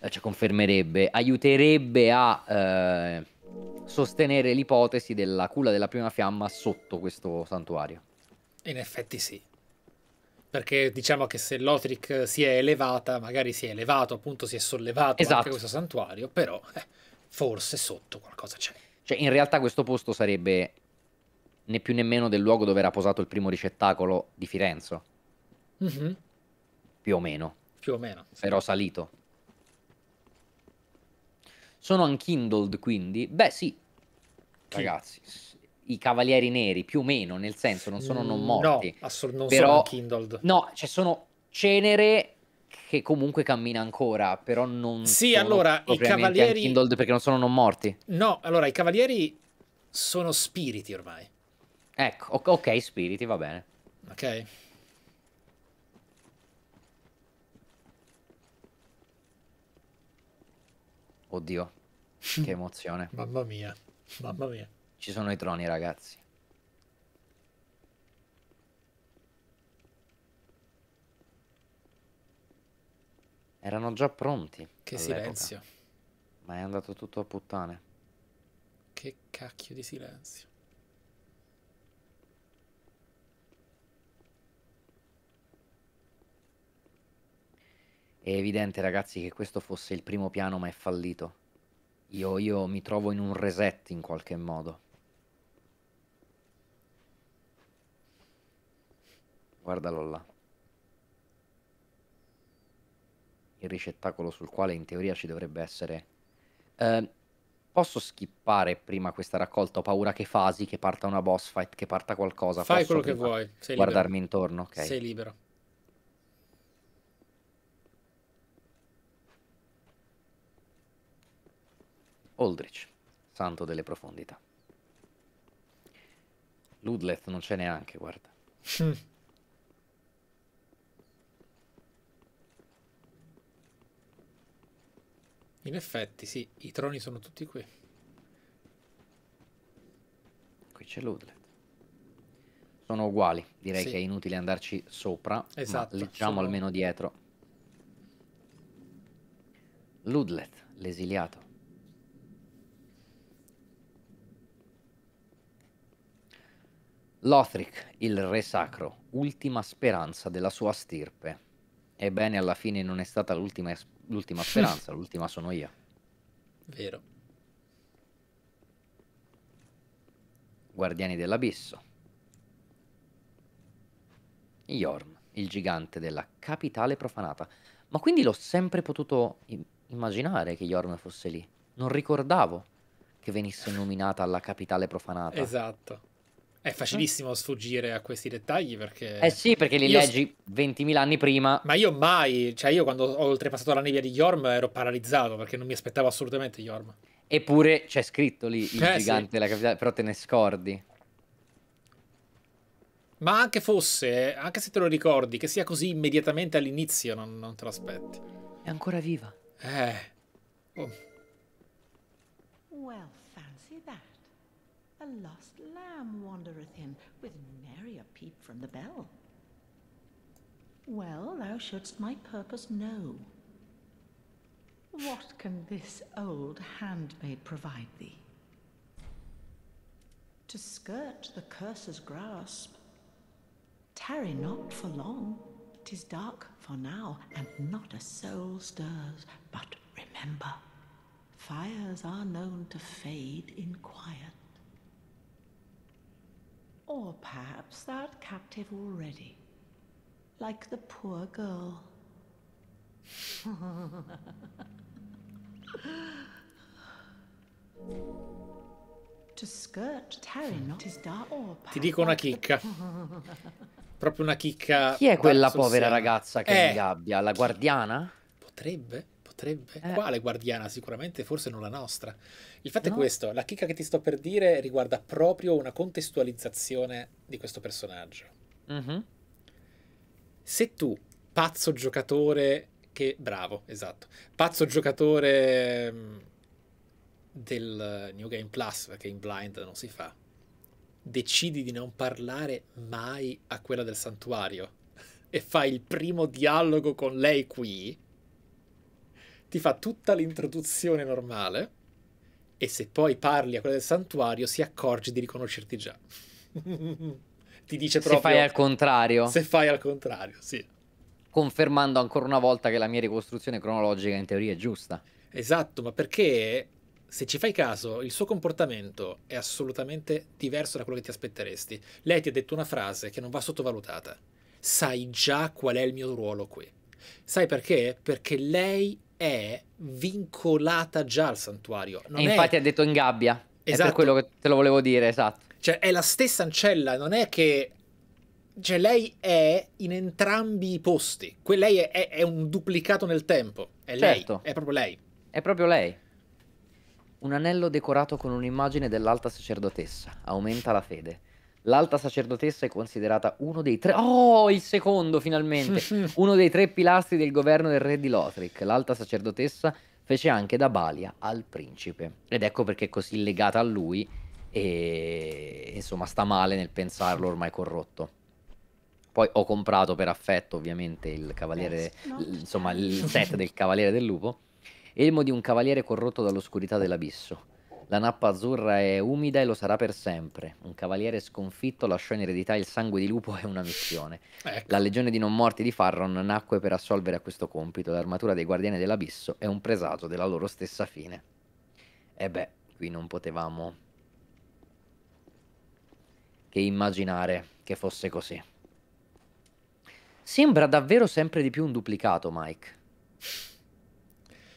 eh, cioè confermerebbe, aiuterebbe a eh, sostenere l'ipotesi della culla della prima fiamma sotto questo santuario. In effetti sì. Perché diciamo che se Lothric si è elevata, magari si è elevato, appunto si è sollevato esatto. anche questo santuario, però eh, forse sotto qualcosa c'è. Cioè in realtà questo posto sarebbe né più né meno del luogo dove era posato il primo ricettacolo di Firenze. Mm -hmm. Più o meno. Più o meno. Però salito. Sono unkindled quindi? Beh sì, ragazzi, i Cavalieri Neri più o meno, nel senso non sono non mm, morti. No, assolutamente non però, sono unkindled. No, cioè sono cenere che comunque cammina ancora, però non Sì, allora i cavalieri unkindled perché non sono non morti. No, allora i cavalieri sono spiriti ormai. Ecco, ok, spiriti, va bene. Ok. Oddio, che emozione. Mamma mia, mamma mia. Ci sono i troni, ragazzi. Erano già pronti. Che silenzio. Ma è andato tutto a puttane. Che cacchio di silenzio. È evidente, ragazzi, che questo fosse il primo piano, ma è fallito. Io, io mi trovo in un reset in qualche modo. Guardalo là. Il ricettacolo sul quale in teoria ci dovrebbe essere... Eh, posso skippare prima questa raccolta? Ho paura che fasi, che parta una boss fight, che parta qualcosa. Fai posso quello che vuoi. Sei guardarmi libero. intorno, ok. Sei libero. Aldrich, santo delle profondità. Ludleth non c'è neanche, guarda. Mm. In effetti, sì, i troni sono tutti qui. Qui c'è Ludleth. Sono uguali, direi sì. che è inutile andarci sopra, esatto, leggiamo sono... almeno dietro. Ludleth, l'esiliato. Lothric, il re sacro, ultima speranza della sua stirpe. Ebbene, alla fine non è stata l'ultima, l'ultima speranza, l'ultima sono io. Vero. Guardiani dell'Abisso. Yorm, il gigante della capitale profanata. Ma quindi l'ho sempre potuto immaginare che Yorm fosse lì. Non ricordavo che venisse nominata alla capitale profanata. Esatto. È facilissimo sfuggire a questi dettagli perché... Eh sì, perché li io... leggi 20.000 anni prima. Ma io mai, cioè io quando ho oltrepassato la nebbia di Yorm ero paralizzato perché non mi aspettavo assolutamente Yorm. Eppure c'è scritto lì il eh, gigante della sì. capitale, però te ne scordi. Ma anche fosse, anche se te lo ricordi, che sia così immediatamente all'inizio, non, non te lo aspetti. È ancora viva. Eh. Oh. Well, fancy that. A loss lamb wandereth in, with nary a peep from the bell. Well, thou shouldst my purpose know. What can this old handmaid provide thee? To skirt the curse's grasp, tarry not for long. Tis dark for now, and not a soul stirs. But remember, fires are known to fade in quiet. Or perhaps thou'rt captive already, like the poor girl. Mm. Ti dico una chicca. Proprio una chicca. Chi è quella povera ragazza che eh. li abbia? La guardiana? Potrebbe potrebbe? Eh. Quale guardiana? Sicuramente forse non la nostra. Il fatto no. è questo, la chicca che ti sto per dire riguarda proprio una contestualizzazione di questo personaggio. Mm-hmm. Se tu, pazzo giocatore, che bravo, esatto, pazzo giocatore mm, del New Game Plus, perché in blind non si fa, decidi di non parlare mai a quella del santuario e fai il primo dialogo con lei qui, ti fa tutta l'introduzione normale e se poi parli a quella del santuario si accorge di riconoscerti già. ti dice proprio... Se fai al contrario. Se fai al contrario, sì. Confermando ancora una volta che la mia ricostruzione cronologica in teoria è giusta. Esatto, ma perché se ci fai caso, il suo comportamento è assolutamente diverso da quello che ti aspetteresti. Lei ti ha detto una frase che non va sottovalutata. Sai già qual è il mio ruolo qui. Sai perché? Perché lei è vincolata già al santuario. Non e infatti è... ha detto in gabbia. Esatto. È per esatto. quello che te lo volevo dire, esatto. Cioè, è la stessa ancella, non è che... Cioè, lei è in entrambi i posti. Que lei è, è, è, un duplicato nel tempo. È certo. lei, è proprio lei. È proprio lei. Un anello decorato con un'immagine dell'alta sacerdotessa. Aumenta la fede. L'alta sacerdotessa è considerata uno dei tre. Oh, il secondo finalmente! uno dei tre pilastri del governo del re di Lothric. L'alta sacerdotessa fece anche da balia al principe. Ed ecco perché è così legata a lui e insomma sta male nel pensarlo ormai corrotto. Poi ho comprato per affetto ovviamente il cavaliere, eh, no. insomma il set del cavaliere del lupo, elmo di un cavaliere corrotto dall'oscurità dell'abisso la nappa azzurra è umida e lo sarà per sempre. Un cavaliere sconfitto lasciò in eredità il sangue di lupo e una missione. Ecco. La legione di non morti di Farron nacque per assolvere a questo compito. L'armatura dei guardiani dell'abisso è un presagio della loro stessa fine. E beh, qui non potevamo che immaginare che fosse così. Sembra davvero sempre di più un duplicato, Mike.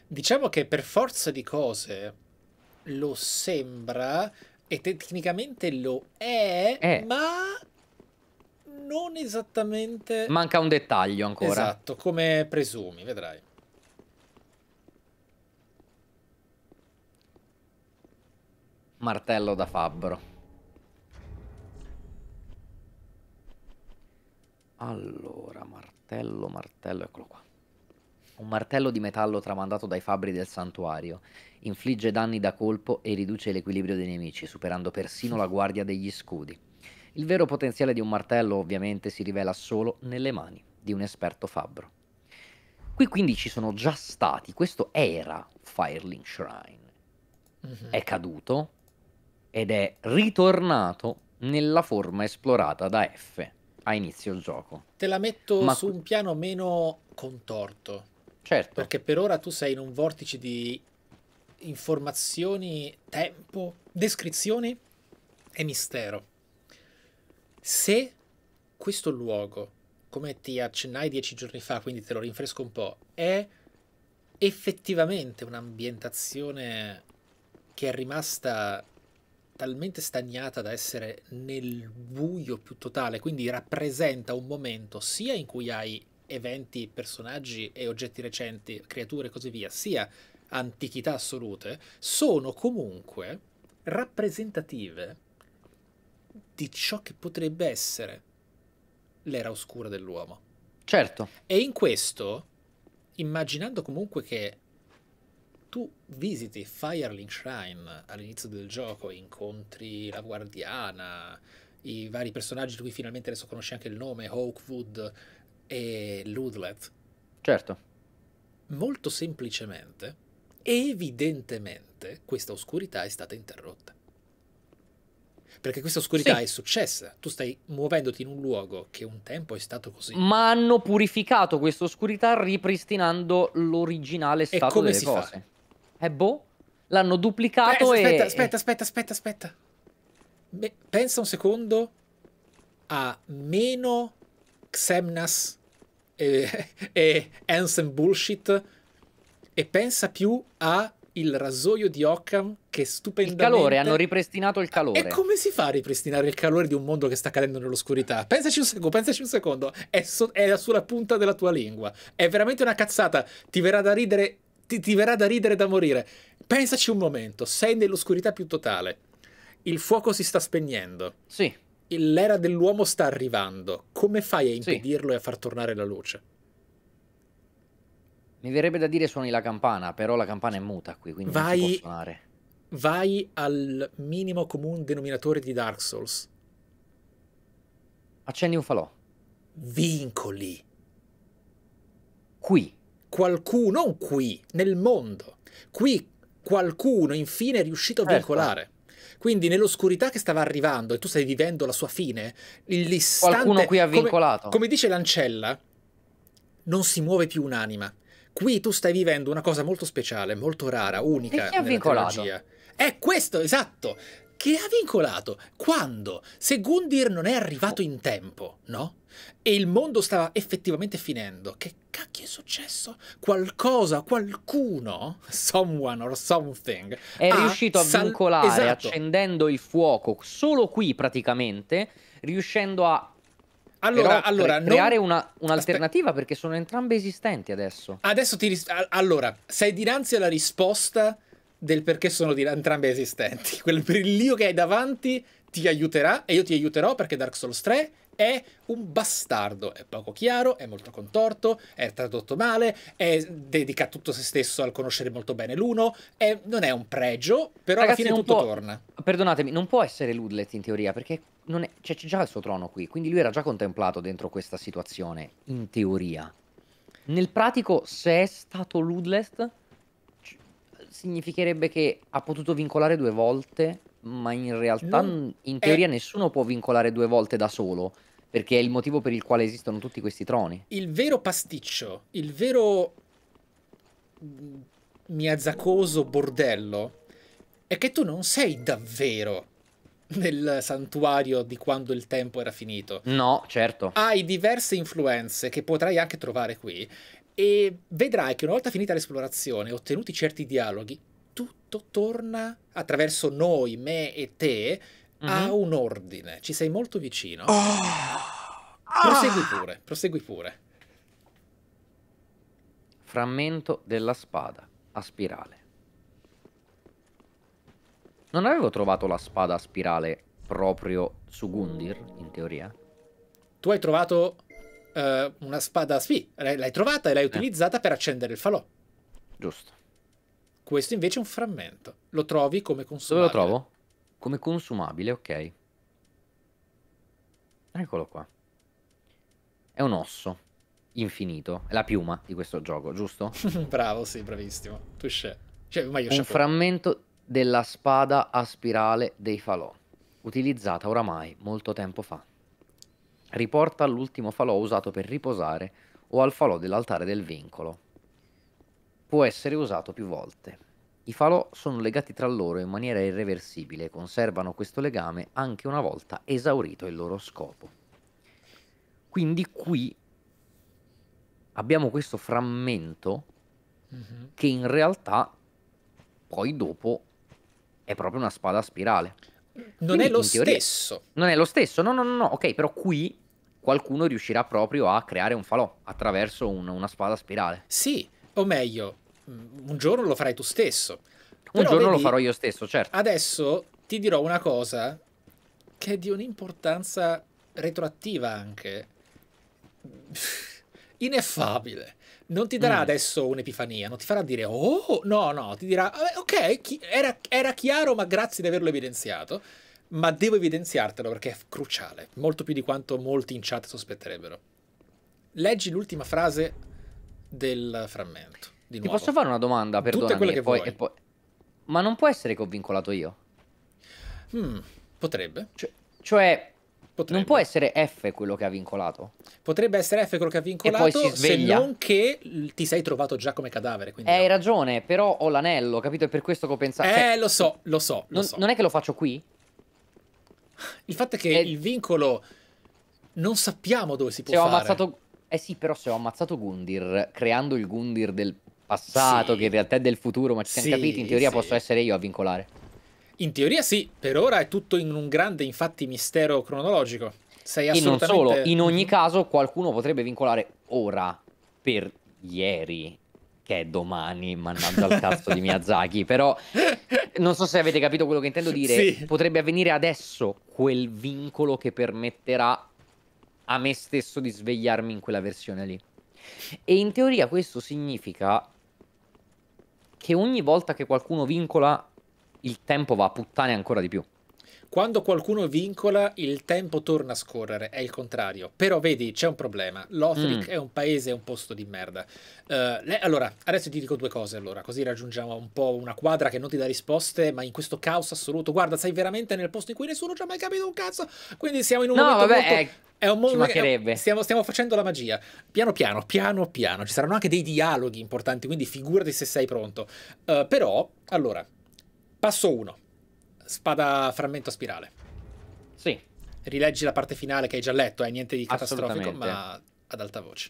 Diciamo che per forza di cose lo sembra e tecnicamente lo è, eh. ma non esattamente... Manca un dettaglio ancora. Esatto, come presumi, vedrai. Martello da fabbro. Allora, martello, martello, eccolo qua. Un martello di metallo tramandato dai fabbri del santuario infligge danni da colpo e riduce l'equilibrio dei nemici, superando persino la guardia degli scudi. Il vero potenziale di un martello ovviamente si rivela solo nelle mani di un esperto fabbro. Qui quindi ci sono già stati, questo era Firelink Shrine. Mm-hmm. È caduto ed è ritornato nella forma esplorata da F a inizio gioco. Te la metto Ma... su un piano meno contorto. Certo. Perché per ora tu sei in un vortice di informazioni, tempo, descrizioni e mistero. Se questo luogo, come ti accennai dieci giorni fa, quindi te lo rinfresco un po', è effettivamente un'ambientazione che è rimasta talmente stagnata da essere nel buio più totale, quindi rappresenta un momento sia in cui hai eventi, personaggi e oggetti recenti, creature e così via, sia antichità assolute, sono comunque rappresentative di ciò che potrebbe essere l'era oscura dell'uomo. Certo. E in questo, immaginando comunque che tu visiti Firelink Shrine all'inizio del gioco, incontri la guardiana, i vari personaggi di cui finalmente adesso conosci anche il nome, Hawkwood, e l'Udlet. Certo. Molto semplicemente, evidentemente, questa oscurità è stata interrotta. Perché questa oscurità sì. è successa. Tu stai muovendoti in un luogo che un tempo è stato così. Ma hanno purificato questa oscurità ripristinando l'originale stato e come delle cose. Fa? Eh boh, l'hanno duplicato eh, aspetta, e... Aspetta, aspetta, aspetta, aspetta. Beh, pensa un secondo a meno Xemnas e, e Ansem Bullshit e pensa più a il rasoio di Occam che stupendamente... Il calore, hanno ripristinato il calore. E come si fa a ripristinare il calore di un mondo che sta cadendo nell'oscurità? Pensaci un secondo, pensaci un secondo. È, so è, sulla punta della tua lingua. È veramente una cazzata. Ti verrà da ridere, ti, ti verrà da, ridere da morire. Pensaci un momento, sei nell'oscurità più totale. Il fuoco si sta spegnendo. Sì l'era dell'uomo sta arrivando, come fai a impedirlo sì. e a far tornare la luce? Mi verrebbe da dire suoni la campana, però la campana è muta qui, quindi vai, non si può suonare. Vai al minimo comune denominatore di Dark Souls. Accendi un falò. Vincoli. Qui. Qualcuno, non qui, nel mondo. Qui qualcuno infine è riuscito a certo. vincolare. Quindi nell'oscurità che stava arrivando e tu stai vivendo la sua fine, l'istante... Qualcuno qui ha vincolato. Come, come dice Lancella, non si muove più un'anima. Qui tu stai vivendo una cosa molto speciale, molto rara, unica e ha vincolato? Teologia. È questo, esatto! Che ha vincolato? Quando? Se Gundir non è arrivato in tempo, no? e il mondo stava effettivamente finendo, che cacchio è successo? Qualcosa, qualcuno, someone or something, è riuscito a vincolare esatto. accendendo il fuoco solo qui praticamente, riuscendo a allora, allora cre creare non... una, un'alternativa perché sono entrambe esistenti adesso. Adesso ti ris- allora, sei dinanzi alla risposta del perché sono entrambe esistenti. Quel brillio che hai davanti ti aiuterà e io ti aiuterò perché Dark Souls 3 è un bastardo. È poco chiaro, è molto contorto, è tradotto male, è, dedica tutto se stesso al conoscere molto bene l'uno. È, non è un pregio, però Ragazzi, alla fine tutto può, torna. Perdonatemi, non può essere Ludlet in teoria, perché cioè, c'è cioè, già il suo trono qui, quindi lui era già contemplato dentro questa situazione, in teoria. Nel pratico, se è stato Ludlet, significherebbe che ha potuto vincolare due volte, ma in realtà, non, in teoria, è... nessuno può vincolare due volte da solo perché è il motivo per il quale esistono tutti questi troni. Il vero pasticcio, il vero mm, miazzacoso bordello è che tu non sei davvero nel santuario di quando il tempo era finito. No, certo. Hai diverse influenze che potrai anche trovare qui e vedrai che una volta finita l'esplorazione, ottenuti certi dialoghi, tutto torna attraverso noi, me e te mm-hmm. ha un ordine, ci sei molto vicino. Oh! Ah. Prosegui pure, prosegui pure. Frammento della spada a spirale. Non avevo trovato la spada a spirale proprio su Gundir, in teoria? Tu hai trovato uh, una spada, sì, l'hai trovata e l'hai eh. utilizzata eh. per accendere il falò. Giusto. Questo invece è un frammento. Lo trovi come consumabile. Dove lo trovo? come consumabile, ok. Eccolo qua. È un osso infinito, è la piuma di questo gioco, giusto? Bravo, sì, bravissimo. Touché. Cioè, ma io un frammento della spada a spirale dei falò, utilizzata oramai molto tempo fa. Riporta all'ultimo falò usato per riposare o al falò dell'altare del vincolo. Può essere usato più volte. I falò sono legati tra loro in maniera irreversibile e conservano questo legame anche una volta esaurito il loro scopo. Quindi qui abbiamo questo frammento mm-hmm. che in realtà poi dopo è proprio una spada spirale. Non Quindi, è lo teoria, stesso. Non è lo stesso, no, no, no, no, ok, però qui qualcuno riuscirà proprio a creare un falò attraverso un, una spada spirale. Sì, o meglio, Mm, un giorno lo farai tu stesso. Un Però giorno vedi, lo farò io stesso, certo. Adesso ti dirò una cosa che è di un'importanza retroattiva anche ineffabile. Non ti darà mm. adesso un'epifania, non ti farà dire oh, no, no, ti dirà eh, ok, chi, era, era chiaro, ma grazie di averlo evidenziato. Ma devo evidenziartelo perché è cruciale, molto più di quanto molti in chat sospetterebbero. Leggi l'ultima frase del frammento. Ti nuovo. posso fare una domanda? Perdonami. Tutte quelle che poi, vuoi. Poi... Ma non può essere che ho vincolato io? Mm, potrebbe. Cioè, cioè potrebbe. non può essere F quello che ha vincolato? Potrebbe essere F quello che ha vincolato, e poi si se non che ti sei trovato già come cadavere. Eh, hai no. ragione, però ho l'anello, capito? È per questo che ho pensato... Eh, cioè, lo so, lo so, lo non, so. Non è che lo faccio qui? Il fatto è che eh, il vincolo... Non sappiamo dove si può se fare. Ho ammazzato... Eh sì, però se ho ammazzato Gundir, creando il Gundir del passato, sì. che in realtà è del futuro, ma ci siamo sì, capiti, in teoria sì. posso essere io a vincolare. In teoria sì, per ora è tutto in un grande infatti mistero cronologico. Sei assolutamente... E non solo, in ogni mhm. caso qualcuno potrebbe vincolare ora per ieri che è domani, mannaggia al cazzo di Miyazaki, però non so se avete capito quello che intendo dire, sì. potrebbe avvenire adesso quel vincolo che permetterà a me stesso di svegliarmi in quella versione lì. E in teoria questo significa che ogni volta che qualcuno vincola il tempo va a puttane ancora di più. Quando qualcuno vincola, il tempo torna a scorrere, è il contrario. Però vedi, c'è un problema. Lothric mm. è un paese, è un posto di merda. Uh, le, allora, adesso ti dico due cose, allora, così raggiungiamo un po' una quadra che non ti dà risposte, ma in questo caos assoluto. Guarda, sei veramente nel posto in cui nessuno ci ha mai capito un cazzo. Quindi siamo in un no, momento vabbè, molto... è... Eh, è un mondo che stiamo, stiamo, facendo la magia. Piano piano, piano piano. Ci saranno anche dei dialoghi importanti, quindi figurati se sei pronto. Uh, però, allora, passo 1 spada frammento spirale. Sì. Rileggi la parte finale che hai già letto, è eh? niente di catastrofico, ma ad alta voce.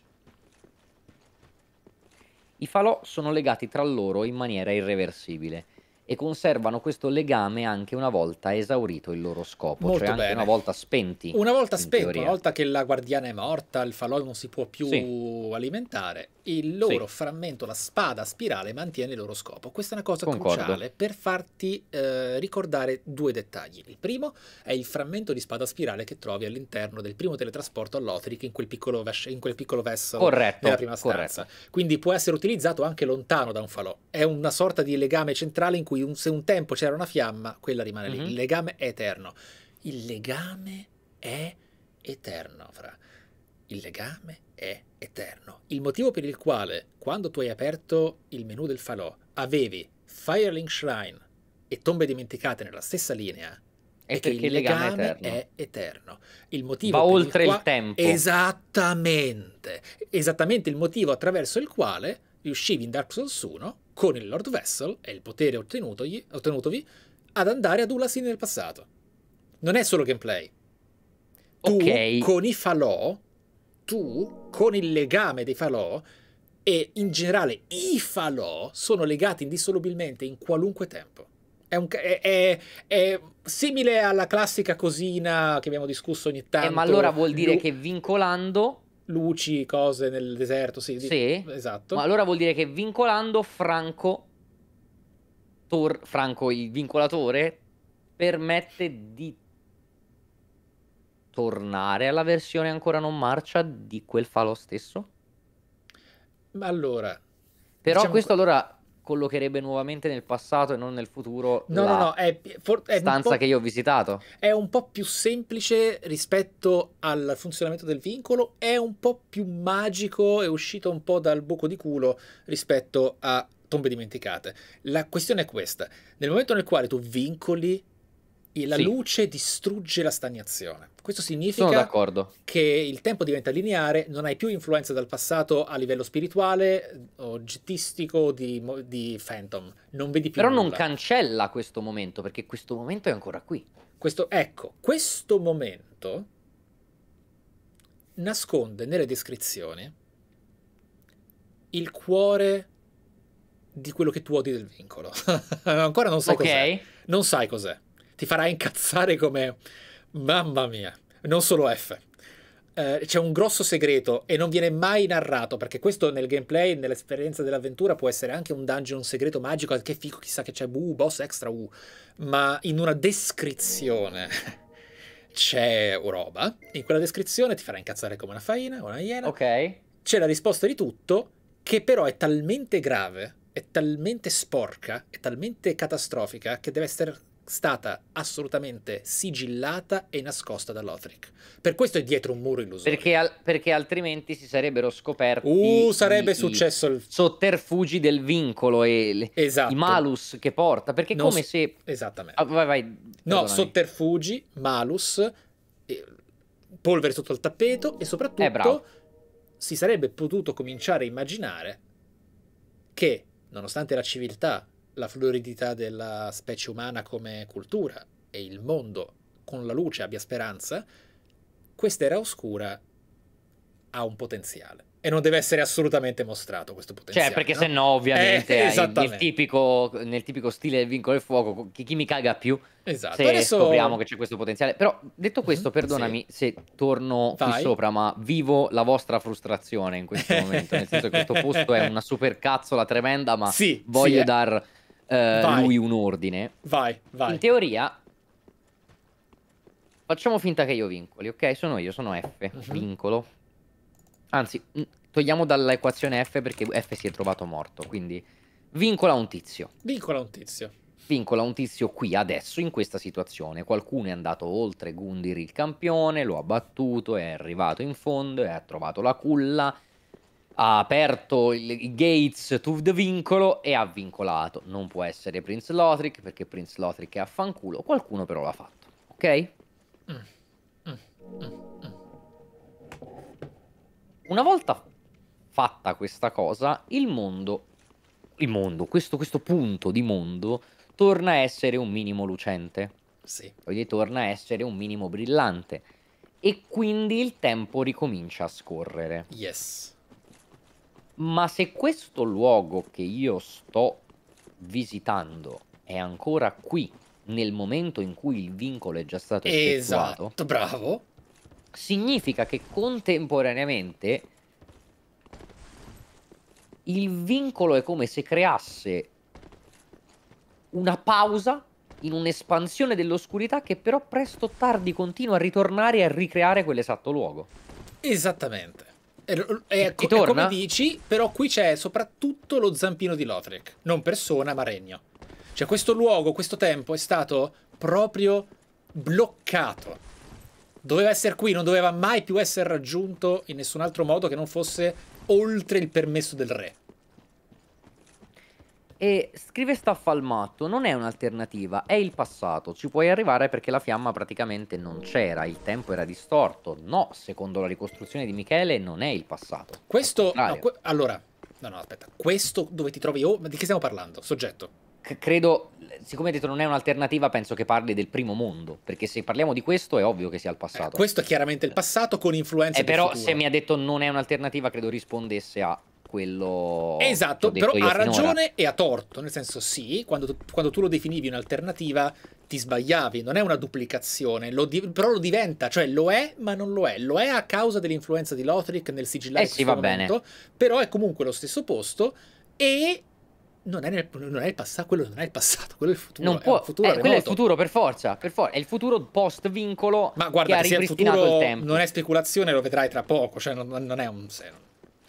I falò sono legati tra loro in maniera irreversibile e conservano questo legame anche una volta esaurito il loro scopo, Molto cioè anche bene. una volta spenti. Una volta spenti, una volta che la guardiana è morta, il falò non si può più sì. alimentare, il loro sì. frammento, la spada spirale mantiene il loro scopo. Questa è una cosa Concordo. cruciale per farti eh, ricordare due dettagli. Il primo è il frammento di spada spirale che trovi all'interno del primo teletrasporto all'Othric in quel piccolo, ves- in quel piccolo vesselo corretto, della prima stanza. Corretto. Quindi può essere utilizzato anche lontano da un falò. È una sorta di legame centrale in cui un, se un tempo c'era una fiamma, quella rimane mm-hmm. lì. Mhm. Il legame è eterno. Il legame è eterno, fra. Il legame è eterno. Il motivo per il quale, quando tu hai aperto il menu del falò, avevi Firelink Shrine e Tombe Dimenticate nella stessa linea, è perché che il legame, legame eterno. è eterno. Il motivo Va oltre il, qua... il tempo. Esattamente. Esattamente il motivo attraverso il quale riuscivi in Dark Souls 1 con il Lord Vessel e il potere ottenutovi ad andare ad Ulasi nel passato. Non è solo gameplay. Tu okay. con i falò, tu con il legame dei falò e in generale i falò sono legati indissolubilmente in qualunque tempo. È, un, è, è, è, simile alla classica cosina che abbiamo discusso ogni tanto. Eh, ma allora vuol dire Lu che vincolando luci, cose nel deserto, sì. Di... Sì. Esatto. Ma allora vuol dire che vincolando Franco, Tor... Franco il vincolatore, permette di tornare alla versione ancora non marcia di quel falò stesso? Ma Allora... Però diciamo questo que... allora collocherebbe nuovamente nel passato e non nel futuro no, no, no, è, for- è stanza che io ho visitato. È un po' più semplice rispetto al funzionamento del vincolo, è un po' più magico, è uscito un po' dal buco di culo rispetto a tombe dimenticate. La questione è questa, nel momento nel quale tu vincoli, la sì. luce distrugge la stagnazione. Questo significa che il tempo diventa lineare, non hai più influenza dal passato a livello spirituale, eh, oggettistico, di, di Phantom. Non vedi più. Però nulla. non cancella questo momento, perché questo momento è ancora qui. Questo, ecco, questo momento nasconde nelle descrizioni il cuore di quello che tu odi del vincolo. Ancora non sai okay. cos'è. Non sai cos'è. Ti farà incazzare come Mamma mia, non solo F. Eh, c'è un grosso segreto e non viene mai narrato perché questo nel gameplay, nell'esperienza dell'avventura può essere anche un dungeon segreto magico, che fico chissà che c'è, uh, boss extra, uh, ma in una descrizione c'è roba, in quella descrizione ti farà incazzare come una faina, o una iena, ok. c'è la risposta di tutto che però è talmente grave, è talmente sporca, è talmente catastrofica che deve essere stata assolutamente sigillata e nascosta da Lothric. Per questo è dietro un muro illusorio. Perché, al perché altrimenti si sarebbero scoperti uh, sarebbe i, successo il... sotterfugi del vincolo e esatto. i malus che porta. Perché non come se... Esattamente. Ah, vai, vai, no, sotterfugi, malus, polvere sotto il tappeto e soprattutto eh, si sarebbe potuto cominciare a immaginare che, nonostante la civiltà la floridità della specie umana come cultura e il mondo con la luce abbia speranza, questa era oscura ha un potenziale. E non deve essere assolutamente mostrato questo cioè, potenziale. Cioè, perché no? se no, ovviamente, eh, nel, tipico, nel, tipico, stile del vincolo del fuoco, chi, chi mi caga più esatto. se Adesso... scopriamo che c'è questo potenziale. Però, detto mhm, questo, mm-hmm, perdonami sì. se torno Vai. qui sopra, ma vivo la vostra frustrazione in questo momento. nel senso che questo posto è una supercazzola tremenda, ma sì, voglio sì, eh. dar... Eh eh, lui un ordine. Vai, vai. In teoria, facciamo finta che io vincoli, ok? Sono io, sono F, uh mhm. -huh. vincolo. Anzi, mm, togliamo dall'equazione F perché F si è trovato morto, quindi vincola un tizio. Vincola un tizio. Vincola un tizio qui, adesso, in questa situazione. Qualcuno è andato oltre Gundir il campione, lo ha battuto, è arrivato in fondo, e ha trovato la culla ha aperto i gates to the vincolo e ha vincolato. Non può essere Prince Lothric perché Prince Lothric è affanculo. qualcuno però l'ha fatto, ok? Mm. Mm. Mm. Una volta fatta questa cosa, il mondo, il mondo questo, questo punto di mondo torna a essere un minimo lucente. Sì. Quindi torna a essere un minimo brillante. E quindi il tempo ricomincia a scorrere. Yes. Ma se questo luogo che io sto visitando è ancora qui nel momento in cui il vincolo è già stato esatto, effettuato, bravo. Significa che contemporaneamente il vincolo è come se creasse una pausa in un'espansione dell'oscurità che però presto o tardi continua a ritornare e a ricreare quell'esatto luogo. Esattamente. Ecco, è come dici, però qui c'è soprattutto lo zampino di Lothric, non persona ma regno. Cioè questo luogo, questo tempo è stato proprio bloccato. Doveva essere qui, non doveva mai più essere raggiunto in nessun altro modo che non fosse oltre il permesso del re. E scrive staffa al matto non è un'alternativa, è il passato. Ci puoi arrivare perché la fiamma praticamente non c'era, il tempo era distorto. No, secondo la ricostruzione di Michele, non è il passato. Questo. No, que allora, no, no, aspetta. Questo dove ti trovi? Oh, ma di che stiamo parlando? Soggetto. C credo, siccome hai detto non è un'alternativa, penso che parli del primo mondo. Perché se parliamo di questo, è ovvio che sia il eh, passato. Eh, questo è chiaramente il passato con influenza. E Eh, però, futuro. se mi ha detto non è un'alternativa, credo rispondesse a quello esatto, però ha ragione e ha torto, nel senso sì, quando tu, quando tu, lo definivi un'alternativa ti sbagliavi, non è una duplicazione, lo di- però lo diventa, cioè lo è ma non lo è, lo è a causa dell'influenza di Lothric nel sigillare eh sì, va momento, bene. però è comunque lo stesso posto e non è, nel, non è, il passato, quello non è il passato, quello è il futuro. Non può, è futuro eh, quello è il futuro per forza, per forza, è il futuro post vincolo. Ma guarda, che, che ha ripristinato il, il tempo. non è speculazione, lo vedrai tra poco, cioè non, non è un... Se,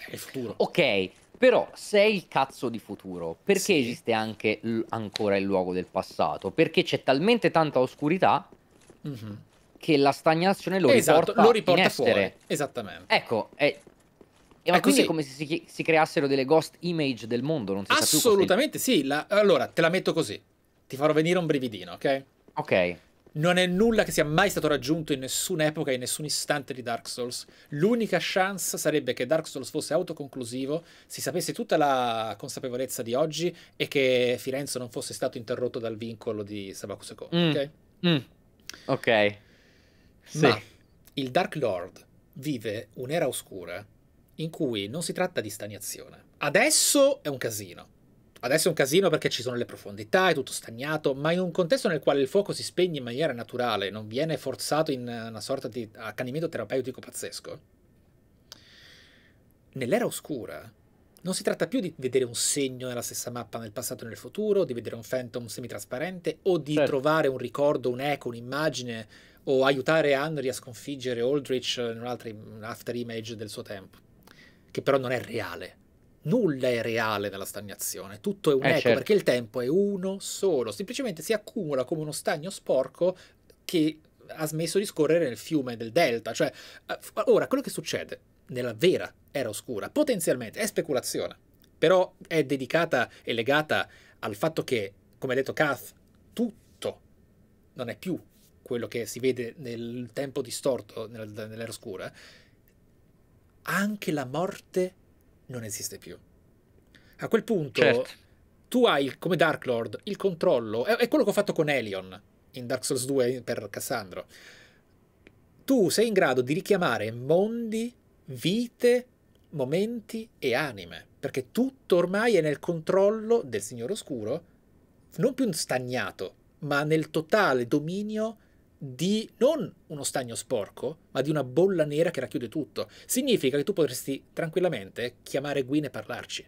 è il futuro. Ok, però se è il cazzo di futuro, perché sì. esiste anche ancora il luogo del passato? Perché c'è talmente tanta oscurità mm -hmm. che la stagnazione lo esatto, riporta, lo riporta fuori. Esattamente. Ecco, è, e ma è quindi è come se si, si, creassero delle ghost image del mondo, non si sa Assolutamente sì. La, allora, te la metto così. Ti farò venire un brividino, ok? Ok. Non è nulla che sia mai stato raggiunto in nessuna epoca e in nessun istante di Dark Souls. L'unica chance sarebbe che Dark Souls fosse autoconclusivo, si sapesse tutta la consapevolezza di oggi e che Firenze non fosse stato interrotto dal vincolo di Sabaku II. Mm. Ok. Mm. okay. Sì. Ma il Dark Lord vive un'era oscura in cui non si tratta di stagnazione. Adesso è un casino. Adesso è un casino perché ci sono le profondità, è tutto stagnato, ma in un contesto nel quale il fuoco si spegne in maniera naturale, non viene forzato in una sorta di accanimento terapeutico pazzesco. Nell'era oscura non si tratta più di vedere un segno nella stessa mappa nel passato e nel futuro, di vedere un phantom semitrasparente o di certo. trovare un ricordo, un'eco, un'immagine o aiutare Henry a sconfiggere Aldrich in un'altra un after image del suo tempo, che però non è reale nulla è reale nella stagnazione, tutto è un eh eco certo. perché il tempo è uno solo, semplicemente si accumula come uno stagno sporco che ha smesso di scorrere nel fiume del delta, cioè eh, ora quello che succede nella vera era oscura potenzialmente è speculazione, però è dedicata e legata al fatto che, come ha detto Kath, tutto non è più quello che si vede nel tempo distorto, nell'era oscura, anche la morte non esiste più. A quel punto certo. tu hai come Dark Lord il controllo, è, è quello che ho fatto con Elion in Dark Souls 2 per Cassandro. Tu sei in grado di richiamare mondi, vite, momenti e anime, perché tutto ormai è nel controllo del Signore Oscuro, non più stagnato, ma nel totale dominio di non uno stagno sporco, ma di una bolla nera che racchiude tutto. Significa che tu potresti tranquillamente chiamare Gwyn e parlarci.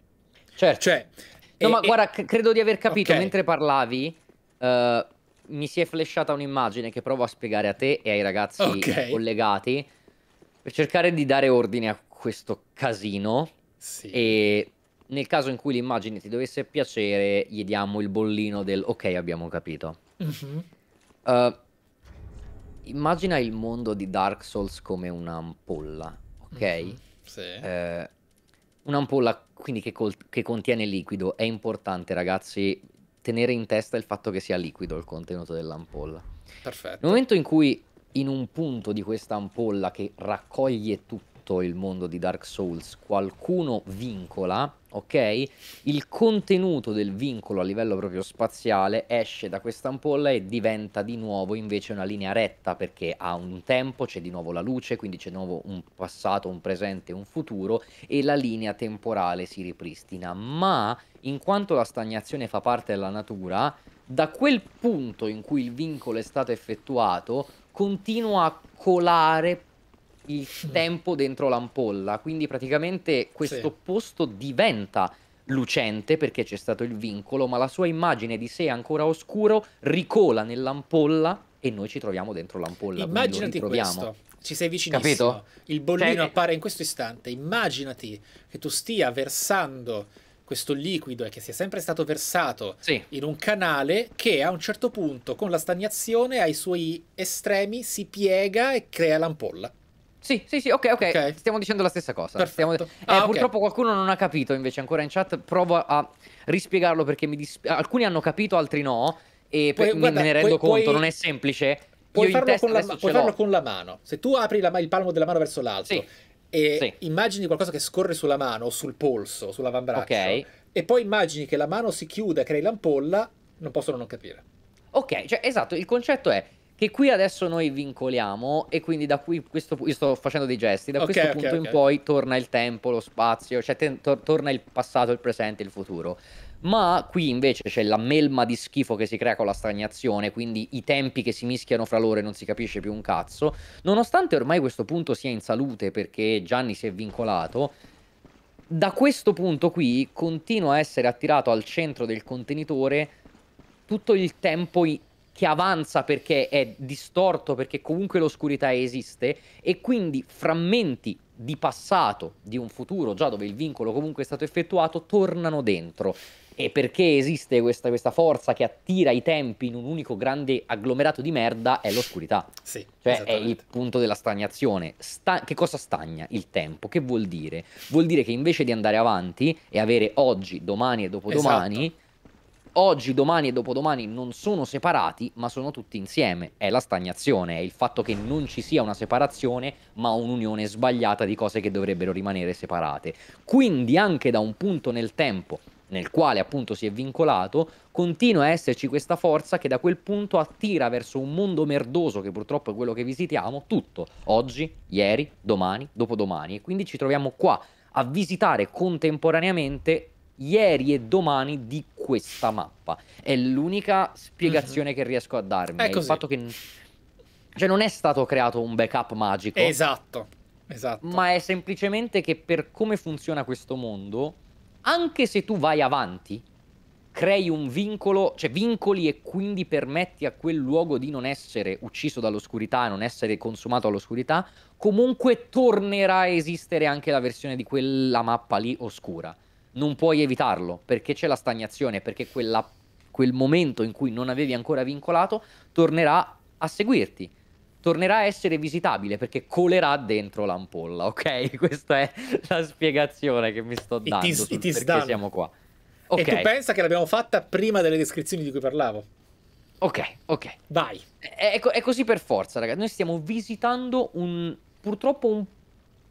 Certo. Cioè, no, e, ma e... guarda, credo di aver capito okay. mentre parlavi. Uh, mi si è flashata un'immagine che provo a spiegare a te e ai ragazzi okay. collegati per cercare di dare ordine a questo casino. Sì. E nel caso in cui l'immagine ti dovesse piacere, gli diamo il bollino del ok, abbiamo capito. Mm -hmm. uh, immagina il mondo di Dark Souls come un'ampolla, ok? Mm-hmm. Sì. Eh, un'ampolla quindi che, col- che, contiene liquido. È importante, ragazzi, tenere in testa il fatto che sia liquido il contenuto dell'ampolla. Perfetto. Nel momento in cui in un punto di questa ampolla che raccoglie tutto il mondo di Dark Souls qualcuno vincola, ok? Il contenuto del vincolo a livello proprio spaziale esce da questa ampolla e diventa di nuovo invece una linea retta perché ha un tempo, c'è di nuovo la luce, quindi c'è di nuovo un passato, un presente, un futuro e la linea temporale si ripristina. Ma in quanto la stagnazione fa parte della natura, da quel punto in cui il vincolo è stato effettuato continua a colare il mm. tempo dentro l'ampolla, quindi praticamente questo sì. posto diventa lucente perché c'è stato il vincolo, ma la sua immagine di sé ancora oscuro ricola nell'ampolla e noi ci troviamo dentro l'ampolla. Immaginati questo, ci sei vicino. Capito? Il bollino cioè... Eh appare in questo istante. Immaginati che tu stia versando questo liquido e che sia sempre stato versato sì. in un canale che a un certo punto con la stagnazione ai suoi estremi si piega e crea l'ampolla. Sì, sì, sì, ok, ok. Stiamo dicendo la stessa cosa. Stiamo... Ah, eh, ah, purtroppo qualcuno non ha capito invece ancora in chat. Provo a rispiegarlo perché mi disp... alcuni hanno capito, altri no. E poi, guarda, me ne rendo puoi, conto, puoi... non è semplice. Puoi, farlo con, la, puoi farlo, con la, mano. Se tu apri la, il palmo della mano verso l'alto sì. e sì. immagini qualcosa che scorre sulla mano, sul polso, sull'avambraccio, okay. e poi immagini che la mano si chiuda, e crei l'ampolla, non possono non capire. Ok, cioè esatto, il concetto è che qui adesso noi vincoliamo e quindi da qui questo, io sto facendo dei gesti, da okay, questo okay, punto okay. in poi torna il tempo, lo spazio, cioè te, tor- torna il passato, il presente, il futuro. Ma qui invece c'è la melma di schifo che si crea con la stagnazione, quindi i tempi che si mischiano fra loro e non si capisce più un cazzo. Nonostante ormai questo punto sia in salute perché Gianni si è vincolato, da questo punto qui continua a essere attirato al centro del contenitore tutto il tempo che avanza perché è distorto, perché comunque l'oscurità esiste, e quindi frammenti di passato, di un futuro già dove il vincolo comunque è stato effettuato, tornano dentro. E perché esiste questa, questa forza che attira i tempi in un unico grande agglomerato di merda è l'oscurità. Sì, cioè è il punto della stagnazione. Sta che cosa stagna il tempo? Che vuol dire? Vuol dire che invece di andare avanti e avere oggi, domani e dopodomani... Esatto oggi, domani e dopodomani non sono separati, ma sono tutti insieme. È la stagnazione, è il fatto che non ci sia una separazione, ma un'unione sbagliata di cose che dovrebbero rimanere separate. Quindi anche da un punto nel tempo nel quale appunto si è vincolato, continua a esserci questa forza che da quel punto attira verso un mondo merdoso che purtroppo è quello che visitiamo tutto, oggi, ieri, domani, dopodomani e quindi ci troviamo qua a visitare contemporaneamente ieri e domani di questa mappa. È l'unica spiegazione mm-hmm. che riesco a darmi. È, è il fatto che. Cioè, non è stato creato un backup magico. Esatto. Esatto. Ma è semplicemente che per come funziona questo mondo, anche se tu vai avanti, crei un vincolo, cioè vincoli e quindi permetti a quel luogo di non essere ucciso dall'oscurità, non essere consumato all'oscurità, comunque tornerà a esistere anche la versione di quella mappa lì oscura non puoi evitarlo perché c'è la stagnazione, perché quella, quel momento in cui non avevi ancora vincolato tornerà a seguirti. Tornerà a essere visitabile perché colerà dentro l'ampolla, ok? Questa è la spiegazione che mi sto dando. It is, it perché done. siamo qua. Okay. E tu pensa che l'abbiamo fatta prima delle descrizioni di cui parlavo? Ok, ok. Vai. È, è, è così per forza, ragazzi. Noi stiamo visitando un, purtroppo un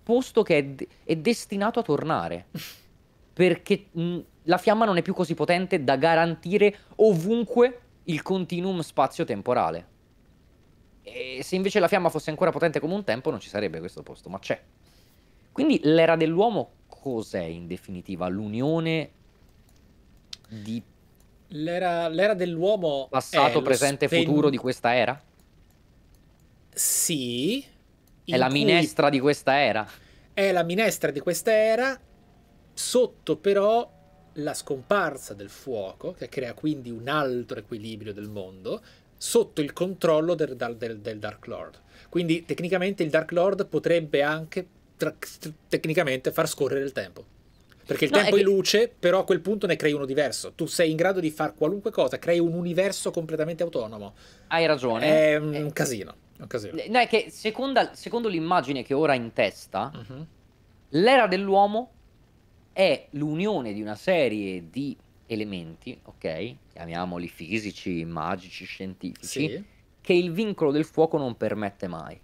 posto che è, de- è destinato a tornare. perché mh, la fiamma non è più così potente da garantire ovunque il continuum spazio-temporale. E se invece la fiamma fosse ancora potente come un tempo non ci sarebbe questo posto, ma c'è. Quindi l'era dell'uomo cos'è in definitiva? L'unione di... L'era, l'era dell'uomo... Passato, presente e spen... futuro di questa era? Sì. È la minestra di questa era. È la minestra di questa era Sotto però la scomparsa del fuoco, che crea quindi un altro equilibrio del mondo, sotto il controllo del, del, del Dark Lord. Quindi tecnicamente il Dark Lord potrebbe anche tra, tecnicamente far scorrere il tempo. Perché il no, tempo è, che... è, luce, però a quel punto ne crei uno diverso. Tu sei in grado di fare qualunque cosa, crei un universo completamente autonomo. Hai ragione. È un, eh, è... Casino. un casino. No, è che seconda, secondo l'immagine che ora in testa, uh mhm. -huh. l'era dell'uomo è l'unione di una serie di elementi, ok? Chiamiamoli fisici, magici, scientifici, Sì. che il vincolo del fuoco non permette mai.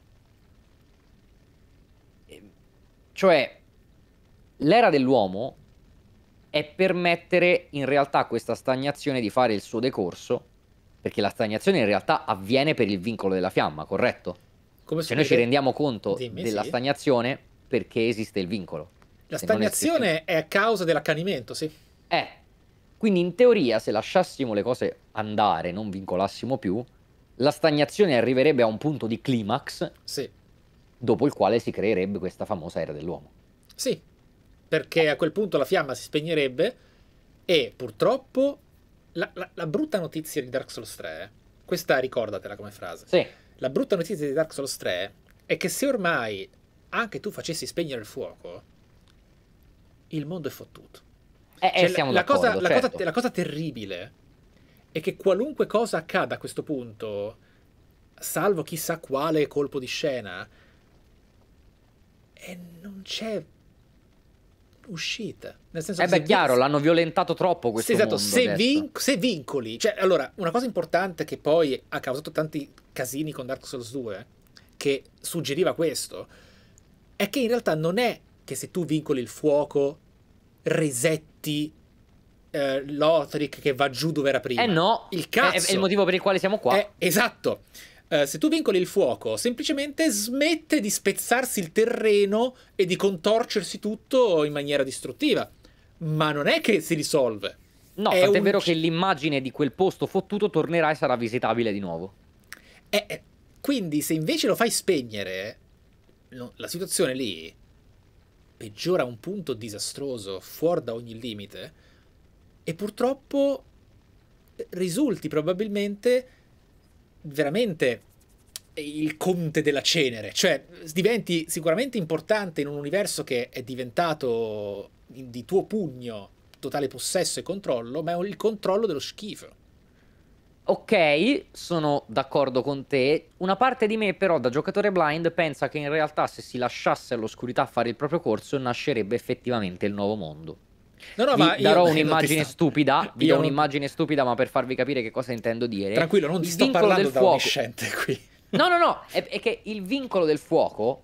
Ehm, cioè, l'era dell'uomo è permettere in realtà a questa stagnazione di fare il suo decorso, perché la stagnazione in realtà avviene per il vincolo della fiamma, corretto? Come Se noi ci rendiamo conto Dimmi, della sì. stagnazione perché esiste il vincolo. La stagnazione è a causa dell'accanimento, sì. Eh. Quindi in teoria se lasciassimo le cose andare, non vincolassimo più, la stagnazione arriverebbe a un punto di climax. Sì. Dopo il quale si creerebbe questa famosa era dell'uomo. Sì. Perché a quel punto la fiamma si spegnerebbe e purtroppo la, la, la brutta notizia di Dark Souls 3, questa ricordatela come frase. Sì. La brutta notizia di Dark Souls 3 è che se ormai anche tu facessi spegnere il fuoco, il mondo è fottuto. Eh, eh, cioè, la, cosa, certo. la, cosa, la, cosa, terribile è che qualunque cosa accada a questo punto, salvo chissà quale colpo di scena, e eh, non c'è uscita. Nel senso eh beh, chiaro, vi... l'hanno violentato troppo questo sì, esatto, se, vin... se, vincoli... Cioè, allora, una cosa importante che poi ha causato tanti casini con Dark Souls 2, che suggeriva questo, è che in realtà non è che se tu vincoli il fuoco resetti eh, Lothric che va giù dove era prima. Eh no, il cazzo. È, è il motivo per il quale siamo qua. È, eh, esatto. Uh, se tu vincoli il fuoco, semplicemente smette di spezzarsi il terreno e di contorcersi tutto in maniera distruttiva. Ma non è che si risolve. No, è, un... è vero che l'immagine di quel posto fottuto tornerà e sarà visitabile di nuovo. Eh, eh quindi, se invece lo fai spegnere, la situazione lì peggiora a un punto disastroso, fuori da ogni limite, e purtroppo eh, risulti probabilmente veramente il conte della cenere, cioè diventi sicuramente importante in un universo che è diventato di tuo pugno totale possesso e controllo, ma è il controllo dello schifo. Ok, sono d'accordo con te. Una parte di me però da giocatore blind pensa che in realtà se si lasciasse all'oscurità fare il proprio corso nascerebbe effettivamente il nuovo mondo. No, no, vi ma darò un'immagine stupida, vi io darò eh, un'immagine stupida, ma per farvi capire che cosa intendo dire. Tranquillo, non ti sto parlando del da fuoco... qui. No, no, no, è, è che il vincolo del fuoco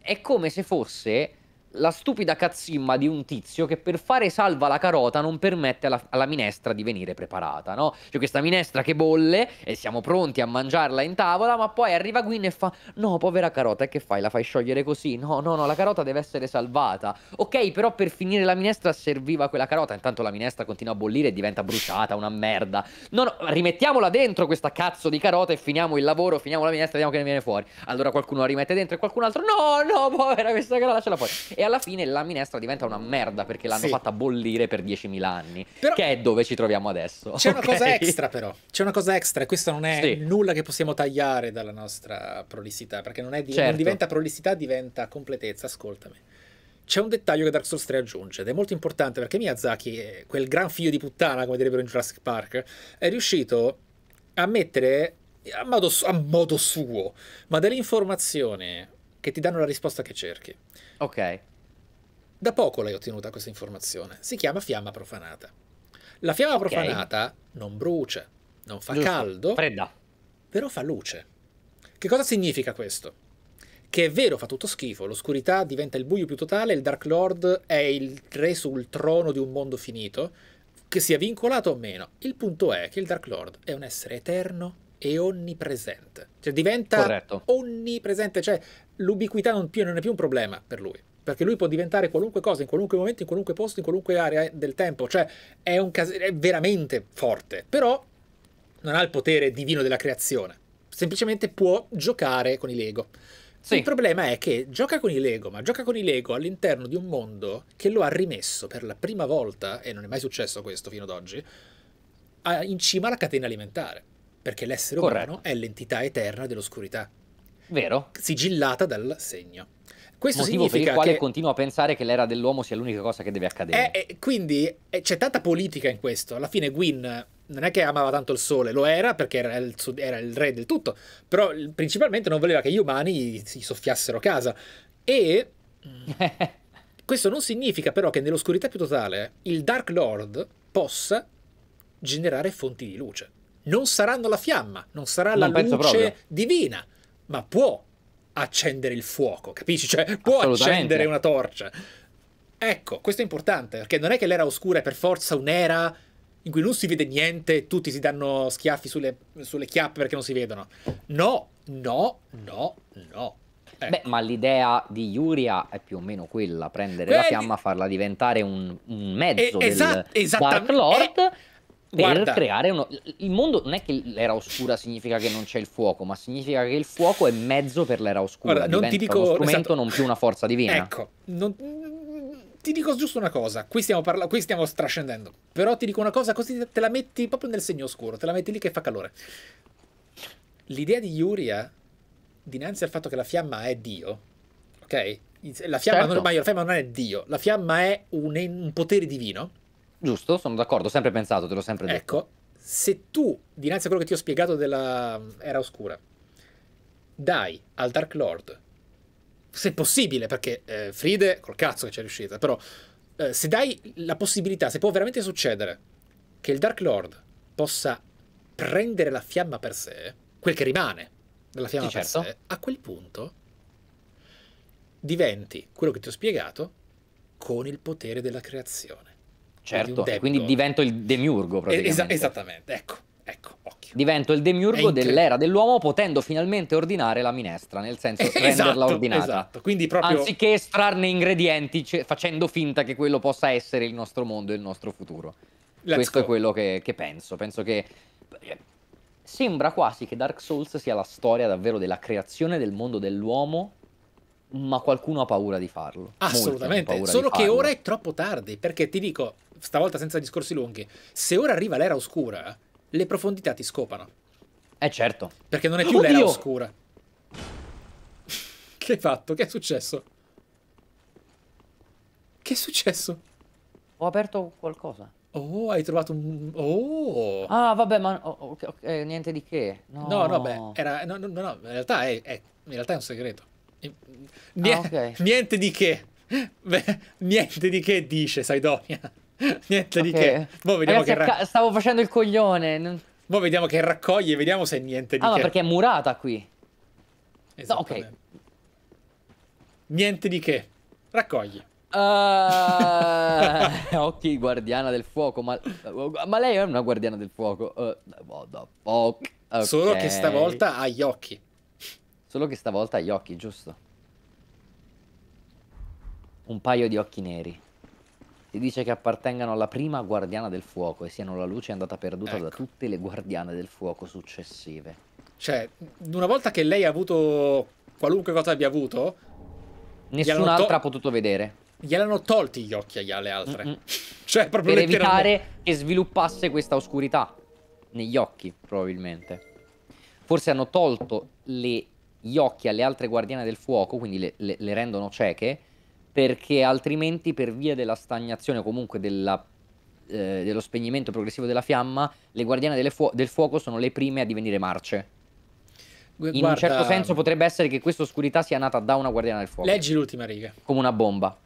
è come se fosse la stupida cazzimma di un tizio che per fare salva la carota non permette alla, alla, minestra di venire preparata, no? Cioè questa minestra che bolle e siamo pronti a mangiarla in tavola, ma poi arriva Gwyn e fa "No, povera carota, e che fai? La fai sciogliere così? No, no, no, la carota deve essere salvata". Ok, però per finire la minestra serviva quella carota, intanto la minestra continua a bollire e diventa bruciata, una merda. No, no, rimettiamola dentro questa cazzo di carota e finiamo il lavoro, finiamo la minestra, vediamo che ne viene fuori. Allora qualcuno la rimette dentro e qualcun altro "No, no, povera questa carota, lasciala fuori". E alla fine la minestra diventa una merda perché l'hanno sì. fatta bollire per 10.000 anni, però... che è dove ci troviamo adesso. C'è okay? una cosa extra però, c'è una cosa extra e questo non è sì. nulla che possiamo tagliare dalla nostra prolissità, perché non, di... certo. non diventa prolissità, diventa completezza, ascoltami. C'è un dettaglio che Dark Souls 3 aggiunge ed è molto importante perché Miyazaki, eh, quel gran figlio di puttana, come direbbero in Jurassic Park, è riuscito a mettere a modo, a modo suo, ma delle informazioni che ti danno la risposta che cerchi. Ok. Da poco l'hai ottenuta questa informazione. Si chiama fiamma profanata. La fiamma okay. profanata non brucia, non fa Giusto. caldo, Fredda. però fa luce. Che cosa significa questo? Che è vero, fa tutto schifo, l'oscurità diventa il buio più totale, il Dark Lord è il re sul trono di un mondo finito, che sia vincolato o meno. Il punto è che il Dark Lord è un essere eterno e onnipresente. Cioè diventa Corretto. onnipresente, cioè l'ubiquità non, più, non è più un problema per lui perché lui può diventare qualunque cosa, in qualunque momento, in qualunque posto, in qualunque area eh, del tempo, cioè è, cas- è veramente forte, però non ha il potere divino della creazione, semplicemente può giocare con i Lego. Sì. Il problema è che gioca con i Lego, ma gioca con i Lego all'interno di un mondo che lo ha rimesso per la prima volta, e non è mai successo questo fino ad oggi, a, in cima alla catena alimentare, perché l'essere Corretto. umano è l'entità eterna dell'oscurità. Vero. Sigillata dal segno. Questo motivo significa per il quale che... continuo a pensare che l'era dell'uomo sia l'unica cosa che deve accadere. È, eh, è, eh, quindi è, eh, c'è tanta politica in questo. Alla fine Gwyn non è che amava tanto il sole, lo era perché era il, era il re del tutto, però principalmente non voleva che gli umani si soffiassero casa. E questo non significa però che nell'oscurità più totale il Dark Lord possa generare fonti di luce. Non saranno la fiamma, non sarà non la luce proprio. divina, ma può accendere il fuoco, capisci? Cioè, può accendere una torcia. Ecco, questo è importante, perché non è che l'era oscura è per forza un'era in cui non si vede niente, tutti si danno schiaffi sulle, sulle chiappe perché non si vedono. No, no, no, no. Ecco. Beh, ma l'idea di Yuria è più o meno quella, prendere Beh, la fiamma, farla diventare un, un mezzo eh, del esat- Dark Lord eh, per Guarda. creare uno... Il mondo non è che l'era oscura significa che non c'è il fuoco, ma significa che il fuoco è mezzo per l'era oscura. Guarda, non ti dico... uno strumento, esatto. non più una forza divina. Ecco, non... Mm, ti dico giusto una cosa, qui stiamo, parla... qui stiamo trascendendo, però ti dico una cosa così te la metti proprio nel segno oscuro, te la metti lì che fa calore. L'idea di Yuria, dinanzi al fatto che la fiamma è Dio, ok? La fiamma, certo. non, la fiamma non è Dio, la fiamma è un, un potere divino Giusto, sono d'accordo, ho sempre pensato, te l'ho sempre detto. Ecco, se tu, dinanzi a quello che ti ho spiegato della Era Oscura, dai al Dark Lord, se possibile, perché eh, Fride col cazzo che c'è riuscita, però eh, se dai la possibilità, se può veramente succedere che il Dark Lord possa prendere la fiamma per sé, quel che rimane della fiamma sì, per certo. sé, a quel punto diventi quello che ti ho spiegato con il potere della creazione. Certo, di quindi divento il demiurgo praticamente. Es esattamente, ecco, ecco. Occhio. Divento il demiurgo dell'era dell'uomo potendo finalmente ordinare la minestra, nel senso eh, renderla esatto, ordinata. Esatto, quindi proprio... Anziché estrarne ingredienti facendo finta che quello possa essere il nostro mondo e il nostro futuro. Let's Questo go. è quello che, che penso. Penso che eh, sembra quasi che Dark Souls sia la storia davvero della creazione del mondo dell'uomo ma qualcuno ha paura di farlo. Assolutamente, solo che farlo. ora è troppo tardi, perché ti dico, stavolta senza discorsi lunghi, se ora arriva l'era oscura, le profondità ti scopano. Eh certo. Perché non è più Oddio! l'era oscura. che hai fatto? Che è successo? Che è successo? Ho aperto qualcosa. Oh, hai trovato un... Oh! Ah, vabbè, ma oh, oh, okay, okay, niente di che. No, no, no beh, era... No, no, no, in realtà è, è, in realtà è un segreto. Ehm, niente, ah, okay. niente di che. Beh, niente di che dice Saidonia. Niente okay. di che. Mo vediamo Ragazzi, che stavo facendo il coglione. Boh, vediamo che raccoglie, vediamo se è niente di ah, che. Ah, no, perché è murata qui. No, ok. Niente di che. Raccoglie. Uh, ah. ok, guardiana del fuoco. Ma, ma, lei è una guardiana del fuoco. Uh, eh, okay. Solo che stavolta ha gli occhi. Solo che stavolta ha gli occhi, giusto? Un paio di occhi neri. Si dice che appartengano alla prima guardiana del fuoco e siano la luce andata perduta ecco. da tutte le guardiane del fuoco successive. Cioè, una volta che lei ha avuto qualunque cosa abbia avuto, nessun'altra ha potuto vedere. Gliel'hanno tolti gli occhi agli alle altre. Mm -mm. Cioè, proprio per evitare che sviluppasse questa oscurità negli occhi, probabilmente. Forse hanno tolto le gli occhi alle altre guardiane del fuoco, quindi le, le, le rendono cieche, perché altrimenti per via della stagnazione o comunque della, eh, dello spegnimento progressivo della fiamma, le guardiane fuo- del fuoco sono le prime a divenire marce. Guarda, in un certo senso potrebbe essere che questa oscurità sia nata da una guardiana del fuoco. Leggi l'ultima riga. Come una bomba.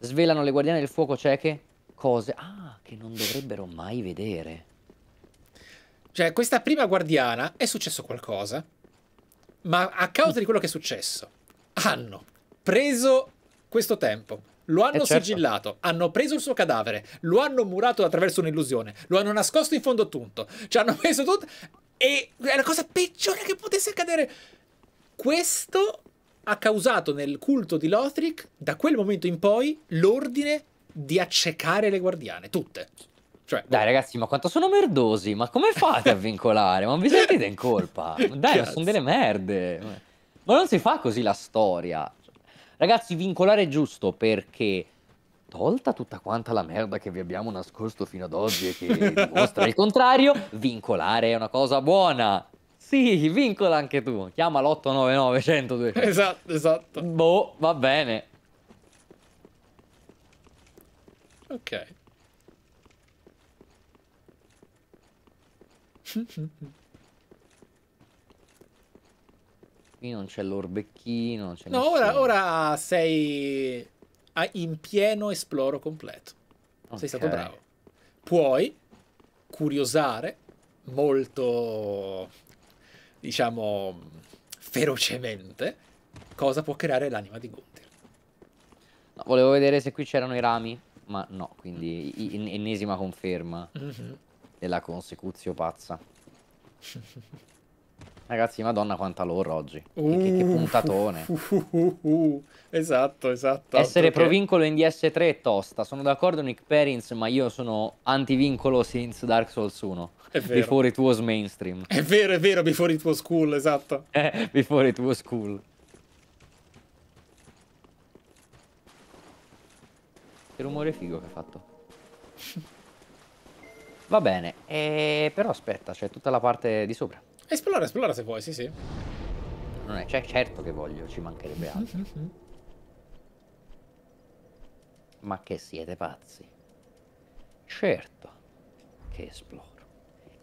Svelano le guardiane del fuoco cieche cose ah, che non dovrebbero mai vedere. Cioè, questa prima guardiana è successo qualcosa ma a causa di quello che è successo, hanno preso questo tempo, lo hanno eh, certo. sigillato, hanno preso il suo cadavere, lo hanno murato attraverso un'illusione, lo hanno nascosto in fondo a tutto, ci hanno messo tutto e è la cosa peggiore che potesse accadere. Questo ha causato nel culto di Lothric, da quel momento in poi, l'ordine di accecare le guardiane, tutte. Cioè, Dai, boh. ragazzi, ma quanto sono merdosi? Ma come fate a vincolare? Ma non vi sentite in colpa? Dai, ma sono delle merde. Ma non si fa così la storia. Ragazzi, vincolare è giusto perché tolta tutta quanta la merda che vi abbiamo nascosto fino ad oggi e che dimostra il contrario, vincolare è una cosa buona. Sì, vincola anche tu. Chiama l'899 102. Esatto, esatto. Boh, va bene. Ok. Qui non c'è l'orbecchino. no, ora, ora sei in pieno esploro completo. Okay. Sei stato bravo. Puoi curiosare molto, diciamo, ferocemente cosa può creare l'anima di Gunther. No, volevo vedere se qui c'erano i rami, ma no, quindi ennesima conferma. Mm -hmm e la consecuzio pazza. Ragazzi, madonna quanta lore oggi. Uh, che, che, uh, puntatone. Uh, uh, esatto, esatto. Essere perché... provincolo in DS3 è tosta. Sono d'accordo Nick Experience, ma io sono antivincolo since Dark Souls 1. È vero. Before it was mainstream. È vero, è vero, before it was cool, esatto. Eh, before it was cool. Che rumore figo che ha fatto. Va bene, e... Eh, però aspetta, c'è tutta la parte di sopra. Esplora, esplora se vuoi, sì, sì. Non è, cioè, certo che voglio, ci mancherebbe altro. Ma che siete pazzi? Certo che esploro.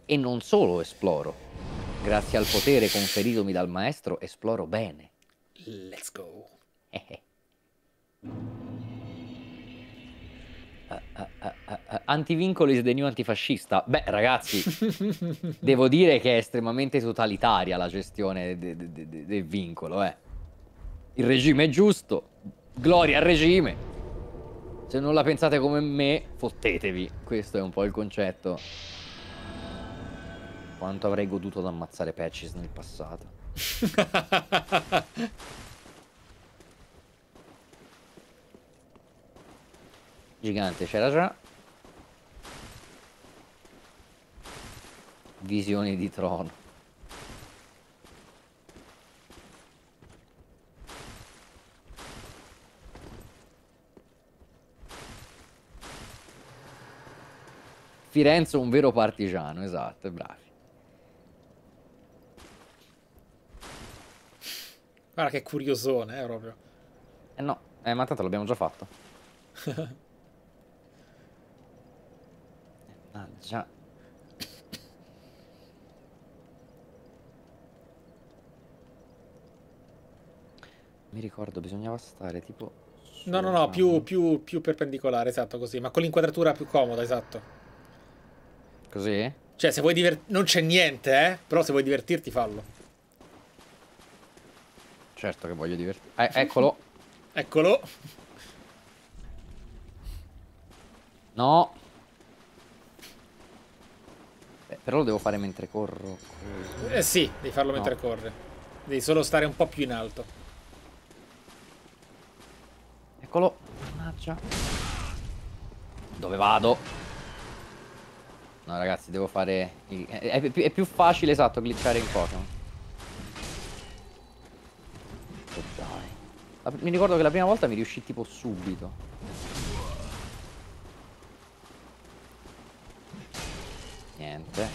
E non solo esploro. Grazie al potere conferitomi dal maestro, esploro bene. Let's go. Eh. eh. Eh, eh, eh, Antivincolo is the new antifascista. Beh, ragazzi, devo dire che è estremamente totalitaria la gestione de de de del vincolo, eh. Il regime è giusto, gloria al regime. Se non la pensate come me, fottetevi. Questo è un po' il concetto. Quanto avrei goduto ad ammazzare Patches nel passato. Gigante c'era già. Visioni di trono. Firenze un vero partigiano, esatto, bravi. Guarda che curiosone, eh, proprio. Eh no, eh, ma tanto l'abbiamo già fatto. Mannaggia. Ah, Mi ricordo, bisognava stare tipo... No, no, no, più, più, più perpendicolare, esatto, così. Ma con l'inquadratura più comoda, esatto. Così? Cioè, se vuoi divertirti... Non c'è niente, eh? Però se vuoi divertirti, fallo. Certo che voglio divertirti. Eh, eccolo. eccolo. No. Però lo devo fare mentre corro. Eh sì, devi farlo no. mentre corre. Devi solo stare un po' più in alto. Eccolo. Mannaggia. Dove vado? No ragazzi, devo fare... Il... È, più, è, più, facile, esatto, glitchare in Pokémon. Dai. Mi ricordo che la prima volta mi riuscì tipo subito. niente.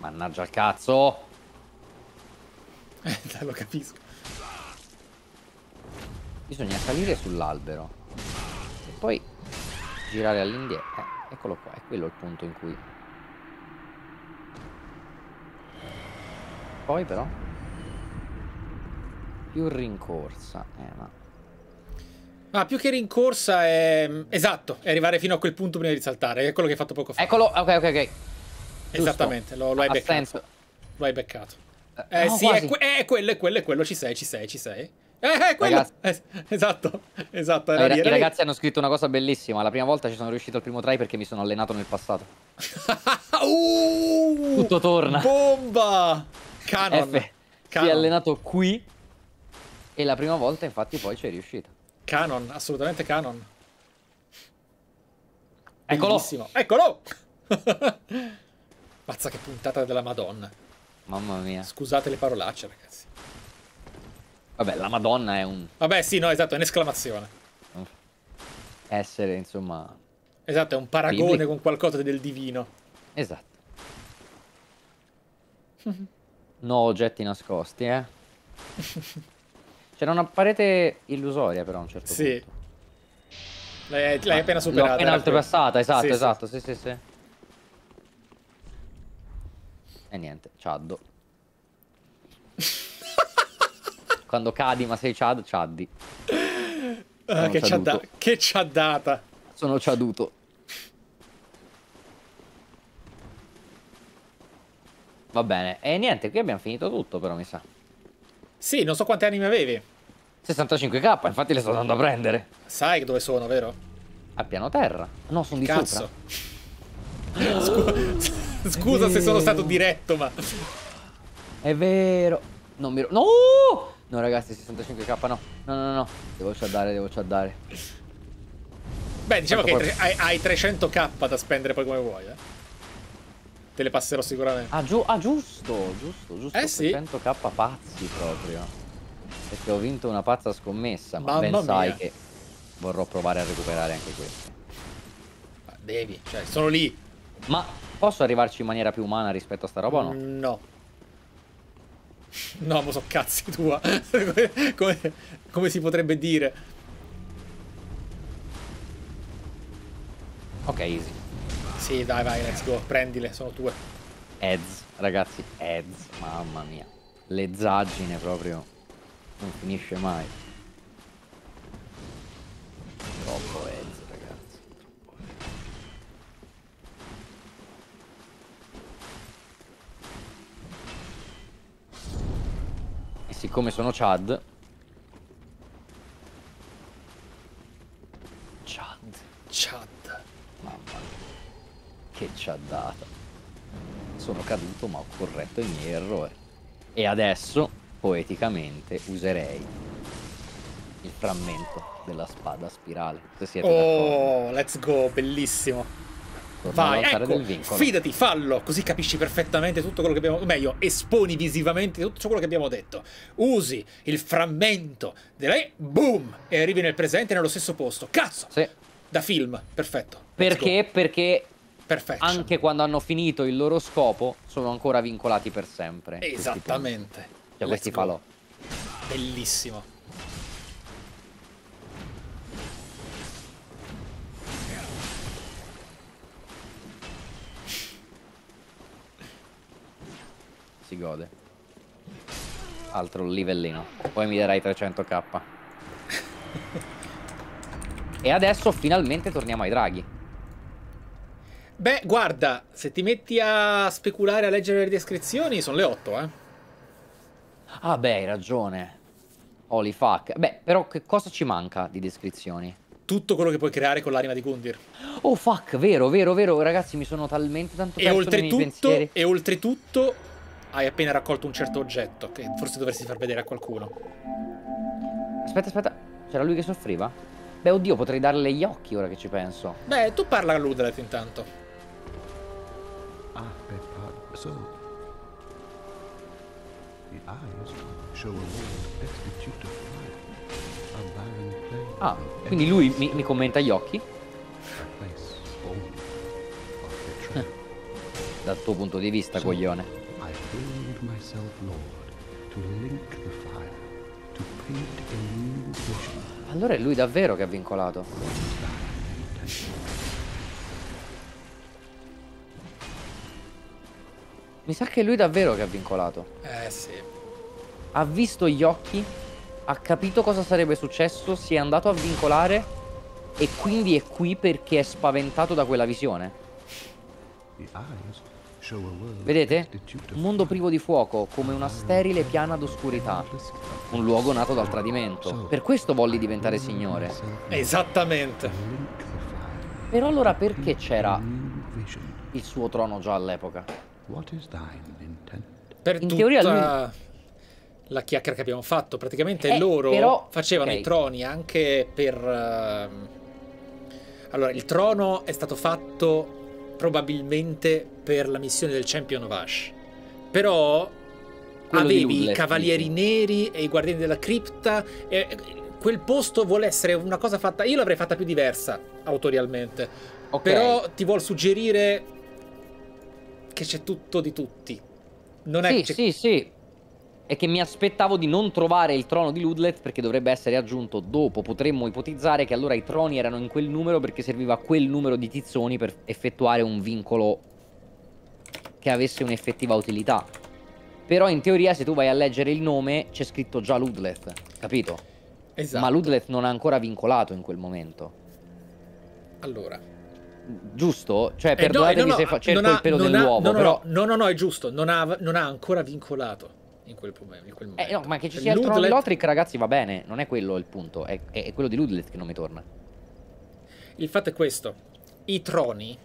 Mannaggia il cazzo! Eh, lo capisco. Bisogna salire sull'albero. E poi girare all'indietro. Eh, eccolo qua, è quello il punto in cui... Poi però... Più rincorsa. Eh, ma... Ah, più che rincorsa è... Esatto, è arrivare fino a quel punto prima di saltare. È quello che hai fatto poco fa. Eccolo, ok, ok, ok. Esattamente, lo, lo hai beccato. Assento. Lo hai beccato. Eh, eh no, sì, è, que eh, è, quello, è quello, è quello, ci sei, ci sei, ci sei. Eh, eh è quello! Ragazzi. esatto, esatto. Era I, I ragazzi hanno scritto una cosa bellissima. La prima volta ci sono riuscito al primo try perché mi sono allenato nel passato. uh, Tutto torna. Bomba! Canon. F. Canon. Si è allenato qui e la prima volta infatti poi ci è riuscito. Canon, assolutamente canon. Eccolo! Eccolo! Mazza che puntata della Madonna. Mamma mia. Scusate le parolacce, ragazzi. Vabbè, la Madonna è un... Vabbè, sì, no, esatto, è un'esclamazione. Essere, insomma... Esatto, è un paragone biblico. con qualcosa del divino. Esatto. no oggetti nascosti, eh. C'è cioè, una parete illusoria però a un certo sì. punto. L'hai appena superata. L'ho appena oltrepassata, esatto, sì, esatto, sì. sì, sì, sì. E niente, ciaddo. Quando cadi ma sei ciad, ciaddi. Ah, che, ciadda che ciaddata. Sono ciaduto. Va bene, e niente, qui abbiamo finito tutto però mi sa. Sì, non so quanti anime avevi. 65k, infatti le sto andando a prendere. Sai dove sono, vero? A piano terra. No, sono di Cazzo. sopra. Scusa, scusa se sono stato diretto, ma... È vero. Non mi... No! No, ragazzi, 65k no. No, no, no. Devo ciardare, devo ciardare. Beh, diciamo Tanto che poi... hai, hai 300k da spendere poi come vuoi, eh. Te le passerò sicuramente. Ah, giu ah giusto, giusto, giusto. Eh sì. 100k pazzi proprio. Perché ho vinto una pazza scommessa, ma Mamma ben sai che vorrò provare a recuperare anche queste. Ma devi, cioè, sono lì. Ma posso arrivarci in maniera più umana rispetto a sta roba o no? Mm, no. No, ma so cazzi tua. come, come si potrebbe dire? Ok, easy. Sì, dai, vai, let's go. Prendile, sono tue. Eds, ragazzi, Eds, mamma mia. Lezzaggine proprio non finisce mai. Troppo Eds, ragazzi. Troppo Eds. E siccome sono Chad, Chad. Chad che ci ha dato. Sono caduto ma ho corretto il mio errore. E adesso, poeticamente, userei il frammento della spada spirale. Se siete oh, let's go, bellissimo. Torno Vai, ecco, fidati, fallo, così capisci perfettamente tutto quello che abbiamo... meglio, esponi visivamente tutto quello che abbiamo detto. Usi il frammento della... boom! E arrivi nel presente nello stesso posto. Cazzo! Sì. Da film, perfetto. Perché? Perché Perfection. Anche quando hanno finito il loro scopo, sono ancora vincolati per sempre. Esattamente. Questi cioè, questi falò. Bellissimo. Si gode. Altro livellino. Poi mi darai 300k. e adesso finalmente torniamo ai draghi. Beh, guarda, se ti metti a speculare, a leggere le descrizioni, sono le 8, eh. Ah, beh, hai ragione. Holy fuck. Beh, però che cosa ci manca di descrizioni? Tutto quello che puoi creare con l'anima di Gundir. Oh fuck, vero, vero, vero, ragazzi, mi sono talmente tanto e oltretutto, E oltretutto hai appena raccolto un certo oggetto che forse dovresti far vedere a qualcuno. Aspetta, aspetta, c'era lui che soffriva? Beh, oddio, potrei darle gli occhi ora che ci penso. Beh, tu parla a Ludret intanto soul. The eyes show a world a barren Ah, quindi lui mi, mi commenta gli occhi. Eh, dal tuo punto di vista, so, coglione. I build myself, Lord, to link the fire, to paint a new vision. Allora è lui davvero che ha vincolato. Mi sa che è lui davvero che ha vincolato. Eh sì. Ha visto gli occhi, ha capito cosa sarebbe successo, si è andato a vincolare e quindi è qui perché è spaventato da quella visione. Vedete? Un mondo privo di fuoco, come una sterile piana d'oscurità. Un luogo nato dal tradimento. Per questo volli diventare signore. Esattamente. Però allora perché c'era il suo trono già all'epoca? Per In tutta lui... la chiacchiera che abbiamo fatto, praticamente eh, loro però... facevano okay. i troni anche per... Uh... Allora, il trono è stato fatto probabilmente per la missione del Champion of Ash. Però Quello avevi i Cavalieri Neri e i Guardiani della Cripta. Eh, quel posto vuole essere una cosa fatta... Io l'avrei fatta più diversa, autorialmente. Okay. Però ti vuol suggerire che c'è tutto di tutti. Non è sì, sì, sì. È che mi aspettavo di non trovare il trono di Ludlet perché dovrebbe essere aggiunto dopo. Potremmo ipotizzare che allora i troni erano in quel numero perché serviva quel numero di tizzoni per effettuare un vincolo che avesse un'effettiva utilità. Però in teoria se tu vai a leggere il nome c'è scritto già Ludleth, capito? Esatto. Ma Ludleth non ha ancora vincolato in quel momento. Allora, giusto? Cioè, eh, perdonatemi eh no, no, se fa- cerco ha, il pelo dell'uomo. no, però... no, no, no, è giusto. Non ha, non ha ancora vincolato in quel, in quel momento. Eh, no, ma che ci sia Ludlet... il Lotric, ragazzi, va bene. Non è quello il punto. È, è, è quello di Ludlet che non mi torna. Il fatto è questo. I troni,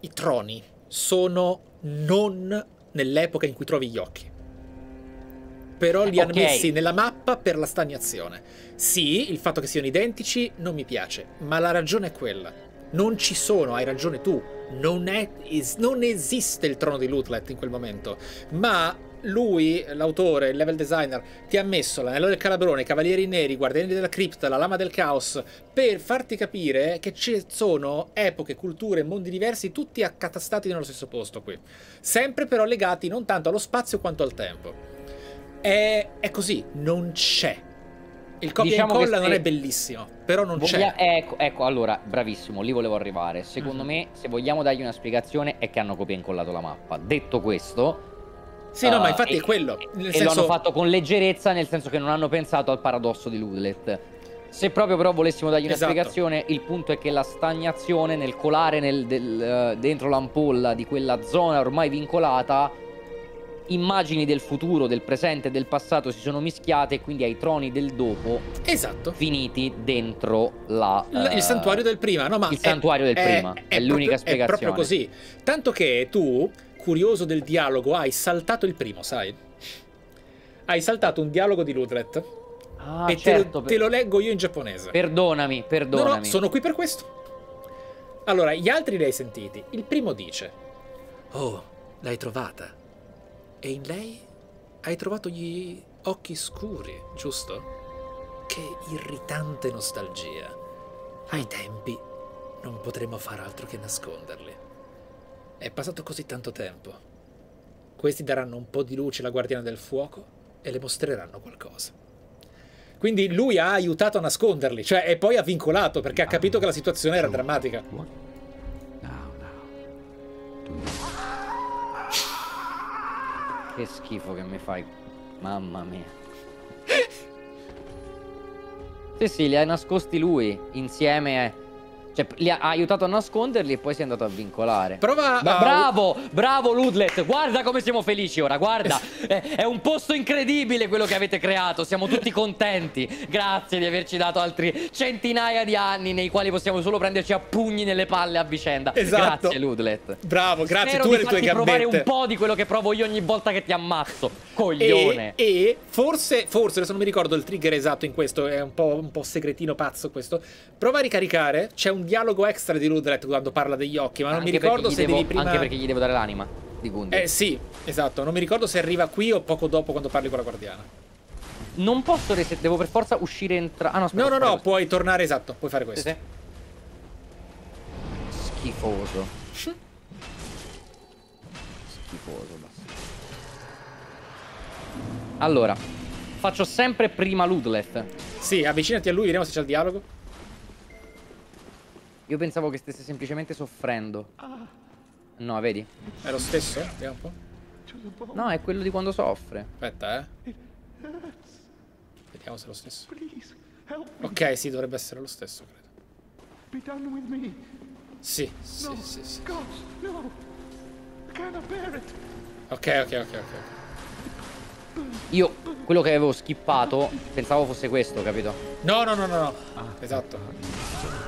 i troni sono non nell'epoca in cui trovi gli occhi. Però li eh, okay. hanno messi nella mappa per la stagnazione. Sì, il fatto che siano identici non mi piace, ma la ragione è quella non ci sono, hai ragione tu, non, è, is, non esiste il trono di Lutlet in quel momento, ma lui, l'autore, il level designer, ti ha messo l'anello del calabrone, i cavalieri neri, i guardiani della cripta, la lama del caos, per farti capire che ci sono epoche, culture, mondi diversi, tutti accatastati nello stesso posto qui. Sempre però legati non tanto allo spazio quanto al tempo. è, è così, non c'è il copia diciamo e incolla se... non è bellissimo, però non Voglia... c'è. Ecco, ecco, allora, bravissimo, lì volevo arrivare. Secondo mm -hmm. me, se vogliamo dargli una spiegazione, è che hanno copia e incollato la mappa. Detto questo... Sì, uh, no, ma eh, infatti e, è quello. Nel e senso... l'hanno fatto con leggerezza, nel senso che non hanno pensato al paradosso di Ludlet. Se proprio però volessimo dargli una esatto. spiegazione, il punto è che la stagnazione nel colare nel, del, uh, dentro l'ampolla di quella zona ormai vincolata immagini del futuro, del presente e del passato si sono mischiate e quindi ai troni del dopo esatto. finiti dentro la, L il eh, santuario del prima. No, ma il è, santuario del è, prima, è, è l'unica spiegazione. È proprio così. Tanto che tu, curioso del dialogo, hai saltato il primo, sai? Hai saltato un dialogo di Ludret. Ah, e certo, te, per... te, lo leggo io in giapponese. Perdonami, perdonami. No, no, sono qui per questo. Allora, gli altri li hai sentiti. Il primo dice: Oh, l'hai trovata. E in lei hai trovato gli occhi scuri, giusto? Che irritante nostalgia. Ai tempi non potremmo far altro che nasconderli. È passato così tanto tempo. Questi daranno un po' di luce alla guardiana del fuoco e le mostreranno qualcosa. Quindi lui ha aiutato a nasconderli, cioè e poi ha vincolato perché ha capito che la situazione era drammatica. What? Now, now. Che schifo che mi fai. Mamma mia. Sì, sì, li hai nascosti lui insieme a... Cioè, li ha aiutato a nasconderli e poi si è andato a vincolare. Prova a... Bravo, bravo Ludlet. Guarda come siamo felici ora, guarda. è, è, un posto incredibile quello che avete creato. Siamo tutti contenti. Grazie di averci dato altri centinaia di anni nei quali possiamo solo prenderci a pugni nelle palle a vicenda. Esatto. Grazie Ludlet. Bravo, grazie Spero tu e le tue gambette. provare un po' di quello che provo io ogni volta che ti ammazzo. Coglione. E, e forse, forse, adesso non mi ricordo il trigger esatto in questo, è un po', un po segretino pazzo questo. Prova a ricaricare, c'è un dialogo extra di Ludlet quando parla degli occhi, ma non anche mi ricordo se devo, devi prima... Anche perché gli devo dare l'anima di Gundi. Eh sì, esatto, non mi ricordo se arriva qui o poco dopo quando parli con la guardiana. Non posso reset, devo per forza uscire entra... Ah no, aspetta, No, no, no, puoi tornare, esatto, puoi fare questo. Sì, sì. Schifoso. Schifoso, basta. Allora, faccio sempre prima Ludlet. Sì, avvicinati a lui, vediamo se c'è il dialogo. Io pensavo che stesse semplicemente soffrendo. Ah. No, vedi? È lo stesso? Vediamo un po'. No, è quello di quando soffre. Aspetta, eh. Vediamo se è lo stesso. Ok, sì, dovrebbe essere lo stesso, credo. Be Sì, sì, sì, sì. God, Ok, ok, ok, ok. Io quello che avevo skippato pensavo fosse questo, capito? No, no, no, no, no. Ah, esatto.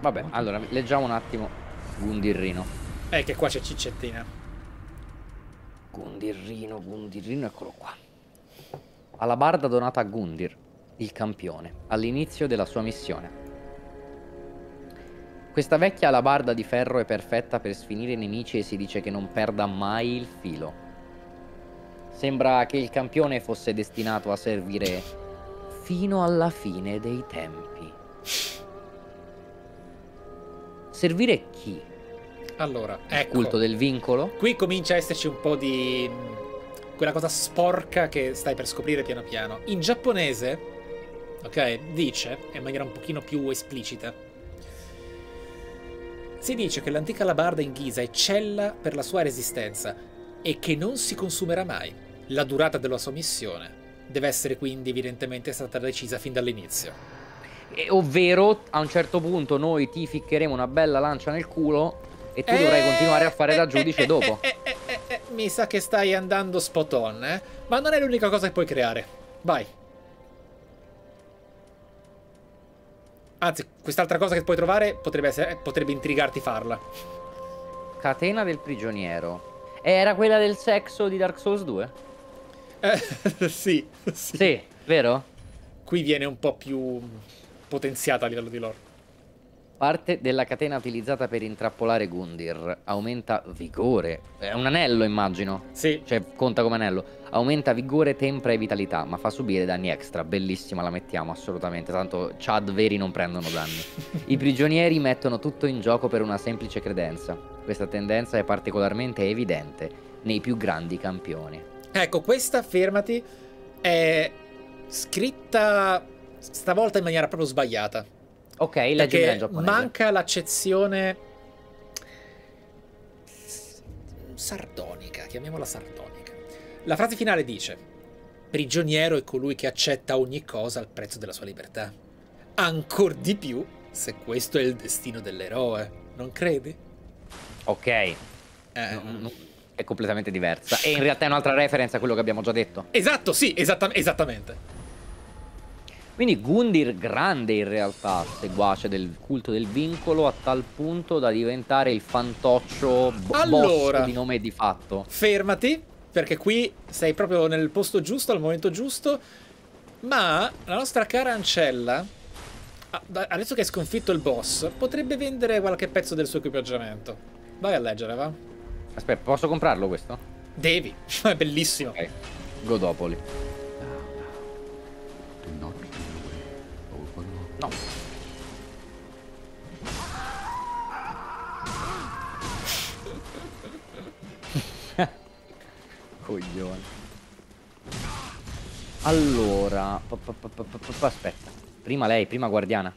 Vabbè, allora leggiamo un attimo Gundirrino. Eh, che qua c'è Ciccettina. Gundirrino, Gundirrino, eccolo qua. Alabarda donata a Gundir, il campione, all'inizio della sua missione. Questa vecchia alabarda di ferro è perfetta per sfinire i nemici e si dice che non perda mai il filo. Sembra che il campione fosse destinato a servire fino alla fine dei tempi. Servire chi? Allora, Il ecco. culto del vincolo? Qui comincia a esserci un po' di... quella cosa sporca che stai per scoprire piano piano. In giapponese, ok, dice, in maniera un pochino più esplicita, si dice che l'antica labarda in Ghisa eccella per la sua resistenza e che non si consumerà mai. La durata della sua missione deve essere quindi evidentemente stata decisa fin dall'inizio. E, ovvero, a un certo punto noi ti ficcheremo una bella lancia nel culo e tu eh, dovrai continuare a fare eh, da eh, giudice eh, dopo. Eh, eh, mi sa che stai andando spot on, eh? Ma non è l'unica cosa che puoi creare. Vai. Anzi, quest'altra cosa che puoi trovare potrebbe, essere, potrebbe intrigarti farla. Catena del prigioniero. Era quella del sesso di Dark Souls 2? Eh, sì, sì. Sì, vero? Qui viene un po' più potenziata a livello di lore. Parte della catena utilizzata per intrappolare Gundir aumenta vigore. È un anello, immagino. Sì. Cioè, conta come anello. Aumenta vigore, tempra e vitalità, ma fa subire danni extra. Bellissima, la mettiamo assolutamente. Tanto Chad veri non prendono danni. I prigionieri mettono tutto in gioco per una semplice credenza. Questa tendenza è particolarmente evidente nei più grandi campioni. Ecco, questa, fermati, è scritta stavolta in maniera proprio sbagliata. Ok, legge in giapponese. Manca l'accezione sardonica, chiamiamola sardonica. La frase finale dice: Prigioniero è colui che accetta ogni cosa al prezzo della sua libertà. Ancor di più se questo è il destino dell'eroe, non credi? Ok. Eh. No, è completamente diversa. E in realtà è un'altra referenza a quello che abbiamo già detto. Esatto, sì, esatta esattamente. Quindi Gundir grande in realtà, seguace del culto del vincolo, a tal punto da diventare il fantoccio allora, di nome di fatto. Fermati, perché qui sei proprio nel posto giusto, al momento giusto, ma la nostra cara Ancella, adesso che hai sconfitto il boss, potrebbe vendere qualche pezzo del suo equipaggiamento. Vai a leggere, va. Aspetta, posso comprarlo questo? Devi, è bellissimo. Ok, godopoli. No. Coglione. Allora, aspetta. Prima lei, prima guardiana.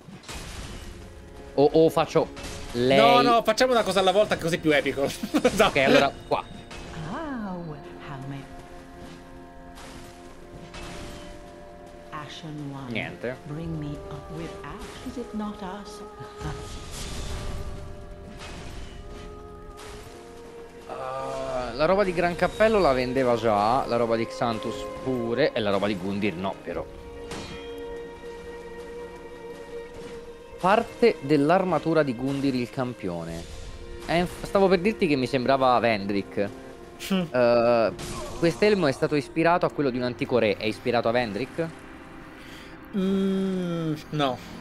O, o faccio lei. No, no, facciamo una cosa alla volta così più epico. no. Ok, allora qua. Niente it not us? uh, la roba di Gran Cappello la vendeva già, la roba di Xantus pure e la roba di Gundir no però. Parte dell'armatura di Gundir il campione. Eh, stavo per dirti che mi sembrava Vendrick. Mm. Uh, Quest'elmo è stato ispirato a quello di un antico re. È ispirato a Vendrick? Mm, no.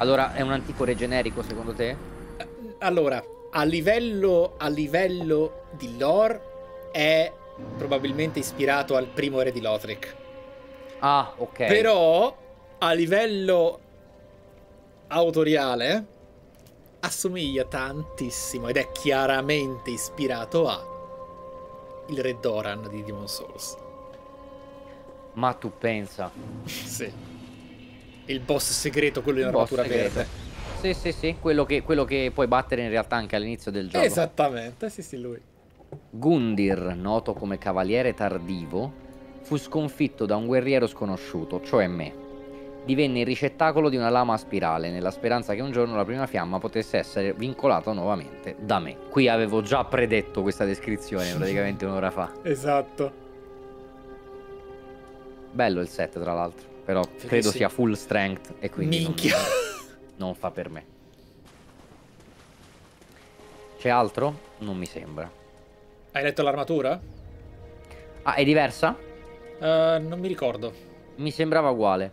Allora è un antico re generico secondo te? Eh, allora, a livello, a livello di lore è probabilmente ispirato al primo re di Lothric. Ah, ok. Però a livello autoriale assomiglia tantissimo ed è chiaramente ispirato a il re Doran di Demon Souls. Ma tu pensa? sì il boss segreto, quello di armatura verde. Sì, sì, sì, quello che, quello che, puoi battere in realtà anche all'inizio del gioco. Esattamente, sì, sì, lui. Gundir, noto come cavaliere tardivo, fu sconfitto da un guerriero sconosciuto, cioè me. Divenne il ricettacolo di una lama a spirale, nella speranza che un giorno la prima fiamma potesse essere vincolata nuovamente da me. Qui avevo già predetto questa descrizione praticamente un'ora fa. Esatto. Bello il set, tra l'altro. Però Perché credo sì. sia full strength e quindi Minchia. Non, non fa per me. C'è altro? Non mi sembra. Hai letto l'armatura? Ah, è diversa? Uh, non mi ricordo. Mi sembrava uguale.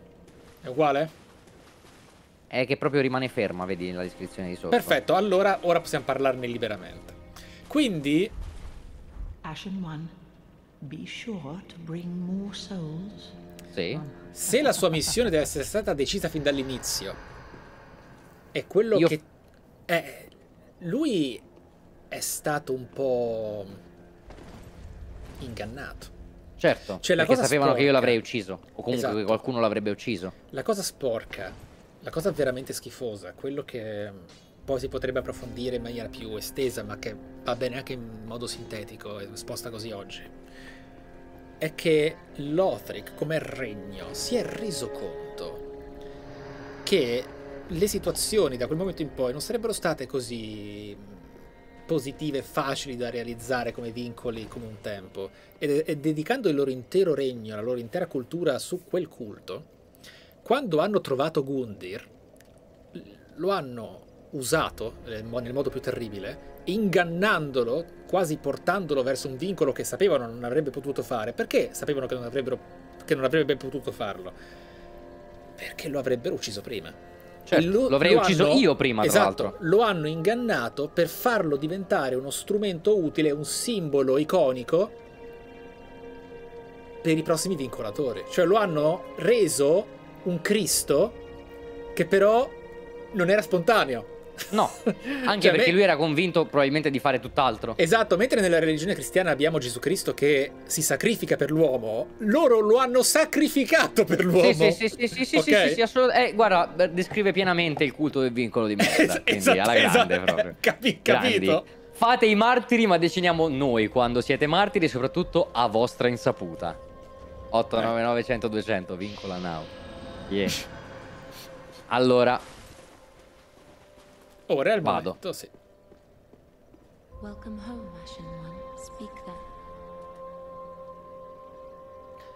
È uguale? È che proprio rimane ferma, vedi, nella descrizione di sotto. Perfetto, allora ora possiamo parlarne liberamente. Quindi... Ashen One, be sure to bring more souls sì. Se la sua missione deve essere stata decisa fin dall'inizio, è quello Io... che... Eh, lui è stato un po' ingannato. Certo, cioè, perché sapevano sporca. che io l'avrei ucciso, o comunque esatto. che qualcuno l'avrebbe ucciso. La cosa sporca, la cosa veramente schifosa, quello che poi si potrebbe approfondire in maniera più estesa, ma che va bene anche in modo sintetico, E sposta così oggi, è che Lothric come regno si è reso conto che le situazioni da quel momento in poi non sarebbero state così positive e facili da realizzare come vincoli come un tempo e, e dedicando il loro intero regno, la loro intera cultura su quel culto, quando hanno trovato Gundir lo hanno usato nel modo più terribile, ingannandolo, quasi portandolo verso un vincolo che sapevano non avrebbe potuto fare. Perché sapevano che non, avrebbero, che non avrebbe potuto farlo? Perché lo avrebbero ucciso prima. Cioè, lo, avrei ucciso hanno, io prima, tra esatto, l'altro. Lo hanno ingannato per farlo diventare uno strumento utile, un simbolo iconico per i prossimi vincolatori. Cioè, lo hanno reso un Cristo che però non era spontaneo. No, cioè, anche cioè, perché me... lui era convinto probabilmente di fare tutt'altro. Esatto, mentre nella religione cristiana abbiamo Gesù Cristo che si sacrifica per l'uomo, loro lo hanno sacrificato per l'uomo. Sì, sì, sì, sì, sì, okay. sì, sì, sì assolutamente. Eh, guarda, descrive pienamente il culto del vincolo di merda, quindi esatto, alla grande esatto. proprio. Capi, capito? Fate i martiri, ma decidiamo noi quando siete martiri soprattutto a vostra insaputa. 899 eh. 200, vincola now. Yeah. Allora, Ora è il Vado. momento, sì.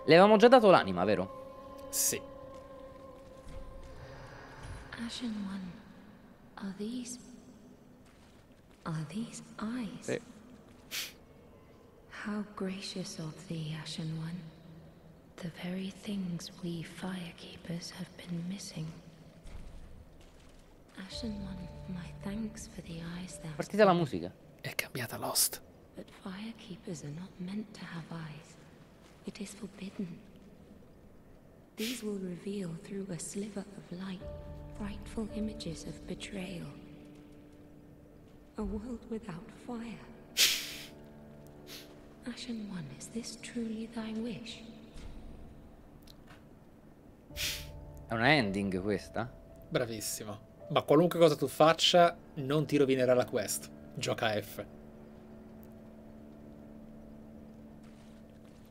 Le avevamo già dato l'anima, vero? Sì. Ashen One, are these... Are these eyes? Sì. How gracious of thee, Ashen One. The very things we Firekeepers have been missing. Partita la musica. È cambiata Lost. But firekeepers are not meant to have eyes. It is forbidden. These will reveal through a sliver of light frightful images of betrayal. A world without fire. Ashen One, is this truly thy wish? È una ending questa? Bravissimo ma qualunque cosa tu faccia non ti rovinerà la quest. Gioca F.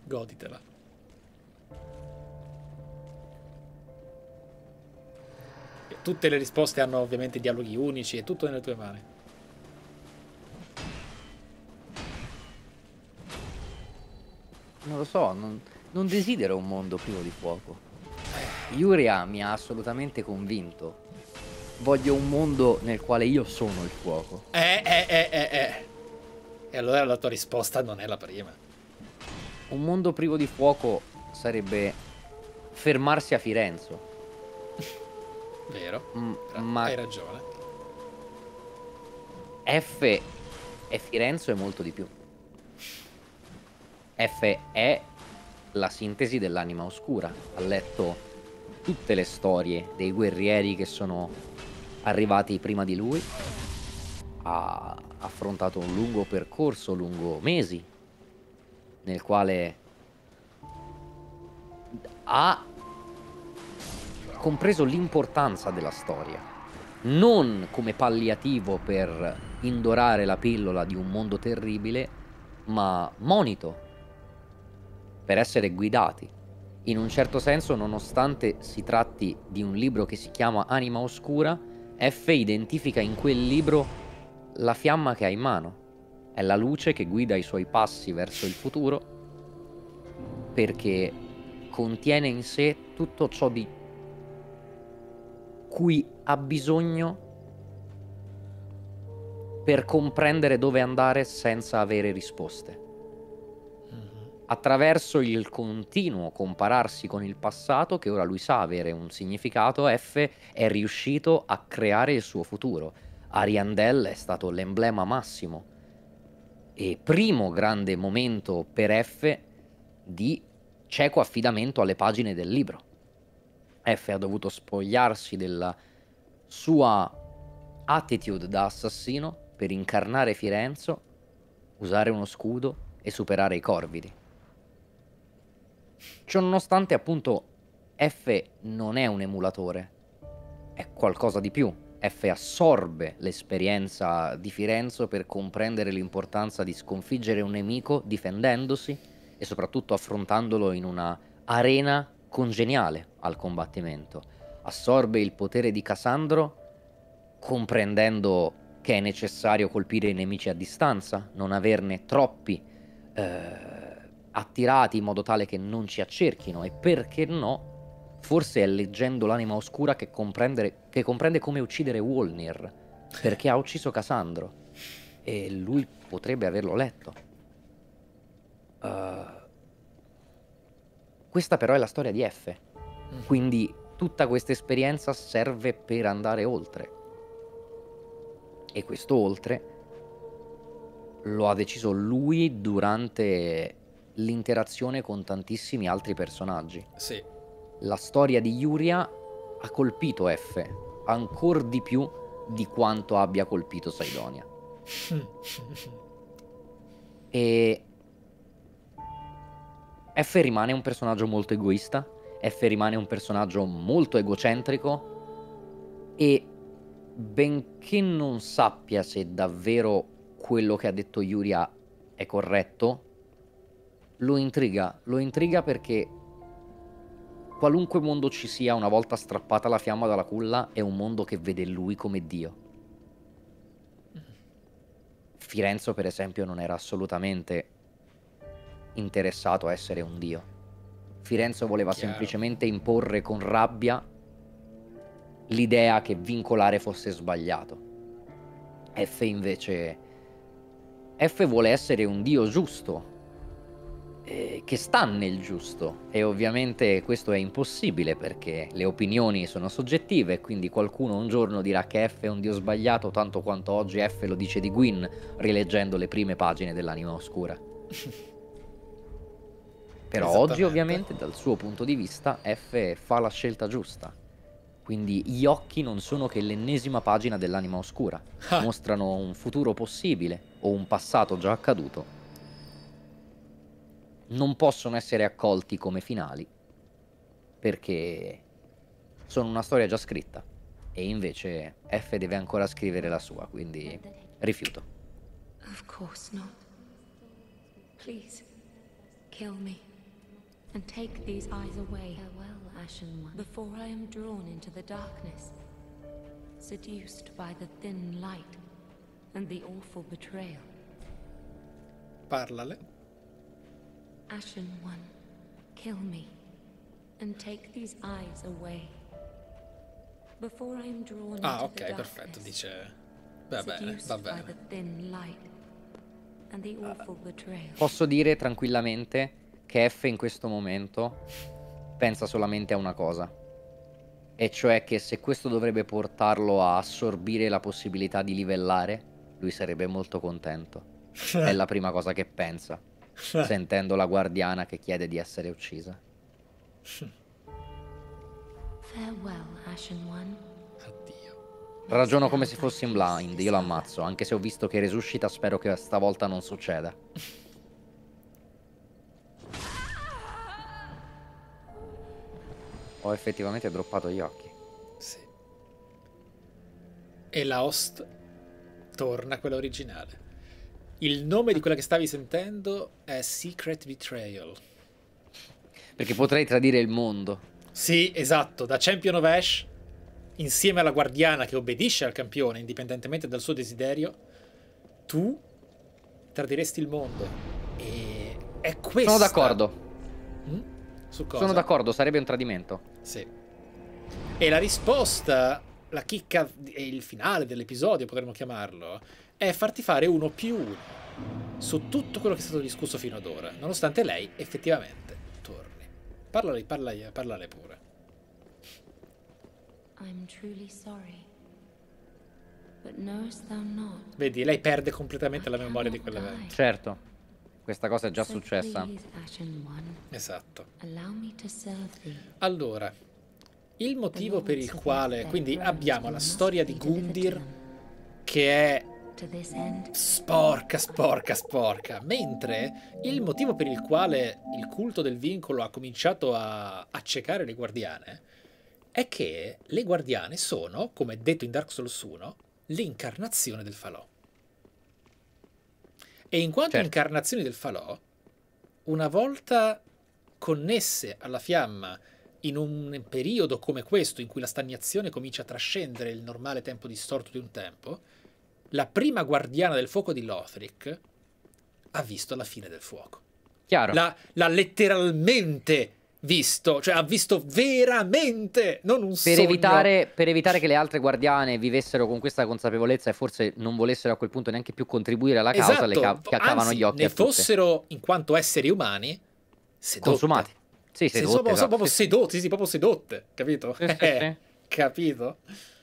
Goditela. E tutte le risposte hanno ovviamente dialoghi unici, è tutto nelle tue mani. Non lo so, non, non desidero un mondo privo di fuoco. Yuria mi ha assolutamente convinto voglio un mondo nel quale io sono il fuoco. Eh, eh, eh, eh, eh. E allora la tua risposta non è la prima. Un mondo privo di fuoco sarebbe fermarsi a Firenze. Vero. Mm, ma... Hai ragione. F e Firenze è molto di più. F è la sintesi dell'anima oscura. Ha letto tutte le storie dei guerrieri che sono arrivati prima di lui, ha affrontato un lungo percorso, lungo mesi, nel quale ha compreso l'importanza della storia, non come palliativo per indorare la pillola di un mondo terribile, ma monito per essere guidati. In un certo senso, nonostante si tratti di un libro che si chiama Anima Oscura, F identifica in quel libro la fiamma che ha in mano. È la luce che guida i suoi passi verso il futuro perché contiene in sé tutto ciò di cui ha bisogno per comprendere dove andare senza avere risposte attraverso il continuo compararsi con il passato, che ora lui sa avere un significato, F è riuscito a creare il suo futuro. Ariandel è stato l'emblema massimo e primo grande momento per F di cieco affidamento alle pagine del libro. F ha dovuto spogliarsi della sua attitude da assassino per incarnare Firenzo, usare uno scudo e superare i corvidi. Ciononostante, appunto, F non è un emulatore, è qualcosa di più. F assorbe l'esperienza di Firenzo per comprendere l'importanza di sconfiggere un nemico difendendosi e soprattutto affrontandolo in una arena congeniale al combattimento. Assorbe il potere di Cassandro comprendendo che è necessario colpire i nemici a distanza, non averne troppi. Eh, attirati in modo tale che non ci accerchino e perché no, forse è leggendo l'anima oscura che, che comprende come uccidere Wolnir, perché ha ucciso Cassandro e lui potrebbe averlo letto. Uh, questa però è la storia di F, mm. quindi tutta questa esperienza serve per andare oltre. E questo oltre lo ha deciso lui durante l'interazione con tantissimi altri personaggi. Sì. La storia di Yuria ha colpito F ancora di più di quanto abbia colpito Saidonia. e F rimane un personaggio molto egoista, F rimane un personaggio molto egocentrico e benché non sappia se davvero quello che ha detto Yuria è corretto, lo intriga, lo intriga perché qualunque mondo ci sia una volta strappata la fiamma dalla culla è un mondo che vede lui come Dio. Firenzo per esempio non era assolutamente interessato a essere un Dio. Firenzo voleva Chiaro. semplicemente imporre con rabbia l'idea che vincolare fosse sbagliato. F invece... F vuole essere un Dio giusto, eh, che sta nel giusto e ovviamente questo è impossibile perché le opinioni sono soggettive, quindi qualcuno un giorno dirà che F è un dio sbagliato tanto quanto oggi F lo dice di Gwyn rileggendo le prime pagine dell'anima oscura. Però oggi ovviamente dal suo punto di vista F fa la scelta giusta. Quindi gli occhi non sono che l'ennesima pagina dell'anima oscura, ah. mostrano un futuro possibile o un passato già accaduto non possono essere accolti come finali perché sono una storia già scritta e invece F deve ancora scrivere la sua, quindi rifiuto. Of course not. Please kill me and take these eyes away. Farewell, Ashen One. Before I am drawn into the darkness, seduced by the thin light and the awful betrayal. Parlale. Ashen One, kill me, and take these eyes away. Before I'm drawn ah, ok, the perfetto, dice... Va bene, va bene. Ah. posso dire tranquillamente che F in questo momento pensa solamente a una cosa. E cioè che se questo dovrebbe portarlo a assorbire la possibilità di livellare, lui sarebbe molto contento. È la prima cosa che pensa. Eh. sentendo la guardiana che chiede di essere uccisa. Addio. Ragiono come se fossi in blind, io l'ammazzo, anche se ho visto che resuscita, spero che stavolta non succeda. Ho effettivamente droppato gli occhi. Sì. E la host torna quella originale. Il nome di quella che stavi sentendo è Secret Betrayal. Perché potrei tradire il mondo. Sì, esatto, da Champion of Ash, insieme alla guardiana che obbedisce al campione, indipendentemente dal suo desiderio, tu tradiresti il mondo. E è questo. Sono d'accordo. Mm? Su cosa? Sono d'accordo, sarebbe un tradimento. Sì. E la risposta, la chicca e il finale dell'episodio, potremmo chiamarlo, è farti fare uno più uno su tutto quello che è stato discusso fino ad ora, nonostante lei effettivamente torni. Parlale, parlale, parlale pure. Sorry, Vedi, lei perde completamente I la memoria di quell'evento. Certo. Questa cosa è già so successa. Esatto. Allora, il motivo per il quale... Quindi abbiamo la storia di Gundir, che è Sporca, sporca, sporca. Mentre il motivo per il quale il culto del vincolo ha cominciato a accecare le guardiane è che le guardiane sono, come detto in Dark Souls 1, l'incarnazione del falò. E in quanto certo. incarnazioni del falò, una volta connesse alla fiamma in un periodo come questo, in cui la stagnazione comincia a trascendere il normale tempo distorto di un tempo, la prima guardiana del fuoco di Lothric ha visto la fine del fuoco. Chiaro. L'ha, letteralmente visto, cioè ha visto veramente, non un per evitare, per evitare che le altre guardiane vivessero con questa consapevolezza e forse non volessero a quel punto neanche più contribuire alla causa, esatto. le ca- esatto. caccavano Anzi, gli occhi. Ne fossero, in quanto esseri umani, sedotte. Consumati. Sì, sedotte. Se sono, esatto. proprio, sedotti, sì, proprio sedotte, capito? Sì, sì, sì. capito?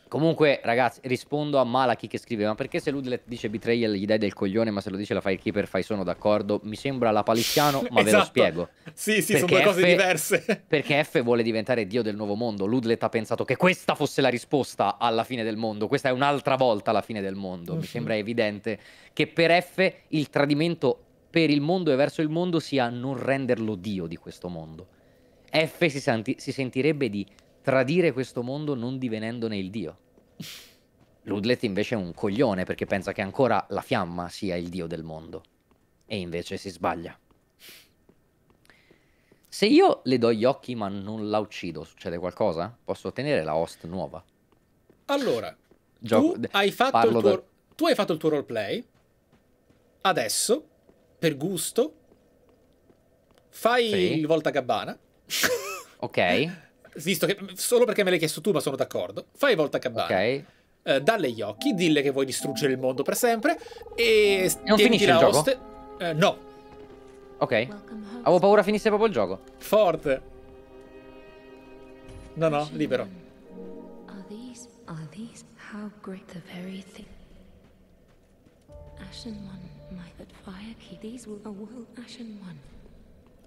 Comunque, ragazzi, rispondo a Malachi che scrive: Ma perché se Ludlet dice betrayal gli dai del coglione, ma se lo dice la Firekeeper fai sono d'accordo? Mi sembra la paliziano, ma esatto. ve lo esatto. spiego. Sì, sì, perché sono due cose F... diverse. perché F vuole diventare dio del nuovo mondo. Ludlet ha pensato che questa fosse la risposta alla fine del mondo. Questa è un'altra volta la fine del mondo. Mi mm-hmm. sembra evidente che per F il tradimento per il mondo e verso il mondo sia non renderlo dio di questo mondo. F si, senti... si sentirebbe di tradire questo mondo non divenendone il dio. Ludlet invece è un coglione perché pensa che ancora la fiamma sia il dio del mondo. E invece si sbaglia. Se io le do gli occhi ma non la uccido, succede qualcosa? Posso ottenere la host nuova? Allora, Gio tu, hai fatto tuo, da... tu hai fatto il tuo roleplay. Adesso, per gusto, fai sì. il volta gabbana. ok. visto che solo perché me l'hai chiesto tu, ma sono d'accordo. Fai volta a cabana. Ok. Eh, dalle gli occhi, dille che vuoi distruggere il mondo per sempre. E, non finisce il gioco? Eh, no. Ok. Avevo paura finisse proprio il gioco. Forte. No, no, libero.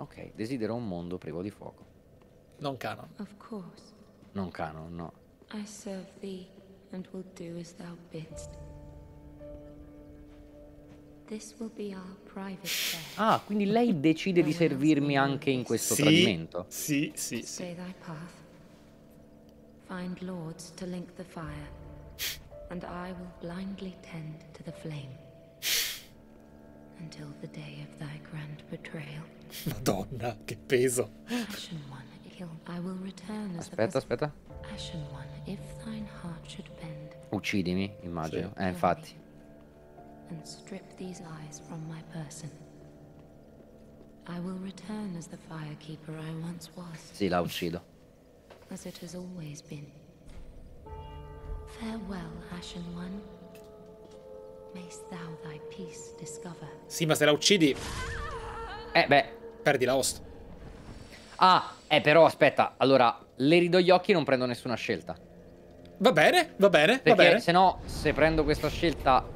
Ok, desidero un mondo privo di fuoco. Non canon. Of course. Non canon, no. I serve thee and will do as thou bidst. This will be our private ah, quindi lei decide di servirmi anche in questo sì, tradimento. Sì, sì, sì. Find lords to link the fire, and I will blindly tend to the flame. Until the day of thy grand betrayal. Madonna, che peso. Ashen one. Aspetta, aspetta. Uccidimi, immagino. Eh, infatti. And strip these eyes from my person. I will return as the firekeeper I once was. Sì, la uccido. As it has always been. Farewell, Ashen One. Mayst thou thy peace discover. Sì, ma se la uccidi... Eh, beh. Perdi la host. Ah, eh però aspetta, allora le ridò gli occhi e non prendo nessuna scelta. Va bene, va bene, Perché va bene. Perché se no, se prendo questa scelta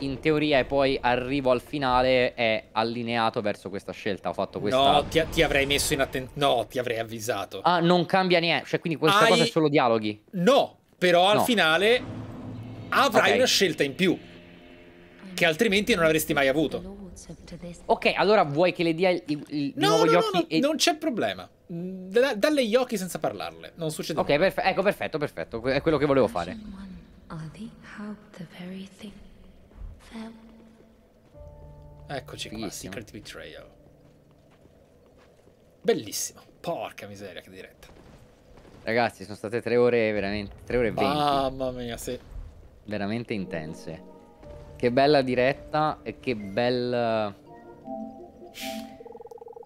in teoria e poi arrivo al finale è allineato verso questa scelta. Ho fatto questa. No, ti, ti avrei messo in attenzione. No, ti avrei avvisato. Ah, non cambia niente. Cioè, quindi questa Hai... cosa è solo dialoghi. No, però al no. finale avrai okay. una scelta in più. Che altrimenti non avresti mai avuto. Ok, allora vuoi che le dia il, il no, nuovo no, Yoki? No, no, e... non c'è problema. Da, dalle occhi senza parlarle, non succede niente. Ok, perfe ecco, perfetto, perfetto. È quello che volevo fare. Eccoci Fighissimo. qua, Secret Betrayal. Bellissimo. Porca miseria, che diretta. Ragazzi, sono state tre ore veramente... Tre ore e venti. Mamma mia, sì. Veramente intense. Che bella diretta e che bel...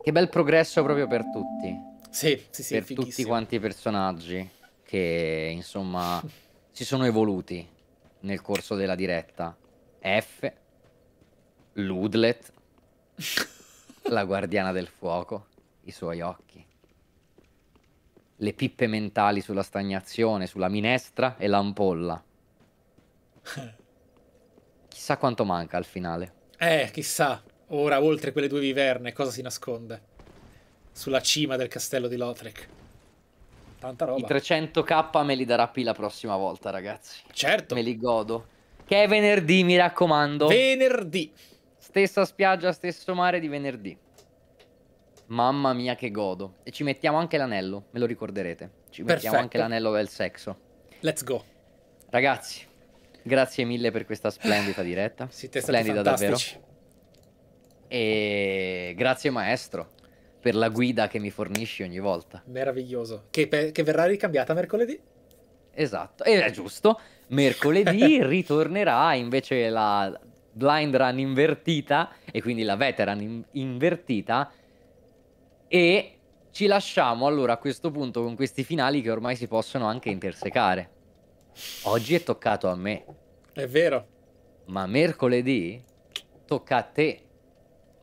Che bel progresso proprio per tutti. Sì, sì, sì. Per tutti quanti i personaggi che, insomma, si sono evoluti nel corso della diretta. F, Ludlet, la guardiana del fuoco, i suoi occhi. Le pippe mentali sulla stagnazione, sulla minestra e l'ampolla. Chissà quanto manca al finale. Eh, chissà. Ora, oltre quelle due viverne, cosa si nasconde? Sulla cima del castello di Lotrek. Tanta roba. I 300k me li darà P la prossima volta, ragazzi. Certo. Me li godo. Che è venerdì, mi raccomando. Venerdì. Stessa spiaggia, stesso mare di venerdì. Mamma mia che godo. E ci mettiamo anche l'anello, me lo ricorderete. Ci Perfetto. mettiamo anche l'anello del sexo. Let's go. Ragazzi, Grazie mille per questa splendida diretta. Siete splendida davvero. E grazie maestro per la guida che mi fornisci ogni volta. Meraviglioso. Che, che verrà ricambiata mercoledì? Esatto, e eh, è giusto. Mercoledì ritornerà invece la blind run invertita e quindi la veteran in invertita e ci lasciamo allora a questo punto con questi finali che ormai si possono anche intersecare. Oggi è toccato a me. È vero. Ma mercoledì tocca a te.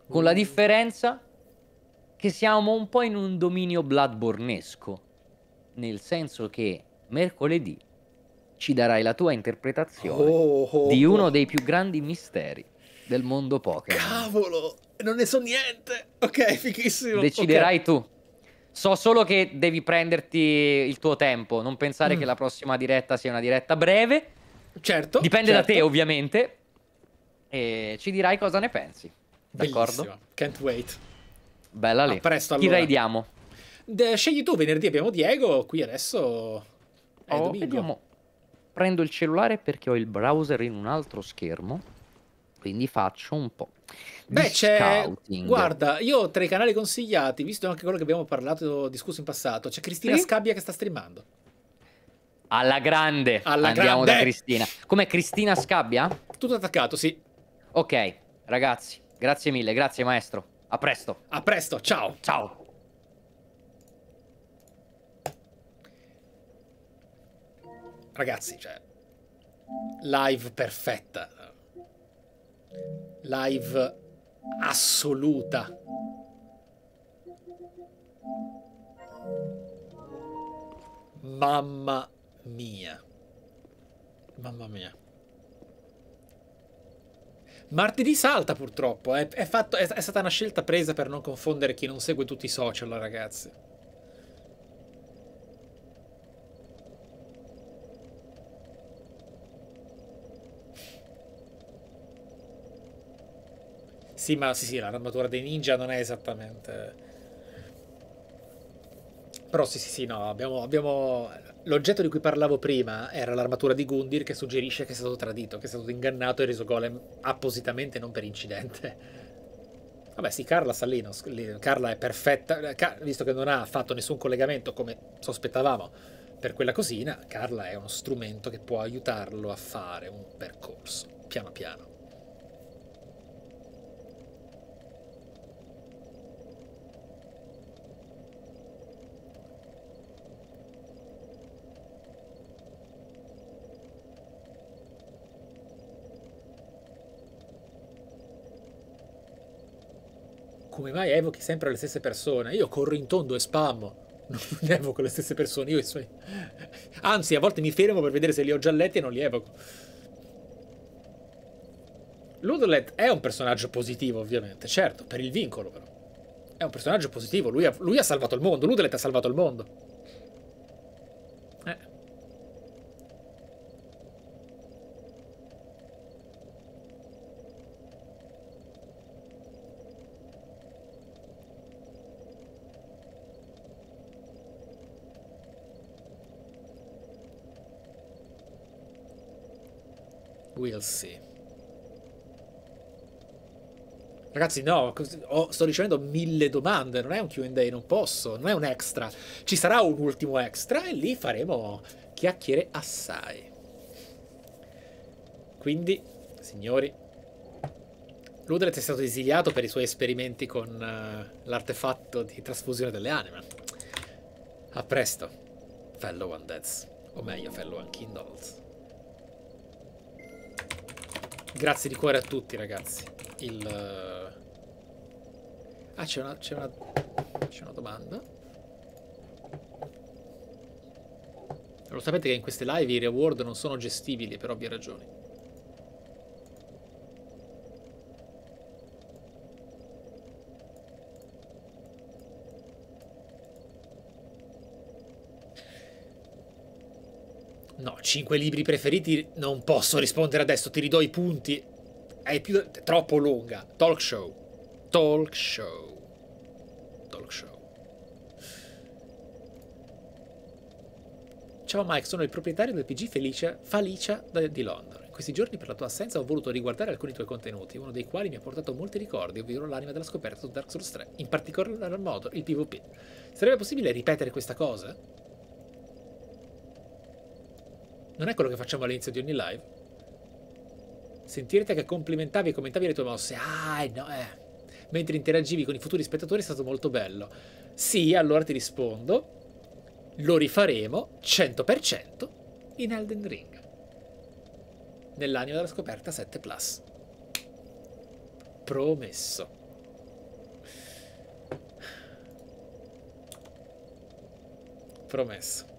Con la mm. differenza che siamo un po' in un dominio Bloodbornesco. Nel senso che mercoledì ci darai la tua interpretazione oh, oh, di oh. uno dei più grandi misteri del mondo poker. Cavolo! Non ne so niente! Ok, fichissimo. Deciderai okay. tu. So solo che devi prenderti il tuo tempo, non pensare mm. che la prossima diretta sia una diretta breve. Certo. Dipende certo. da te, certo. ovviamente. E ci dirai cosa ne pensi. D'accordo? Can't wait. Bella lì. A presto allora. Chi raidiamo? De, scegli tu, venerdì abbiamo Diego, qui adesso è oh, domingo. Vediamo. Prendo il cellulare perché ho il browser in un altro schermo, quindi faccio un po' Beh, c'è. Guarda, io tra i canali consigliati, visto anche quello che abbiamo parlato, discusso in passato, c'è Cristina sì? Scabbia che sta streamando. Alla grande. Alla Andiamo grande. da Cristina. Com'è Cristina Scabbia? Tutto attaccato, sì. Ok, ragazzi, grazie mille, grazie maestro. A presto. A presto, ciao. Ciao. Ragazzi, cioè live perfetta live assoluta. Mamma mia. Mamma mia. Martedì salta purtroppo, è, eh. è, fatto, è, è stata una scelta presa per non confondere chi non segue tutti i social, ragazzi. Sì, ma sì, sì, l'armatura dei ninja non è esattamente... Però sì, sì, sì, no, abbiamo... abbiamo... L'oggetto di cui parlavo prima era l'armatura di Gundir che suggerisce che è stato tradito, che è stato ingannato e reso golem appositamente, non per incidente. Vabbè sì, Carla sta lì, Carla è perfetta, eh, visto che non ha fatto nessun collegamento come sospettavamo per quella cosina, Carla è uno strumento che può aiutarlo a fare un percorso, piano piano. come mai evochi sempre le stesse persone? Io corro in tondo e spammo. Non evoco le stesse persone, io i Anzi, a volte mi fermo per vedere se li ho già letti e non li evoco. Ludolet è un personaggio positivo, ovviamente, certo, per il vincolo però. È un personaggio positivo, lui ha, lui ha salvato il mondo, Ludolet ha salvato il mondo. We'll see. Ragazzi, no, ho, sto ricevendo mille domande, non è un Q&A, non posso, non è un extra. Ci sarà un ultimo extra e lì faremo chiacchiere assai. Quindi, signori, Ludret è stato esiliato per i suoi esperimenti con uh, l'artefatto di trasfusione delle anime. A presto, fellow undeads, o meglio, fellow unkindled. Grazie di cuore a tutti ragazzi. Il... Eh, ah, c'è una, una, una domanda. Lo sapete che in queste live i reward non sono gestibili per ovvie ragioni. No, 5 libri preferiti non posso rispondere adesso, ti ridò i punti. È più, è troppo lunga. Talk show. Talk show. Talk show. Ciao Mike, sono il proprietario del PG Felicia, Falicia di Londra. In questi giorni per la tua assenza ho voluto riguardare alcuni tuoi contenuti, uno dei quali mi ha portato molti ricordi, ovvero l'anima della scoperta su Dark Souls 3, in particolar modo il PvP. Sarebbe possibile ripetere questa cosa? Non è quello che facciamo all'inizio di ogni live? Sentirete che complimentavi e commentavi le tue mosse. Ah, no, eh. Mentre interagivi con i futuri spettatori è stato molto bello. Sì, allora ti rispondo. Lo rifaremo 100% in Elden Ring. Nell'anima della scoperta 7 Plus. Promesso. Promesso.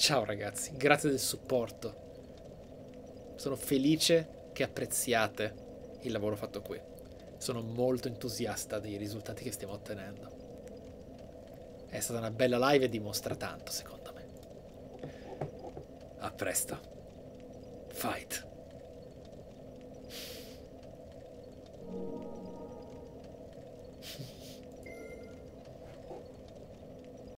Ciao ragazzi, grazie del supporto. Sono felice che apprezziate il lavoro fatto qui. Sono molto entusiasta dei risultati che stiamo ottenendo. È stata una bella live e dimostra tanto, secondo me. A presto. Fight.